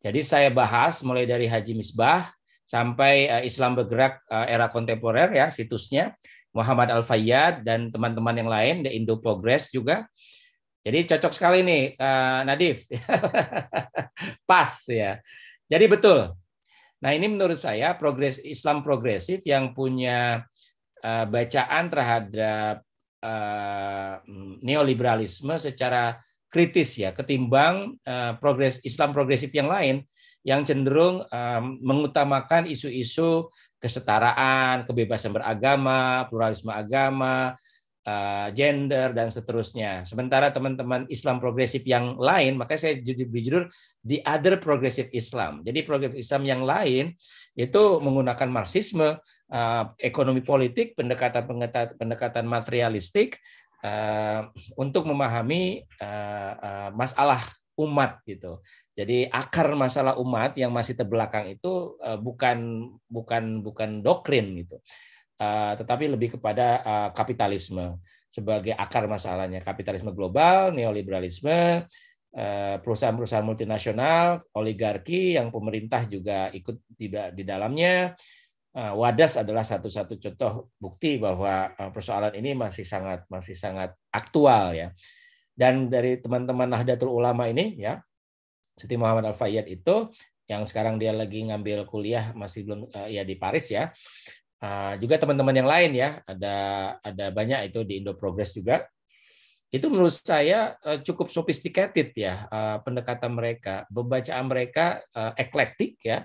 Jadi saya bahas mulai dari Haji Misbah sampai uh, Islam bergerak uh, era kontemporer ya situsnya Muhammad Al Fayyad dan teman-teman yang lain The Indo Progress juga. Jadi cocok sekali nih uh, Nadif. [LAUGHS] Pas ya. Jadi betul Nah ini menurut saya progres Islam progresif yang punya uh, bacaan terhadap uh, neoliberalisme secara kritis ya ketimbang uh, progres Islam progresif yang lain yang cenderung um, mengutamakan isu-isu kesetaraan, kebebasan beragama, pluralisme agama, Eh, gender dan seterusnya. Sementara teman-teman Islam progresif yang lain, makanya saya jujur jujur di other progressive Islam. Jadi progresif Islam yang lain itu menggunakan marxisme, eh, ekonomi politik, pendekatan pendekatan materialistik eh, untuk memahami masalah umat gitu. Jadi akar masalah umat yang masih terbelakang itu bukan bukan bukan doktrin gitu. Ah, tetapi lebih kepada ah, kapitalisme sebagai akar masalahnya. Kapitalisme global, neoliberalisme, eh, perusahaan-perusahaan multinasional, oligarki yang pemerintah juga ikut tidak di dalamnya. Ah, wadas adalah satu-satu contoh bukti bahwa persoalan ini masih sangat masih sangat aktual ya. Dan dari teman-teman Nahdlatul Ulama ini ya, Siti Muhammad Al Fayyad itu yang sekarang dia lagi ngambil kuliah masih belum eh, ya di Paris ya. Eh, juga teman-teman yang lain ya ada ada banyak itu di Indo Progress juga itu menurut saya eh, cukup sophisticated ya eh, pendekatan mereka pembacaan mereka uh, eklektik ya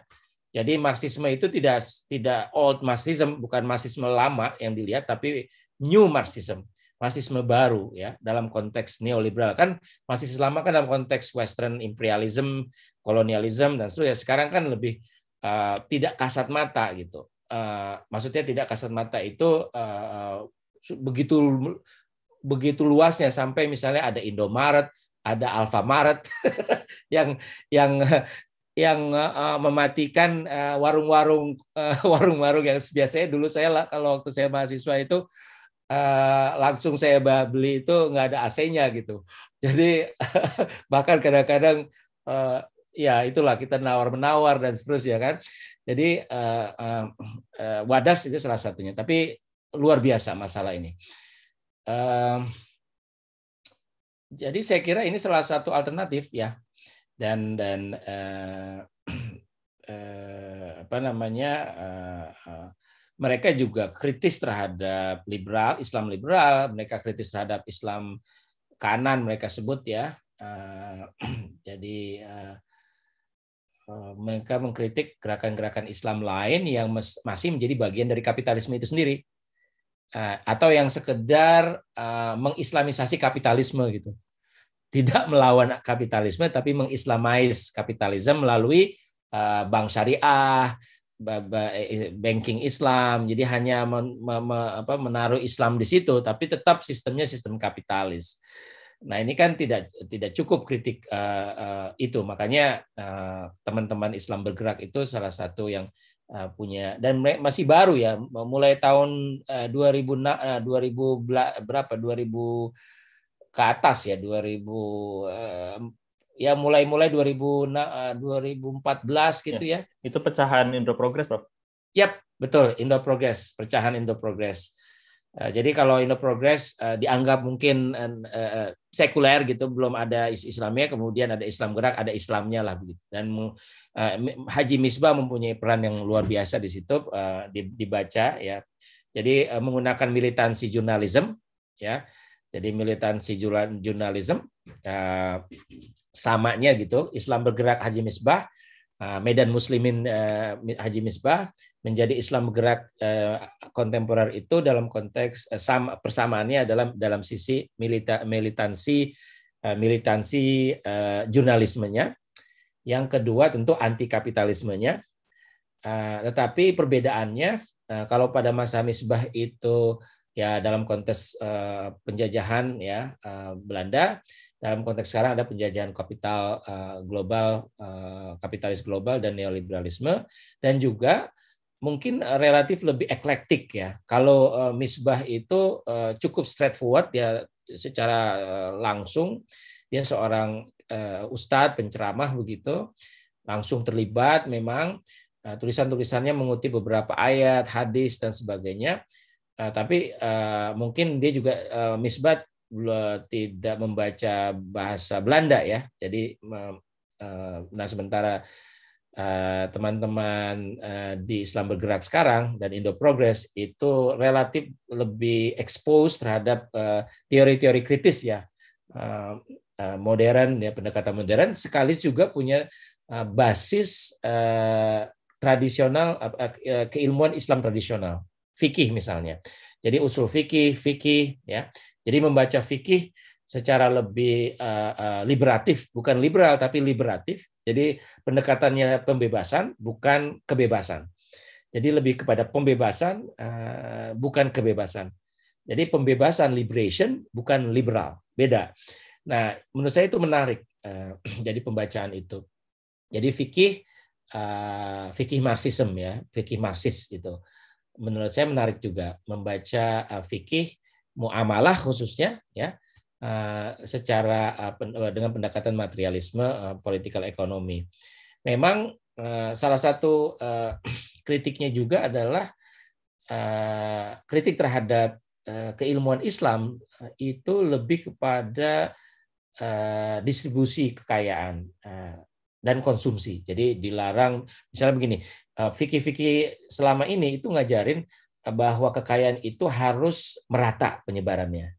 jadi marxisme itu tidak tidak old marxism bukan marxisme lama yang dilihat tapi new marxism marxisme baru ya dalam konteks neoliberal kan masih selama kan dalam konteks western imperialism kolonialism dan seterusnya sekarang kan lebih uh, tidak kasat mata gitu Eh, maksudnya tidak kasat mata itu eh, eh, begitu begitu luasnya sampai misalnya ada Indomaret, ada Alfamaret [LAUGHS] yang yang yang mematikan warung-warung [LAUGHS] warung-warung yang biasanya dulu saya kalau waktu saya mahasiswa itu langsung saya beli itu nggak ada AC-nya gitu. Jadi [LAUGHS] bahkan kadang-kadang ya itulah kita nawar menawar dan seterusnya kan. Jadi uh, uh, wadas itu salah satunya. Tapi luar biasa masalah ini. Uh, jadi saya kira ini salah satu alternatif ya dan dan uh, uh, apa namanya uh, uh, mereka juga kritis terhadap liberal Islam liberal mereka kritis terhadap Islam kanan mereka sebut ya uh, [CLEARS THROAT] jadi uh, Eh, mereka mengkritik gerakan-gerakan Islam lain yang masih menjadi bagian dari kapitalisme itu sendiri eh, atau yang sekedar eh, mengislamisasi kapitalisme gitu tidak melawan kapitalisme tapi mengislamize kapitalisme melalui bank syariah banking Islam jadi hanya menaruh Islam di situ tapi tetap sistemnya sistem kapitalis Nah ini kan tidak tidak cukup kritik uh, uh, itu makanya eh, teman-teman uh, Islam bergerak itu salah satu yang uh, punya dan masih baru ya mulai tahun uh, 2000 uh, 2000 berapa 2000 ke atas ya 2000 uh, ya mulai-mulai 2000 uh, 2014 gitu ya. ya. Itu pecahan Indo Progress, Prof. Yap, betul Indo Progress, pecahan Indo Progress. Eh, jadi kalau Indo Progress eh, dianggap mungkin eh, sekuler gitu, belum ada Islamnya, kemudian ada Islam gerak, ada Islamnya lah begitu. Dan Haji Misbah mempunyai peran yang luar biasa di situ dibaca ya. Jadi menggunakan militansi jurnalisme ya. Jadi militansi jurnalisme samanya gitu, Islam bergerak Haji Misbah Ah, Medan Muslimin eh, Haji Misbah menjadi Islam gerak eh, kontemporer itu dalam konteks eh, persamaannya dalam dalam sisi militansi militansi jurnalismenya, yang kedua tentu anti kapitalismenya, ah, tetapi perbedaannya kalau pada masa Misbah itu ya dalam konteks uh, penjajahan ya uh, Belanda dalam konteks sekarang ada penjajahan kapital uh, global uh, kapitalis global dan neoliberalisme dan juga mungkin relatif lebih eklektik ya kalau uh, Misbah itu uh, cukup straightforward ya secara uh, langsung dia seorang uh, ustadz penceramah begitu langsung terlibat memang uh, tulisan-tulisannya mengutip beberapa ayat hadis dan sebagainya Uh, tapi uh, mungkin dia juga uh, Misbat tidak membaca bahasa Belanda ya. Jadi uh, nah sementara teman-teman uh, uh, di Islam bergerak sekarang dan Indo Progress itu relatif lebih expose terhadap teori-teori uh, kritis ya modern ya pendekatan modern sekali juga punya basis tradisional keilmuan Islam tradisional fikih misalnya. Jadi usul fikih, fikih ya. Jadi membaca fikih secara lebih uh, uh, liberatif, bukan liberal tapi liberatif. Jadi pendekatannya pembebasan bukan kebebasan. Jadi lebih kepada pembebasan uh, bukan kebebasan. Jadi pembebasan liberation bukan liberal, beda. Nah, menurut saya itu menarik. Uh, [CLEARS THROAT] jadi pembacaan itu. Jadi fikih uh, fikih marxism ya, fikih marxis itu menurut saya menarik juga membaca uh, fikih muamalah khususnya ya uh, secara uh, pen, uh, dengan pendekatan materialisme uh, political ekonomi. Memang uh, salah satu uh, [CLEARS THROAT] kritiknya juga adalah uh, kritik terhadap keilmuan Islam itu lebih kepada uh, distribusi kekayaan. Uh, dan konsumsi. Jadi dilarang misalnya begini, fikih-fikih eh, selama ini itu ngajarin eh, bahwa kekayaan itu harus merata penyebarannya.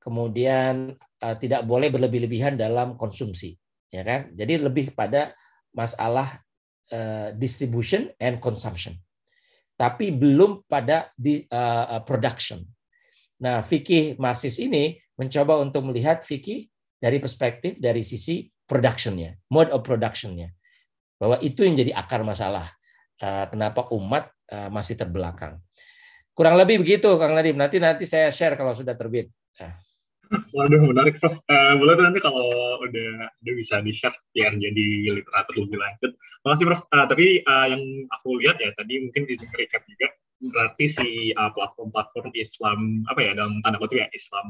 Kemudian eh, tidak boleh berlebih-lebihan dalam konsumsi, ya kan? Jadi lebih pada masalah distribution and consumption. Tapi belum pada di production. Nah, fikih masis ini mencoba untuk melihat fikih dari perspektif dari sisi productionnya, mode of productionnya, bahwa itu yang jadi akar masalah eh, kenapa umat eh, masih terbelakang. Kurang lebih begitu, Kang nadim Nanti nanti saya share kalau sudah terbit. Eh. Waduh, menarik, Prof. Uh, boleh nanti kalau udah, udah bisa di-share biar jadi literatur lebih lanjut. Makasih, Prof. Uh, tapi uh, yang aku lihat ya, tadi mungkin di recap juga, berarti si platform platform uh, Islam, apa ya, dalam tanda kutip ya, Islam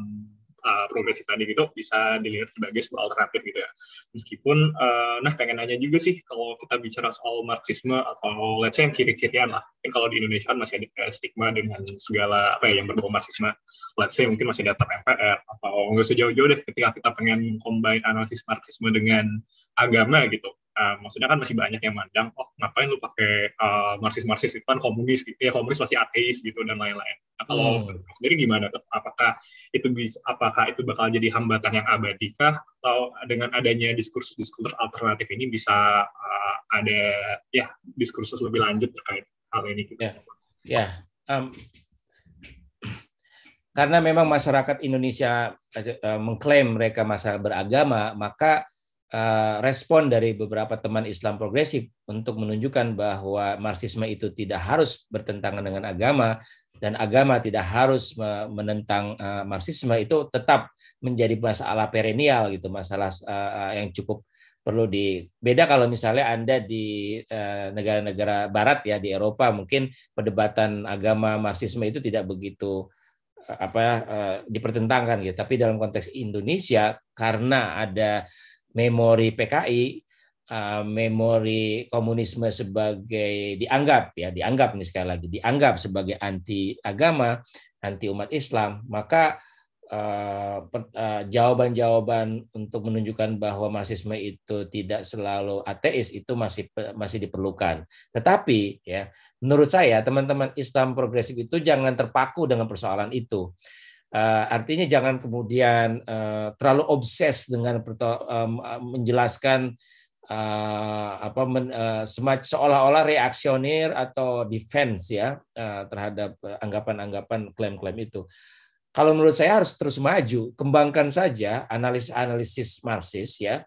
uh, eh, progresif tadi gitu bisa dilihat sebagai sebuah alternatif gitu ya. Meskipun, uh, nah pengen nanya juga sih kalau kita bicara soal Marxisme atau let's say yang kiri-kirian lah, mungkin kalau di Indonesia kan masih ada eh, stigma dengan segala apa ya yang berbau Marxisme, let's say mungkin masih ada MPR atau nggak sejauh-jauh deh ketika kita pengen combine analisis Marxisme dengan agama gitu Eh, maksudnya kan masih banyak yang mandang oh ngapain lu pakai uh, eh, marxis-marxis itu kan komunis gitu ya komunis pasti ateis gitu dan lain-lain nah, kalau hmm. sendiri gimana tuh apakah itu bisa apakah itu bakal jadi hambatan yang abadi kah atau dengan adanya diskursus-diskursus alternatif ini bisa uh, ada ya diskursus lebih lanjut terkait hal ini gitu ya yeah. Ya, yeah. um, karena memang masyarakat Indonesia uh, mengklaim mereka masa beragama maka Eh, respon dari beberapa teman Islam progresif untuk menunjukkan bahwa Marxisme itu tidak harus bertentangan dengan agama dan agama tidak harus menentang eh, Marxisme itu tetap menjadi masalah perennial gitu masalah eh, yang cukup perlu di beda kalau misalnya anda di negara-negara Barat ya di Eropa mungkin perdebatan agama Marxisme itu tidak begitu apa dipertentangkan gitu tapi dalam konteks Indonesia karena ada memori PKI, uh, memori komunisme sebagai dianggap ya dianggap nih sekali lagi dianggap sebagai anti agama, anti umat Islam, maka uh, uh, jawaban-jawaban uh, uh, untuk menunjukkan bahwa marxisme itu tidak selalu ateis itu masih masih diperlukan. Tetapi ya menurut saya teman-teman Islam progresif itu jangan terpaku dengan persoalan itu. Uh, artinya jangan kemudian uh, terlalu obses dengan uh, menjelaskan uh, apa men, uh, semacam seolah-olah reaksioner atau defense ya uh, terhadap anggapan-anggapan klaim-klaim itu. Kalau menurut saya harus terus maju, kembangkan saja analisis-analisis Marxis ya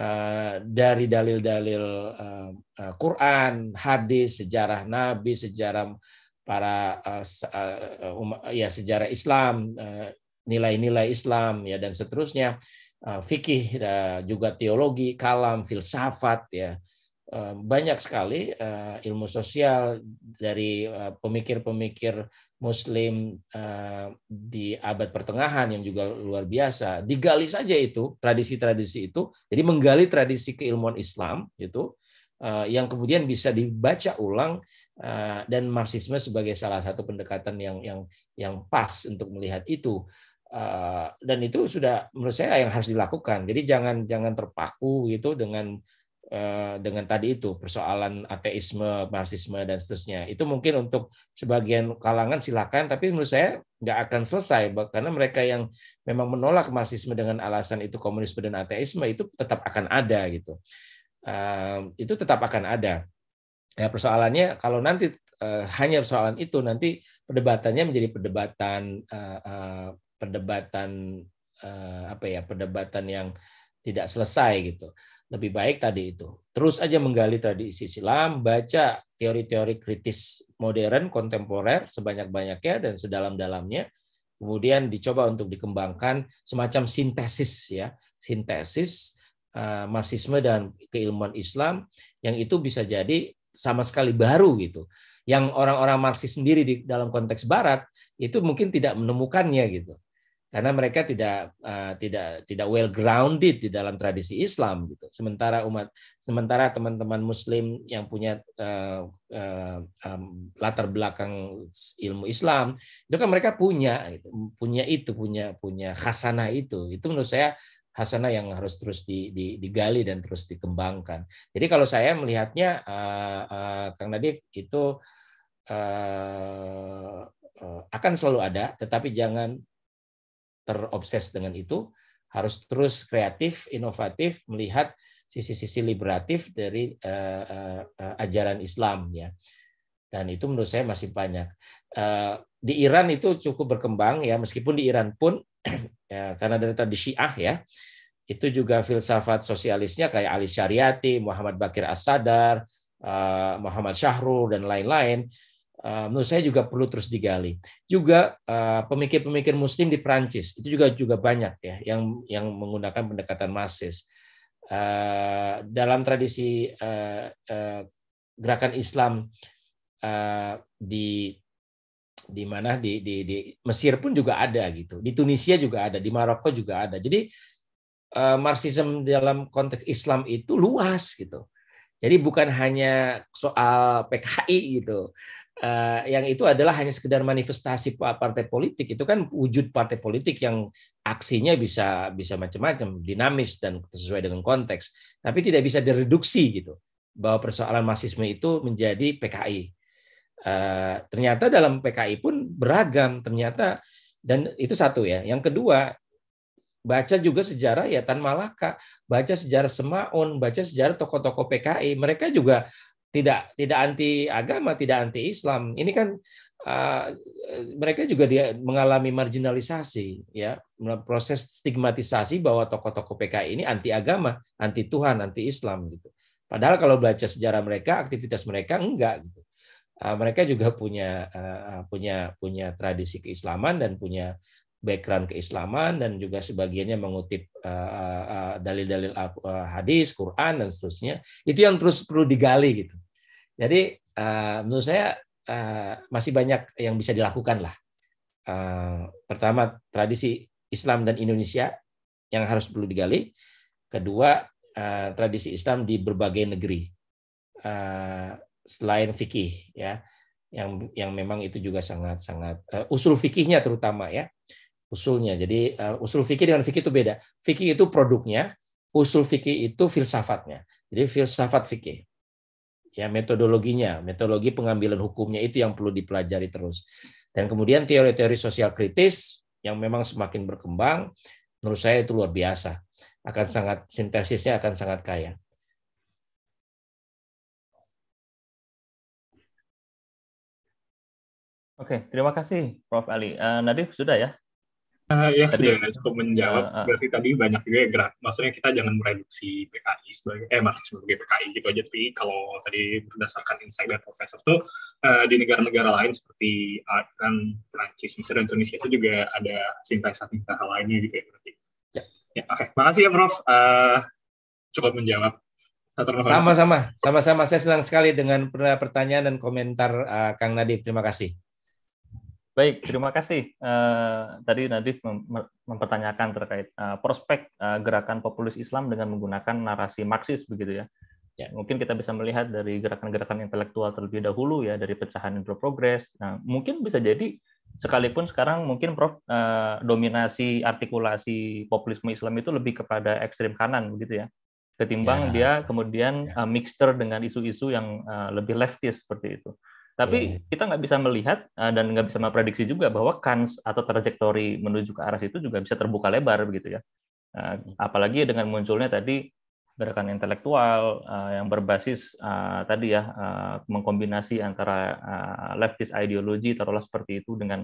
uh, dari dalil-dalil uh, Quran, hadis, sejarah Nabi, sejarah para uh, um, ya sejarah Islam, nilai-nilai Islam ya dan seterusnya, fikih juga teologi, kalam, filsafat ya banyak sekali ilmu sosial dari pemikir-pemikir Muslim di abad pertengahan yang juga luar biasa. Digali saja itu tradisi-tradisi itu, jadi menggali tradisi keilmuan Islam itu Eh, yang kemudian bisa dibaca ulang eh, dan marxisme sebagai salah satu pendekatan yang yang yang pas untuk melihat itu eh, dan itu sudah menurut saya yang harus dilakukan jadi jangan jangan terpaku gitu dengan dengan tadi itu persoalan ateisme, marxisme dan seterusnya itu mungkin untuk sebagian kalangan silakan tapi menurut saya nggak akan selesai karena mereka yang memang menolak marxisme dengan alasan itu komunisme dan ateisme itu tetap akan ada gitu Ehm, itu tetap akan ada. Ya, persoalannya kalau nanti eh, hanya persoalan itu nanti perdebatannya menjadi perdebatan eh, eh, perdebatan apa ya perdebatan yang tidak selesai gitu. Lebih baik tadi itu. Terus aja menggali tradisi silam, baca teori-teori kritis modern kontemporer sebanyak-banyaknya dan sedalam-dalamnya. Kemudian dicoba untuk dikembangkan semacam sintesis ya, sintesis Eh, Marxisme dan keilmuan Islam yang itu bisa jadi sama sekali baru gitu. Yang orang-orang Marxis sendiri di dalam konteks Barat itu mungkin tidak menemukannya gitu, karena mereka tidak uh, tidak tidak well grounded di dalam tradisi Islam gitu. Sementara umat sementara teman-teman Muslim yang punya uh, uh, um, latar belakang ilmu Islam itu kan mereka punya gitu. punya itu punya punya khasana itu. Itu menurut saya hasanah yang harus terus digali dan terus dikembangkan. Jadi kalau saya melihatnya, uh, uh, Kang Nadif itu uh, uh, akan selalu ada, tetapi jangan terobses dengan itu. Harus terus kreatif, inovatif, melihat sisi-sisi liberatif dari uh, uh, ajaran Islam ya. Dan itu menurut saya masih banyak. Uh, di Iran itu cukup berkembang ya, meskipun di Iran pun [CLEARS THROAT] ya, karena dari tadi Syiah ya, itu juga filsafat sosialisnya kayak Ali Syariati, Muhammad Bakir As-Sadar, eh, Muhammad Syahrul, dan lain-lain, eh, menurut saya juga perlu terus digali. Juga eh, pemikir-pemikir Muslim di Perancis itu juga juga banyak ya yang yang menggunakan pendekatan marxis Dalam tradisi gerakan Islam di di mana di, di di Mesir pun juga ada gitu, di Tunisia juga ada, di Maroko juga ada. Jadi uh, Marxisme dalam konteks Islam itu luas gitu. Jadi bukan hanya soal PKI gitu. uh, yang itu adalah hanya sekedar manifestasi partai politik itu kan wujud partai politik yang aksinya bisa bisa macam-macam, dinamis dan sesuai dengan konteks. Tapi tidak bisa direduksi gitu bahwa persoalan marxisme itu menjadi PKI Eh, ternyata dalam PKI pun beragam ternyata dan itu satu ya. Yang kedua baca juga sejarah ya Tan Malaka, baca sejarah Semaun, baca sejarah tokoh-tokoh PKI. Mereka juga tidak tidak anti agama, tidak anti Islam. Ini kan uh, mereka juga dia mengalami marginalisasi ya, proses stigmatisasi bahwa tokoh-tokoh PKI ini anti agama, anti Tuhan, anti Islam gitu. Padahal kalau baca sejarah mereka, aktivitas mereka enggak gitu. Eh, mereka juga punya eh, punya punya tradisi keislaman dan punya background keislaman dan juga sebagiannya mengutip eh, dalil-dalil hadis, Quran dan seterusnya. Itu yang terus perlu digali gitu. Jadi menurut saya masih banyak yang bisa dilakukan lah. Pertama tradisi Islam dan Indonesia yang harus perlu digali. Kedua tradisi Islam di berbagai negeri selain fikih ya yang yang memang itu juga sangat sangat uh, usul fikihnya terutama ya usulnya jadi uh, usul fikih dengan fikih itu beda fikih itu produknya usul fikih itu filsafatnya jadi filsafat fikih ya metodologinya metodologi pengambilan hukumnya itu yang perlu dipelajari terus dan kemudian teori-teori sosial kritis yang memang semakin berkembang menurut saya itu luar biasa akan sangat sintesisnya akan sangat kaya Oke, terima kasih Prof. Ali. Uh, Nadif, sudah ya? Uh, ya, tadi, sudah cukup menjawab. Uh, uh, Berarti tadi banyak juga ya gerak. Maksudnya kita jangan mereduksi PKI sebagai, eh, sebagai PKI gitu aja. Tapi kalau tadi berdasarkan insight dari Profesor tuh, uh, di negara-negara lain seperti Iran, Prancis, Mesir, dan Tunisia itu juga ada sintesis hal lainnya gitu ya berarti. Ya, ya oke. Okay. Makasih ya Prof. Uh, cukup menjawab. Sama-sama, sama-sama. Saya senang sekali dengan pertanyaan dan komentar uh, Kang Nadif. Terima kasih. Baik, terima kasih. Uh, tadi Nadif mem mempertanyakan terkait uh, prospek uh, gerakan populis Islam dengan menggunakan narasi Marxis, begitu ya. ya. Mungkin kita bisa melihat dari gerakan-gerakan intelektual terlebih dahulu ya, dari pecahan intro progres Nah, mungkin bisa jadi sekalipun sekarang mungkin Prof uh, dominasi artikulasi populisme Islam itu lebih kepada ekstrem kanan begitu ya ketimbang ya. dia kemudian ya. uh, mixture dengan isu-isu yang uh, lebih leftist seperti itu. Tapi yeah. Iya. kita nggak bisa melihat eh, dan nggak bisa memprediksi juga bahwa kans atau trajektori menuju ke arah situ juga bisa terbuka lebar begitu ya. Eh, hmm. apalagi dengan munculnya tadi gerakan intelektual eh, yang berbasis tadi ya mengkombinasi antara uh, leftist ideologi terolah seperti itu dengan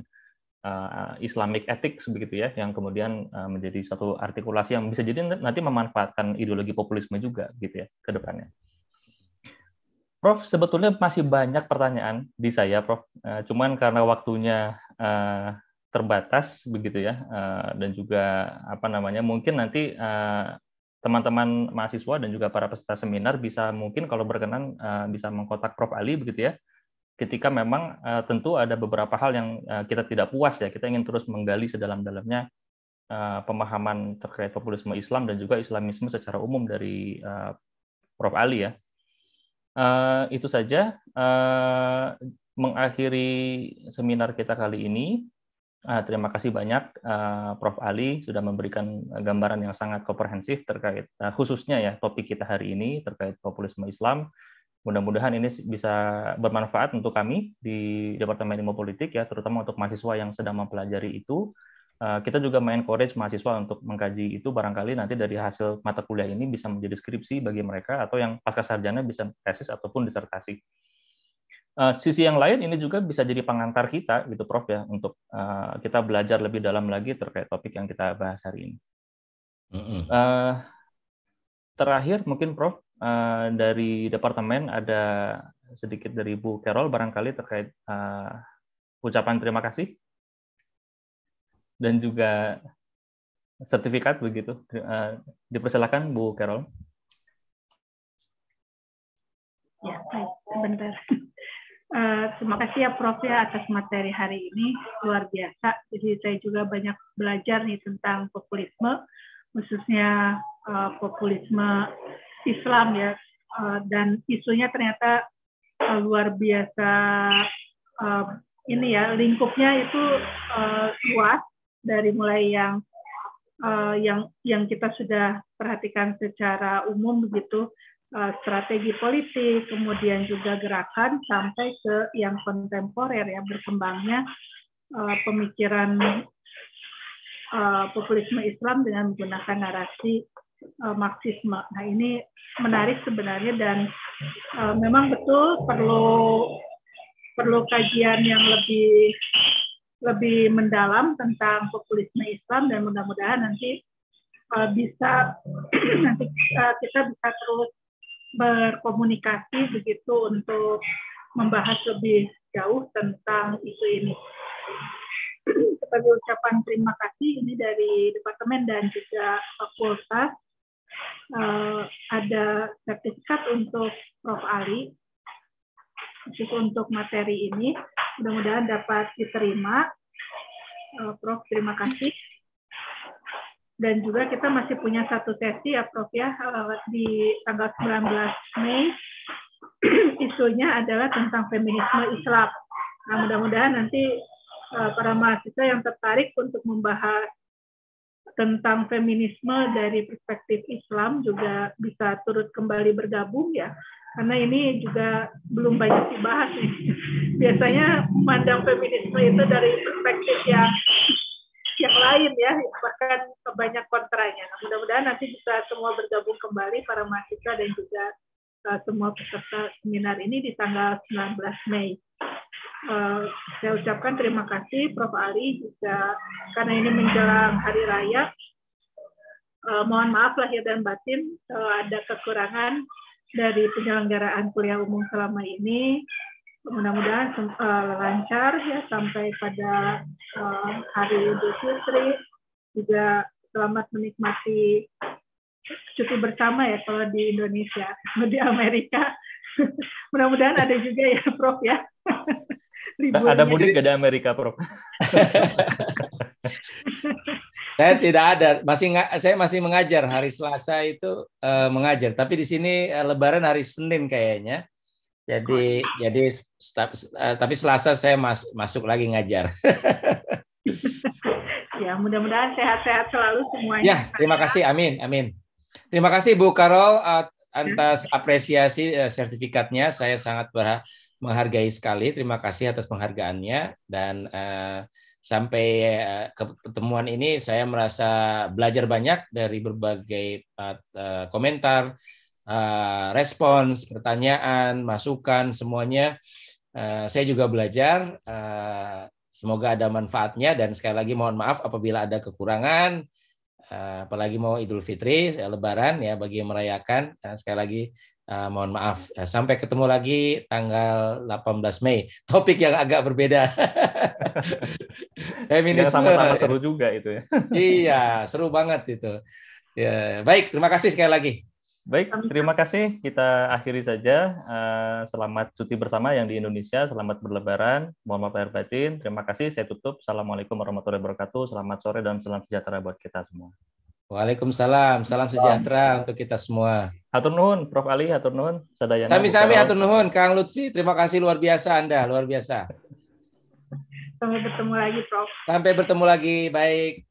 Islamic ethics begitu ya yang kemudian menjadi satu artikulasi yang bisa jadi nanti memanfaatkan ideologi populisme juga gitu ya ke depannya. Prof, sebetulnya masih banyak pertanyaan di saya, Prof. Eh, cuman karena waktunya eh, terbatas begitu ya, eh, dan juga apa namanya, mungkin nanti teman-teman mahasiswa dan juga para peserta seminar bisa mungkin kalau berkenan bisa mengkotak Prof. Ali begitu ya, ketika memang tentu ada beberapa hal yang kita tidak puas ya, kita ingin terus menggali sedalam-dalamnya pemahaman terkait populisme Islam dan juga Islamisme secara umum dari Prof. Ali ya. Eh, itu saja uh, mengakhiri seminar kita kali ini. Uh, terima kasih banyak uh, Prof. Ali sudah memberikan gambaran yang sangat komprehensif terkait uh, khususnya ya topik kita hari ini terkait populisme Islam. Mudah-mudahan ini bisa bermanfaat untuk kami di Departemen Ilmu Politik ya, terutama untuk mahasiswa yang sedang mempelajari itu. Eh, kita juga main mengencourage mahasiswa untuk mengkaji itu barangkali nanti dari hasil mata kuliah ini bisa menjadi skripsi bagi mereka atau yang pasca sarjana bisa tesis ataupun disertasi. Eh, sisi yang lain ini juga bisa jadi pengantar kita gitu Prof ya untuk eh, kita belajar lebih dalam lagi terkait topik yang kita bahas hari ini. Mm -hmm. Terakhir mungkin Prof dari departemen ada sedikit dari Bu Carol barangkali terkait ucapan terima kasih dan juga sertifikat begitu. Eh, dipersilakan Bu Carol. Ya, baik. Sebentar. Uh, [LAUGHS] terima kasih ya Prof ya atas materi hari ini luar biasa. Jadi saya juga banyak belajar nih tentang populisme, khususnya uh, populisme Islam ya. Uh, dan isunya ternyata uh, luar biasa uh, ini ya lingkupnya itu uh, luas dari mulai yang uh, yang yang kita sudah perhatikan secara umum begitu uh, strategi politik, kemudian juga gerakan sampai ke yang kontemporer ya berkembangnya uh, pemikiran uh, populisme Islam dengan menggunakan narasi Marxisme. Nah ini menarik sebenarnya dan uh, memang betul perlu perlu kajian yang lebih lebih mendalam tentang populisme Islam dan mudah-mudahan nanti uh, bisa [CLEARS THROAT] nanti uh, kita bisa terus berkomunikasi begitu untuk membahas lebih jauh tentang isu ini. [CLEARS THROAT] Sebagai ucapan terima kasih ini dari departemen dan juga fakultas uh, ada sertifikat untuk Prof Ali khusus untuk materi ini. Mudah-mudahan dapat diterima. Eh, Prof, terima kasih. Dan juga kita masih punya satu sesi ya Prof ya eh, di tanggal 19 Mei. [CLEARS THROAT] Isunya adalah tentang feminisme Islam. Nah, mudah-mudahan nanti eh, para mahasiswa yang tertarik untuk membahas tentang feminisme dari perspektif Islam juga bisa turut kembali bergabung ya karena ini juga belum banyak dibahas nih. [LAUGHS] Biasanya memandang feminisme itu dari perspektif yang yang lain ya, bahkan banyak kontranya. Nah, mudah-mudahan nanti bisa semua bergabung kembali para mahasiswa dan juga eh, semua peserta seminar ini di tanggal 19 Mei. Eh, saya ucapkan terima kasih Prof. Ali juga karena ini menjelang Hari Raya. Uh, mohon maaf lahir dan batin kalau ada kekurangan dari penyelenggaraan kuliah umum selama ini. Mudah-mudahan uh, lancar ya sampai pada uh, hari Idul Fitri. Juga selamat menikmati cuti bersama ya kalau di Indonesia, [LAUGHS] di Amerika. [LAUGHS] Mudah-mudahan ada juga ya Prof ya [LAUGHS] ada mudik gak ada Amerika, Prof? [LAUGHS] saya tidak ada, masih saya masih mengajar hari Selasa itu uh, mengajar, tapi di sini uh, Lebaran hari Senin kayaknya. Jadi oh. jadi uh, tapi Selasa saya mas, masuk lagi ngajar. [LAUGHS] ya mudah-mudahan sehat-sehat selalu semuanya. Ya terima kasih, Amin, Amin. Terima kasih Bu Karol atas ya. apresiasi sertifikatnya. Saya sangat berharap menghargai sekali. Terima kasih atas penghargaannya dan eh, sampai uh, pertemuan ini saya merasa belajar banyak dari berbagai eh, komentar, respons, pertanyaan, masukan semuanya. saya juga belajar. semoga ada manfaatnya dan sekali lagi mohon maaf apabila ada kekurangan. apalagi mau Idul Fitri, Lebaran ya bagi yang merayakan. sekali lagi Uh, mohon maaf. Uh, sampai ketemu lagi tanggal 18 Mei. [LAUGHS] Topik yang agak berbeda. [LAUGHS] Feminisme. Ya, sama-sama seru juga itu ya. [LAUGHS] iya, seru banget itu. Ya, baik, terima kasih sekali lagi. Baik, terima kasih. Kita akhiri saja. Uh, selamat cuti bersama yang di Indonesia. Selamat berlebaran. Mohon maaf lahir batin. Terima kasih. Saya tutup. Assalamualaikum warahmatullahi wabarakatuh. Selamat sore dan salam sejahtera buat kita semua. Waalaikumsalam. Salam sejahtera untuk kita semua. Hatur nuhun Prof Ali, hatur nuhun sadayana. Sami-sami hatur nuhun Kang Lutfi, terima kasih luar biasa Anda, luar biasa. Sampai bertemu lagi Prof. Sampai bertemu lagi, baik.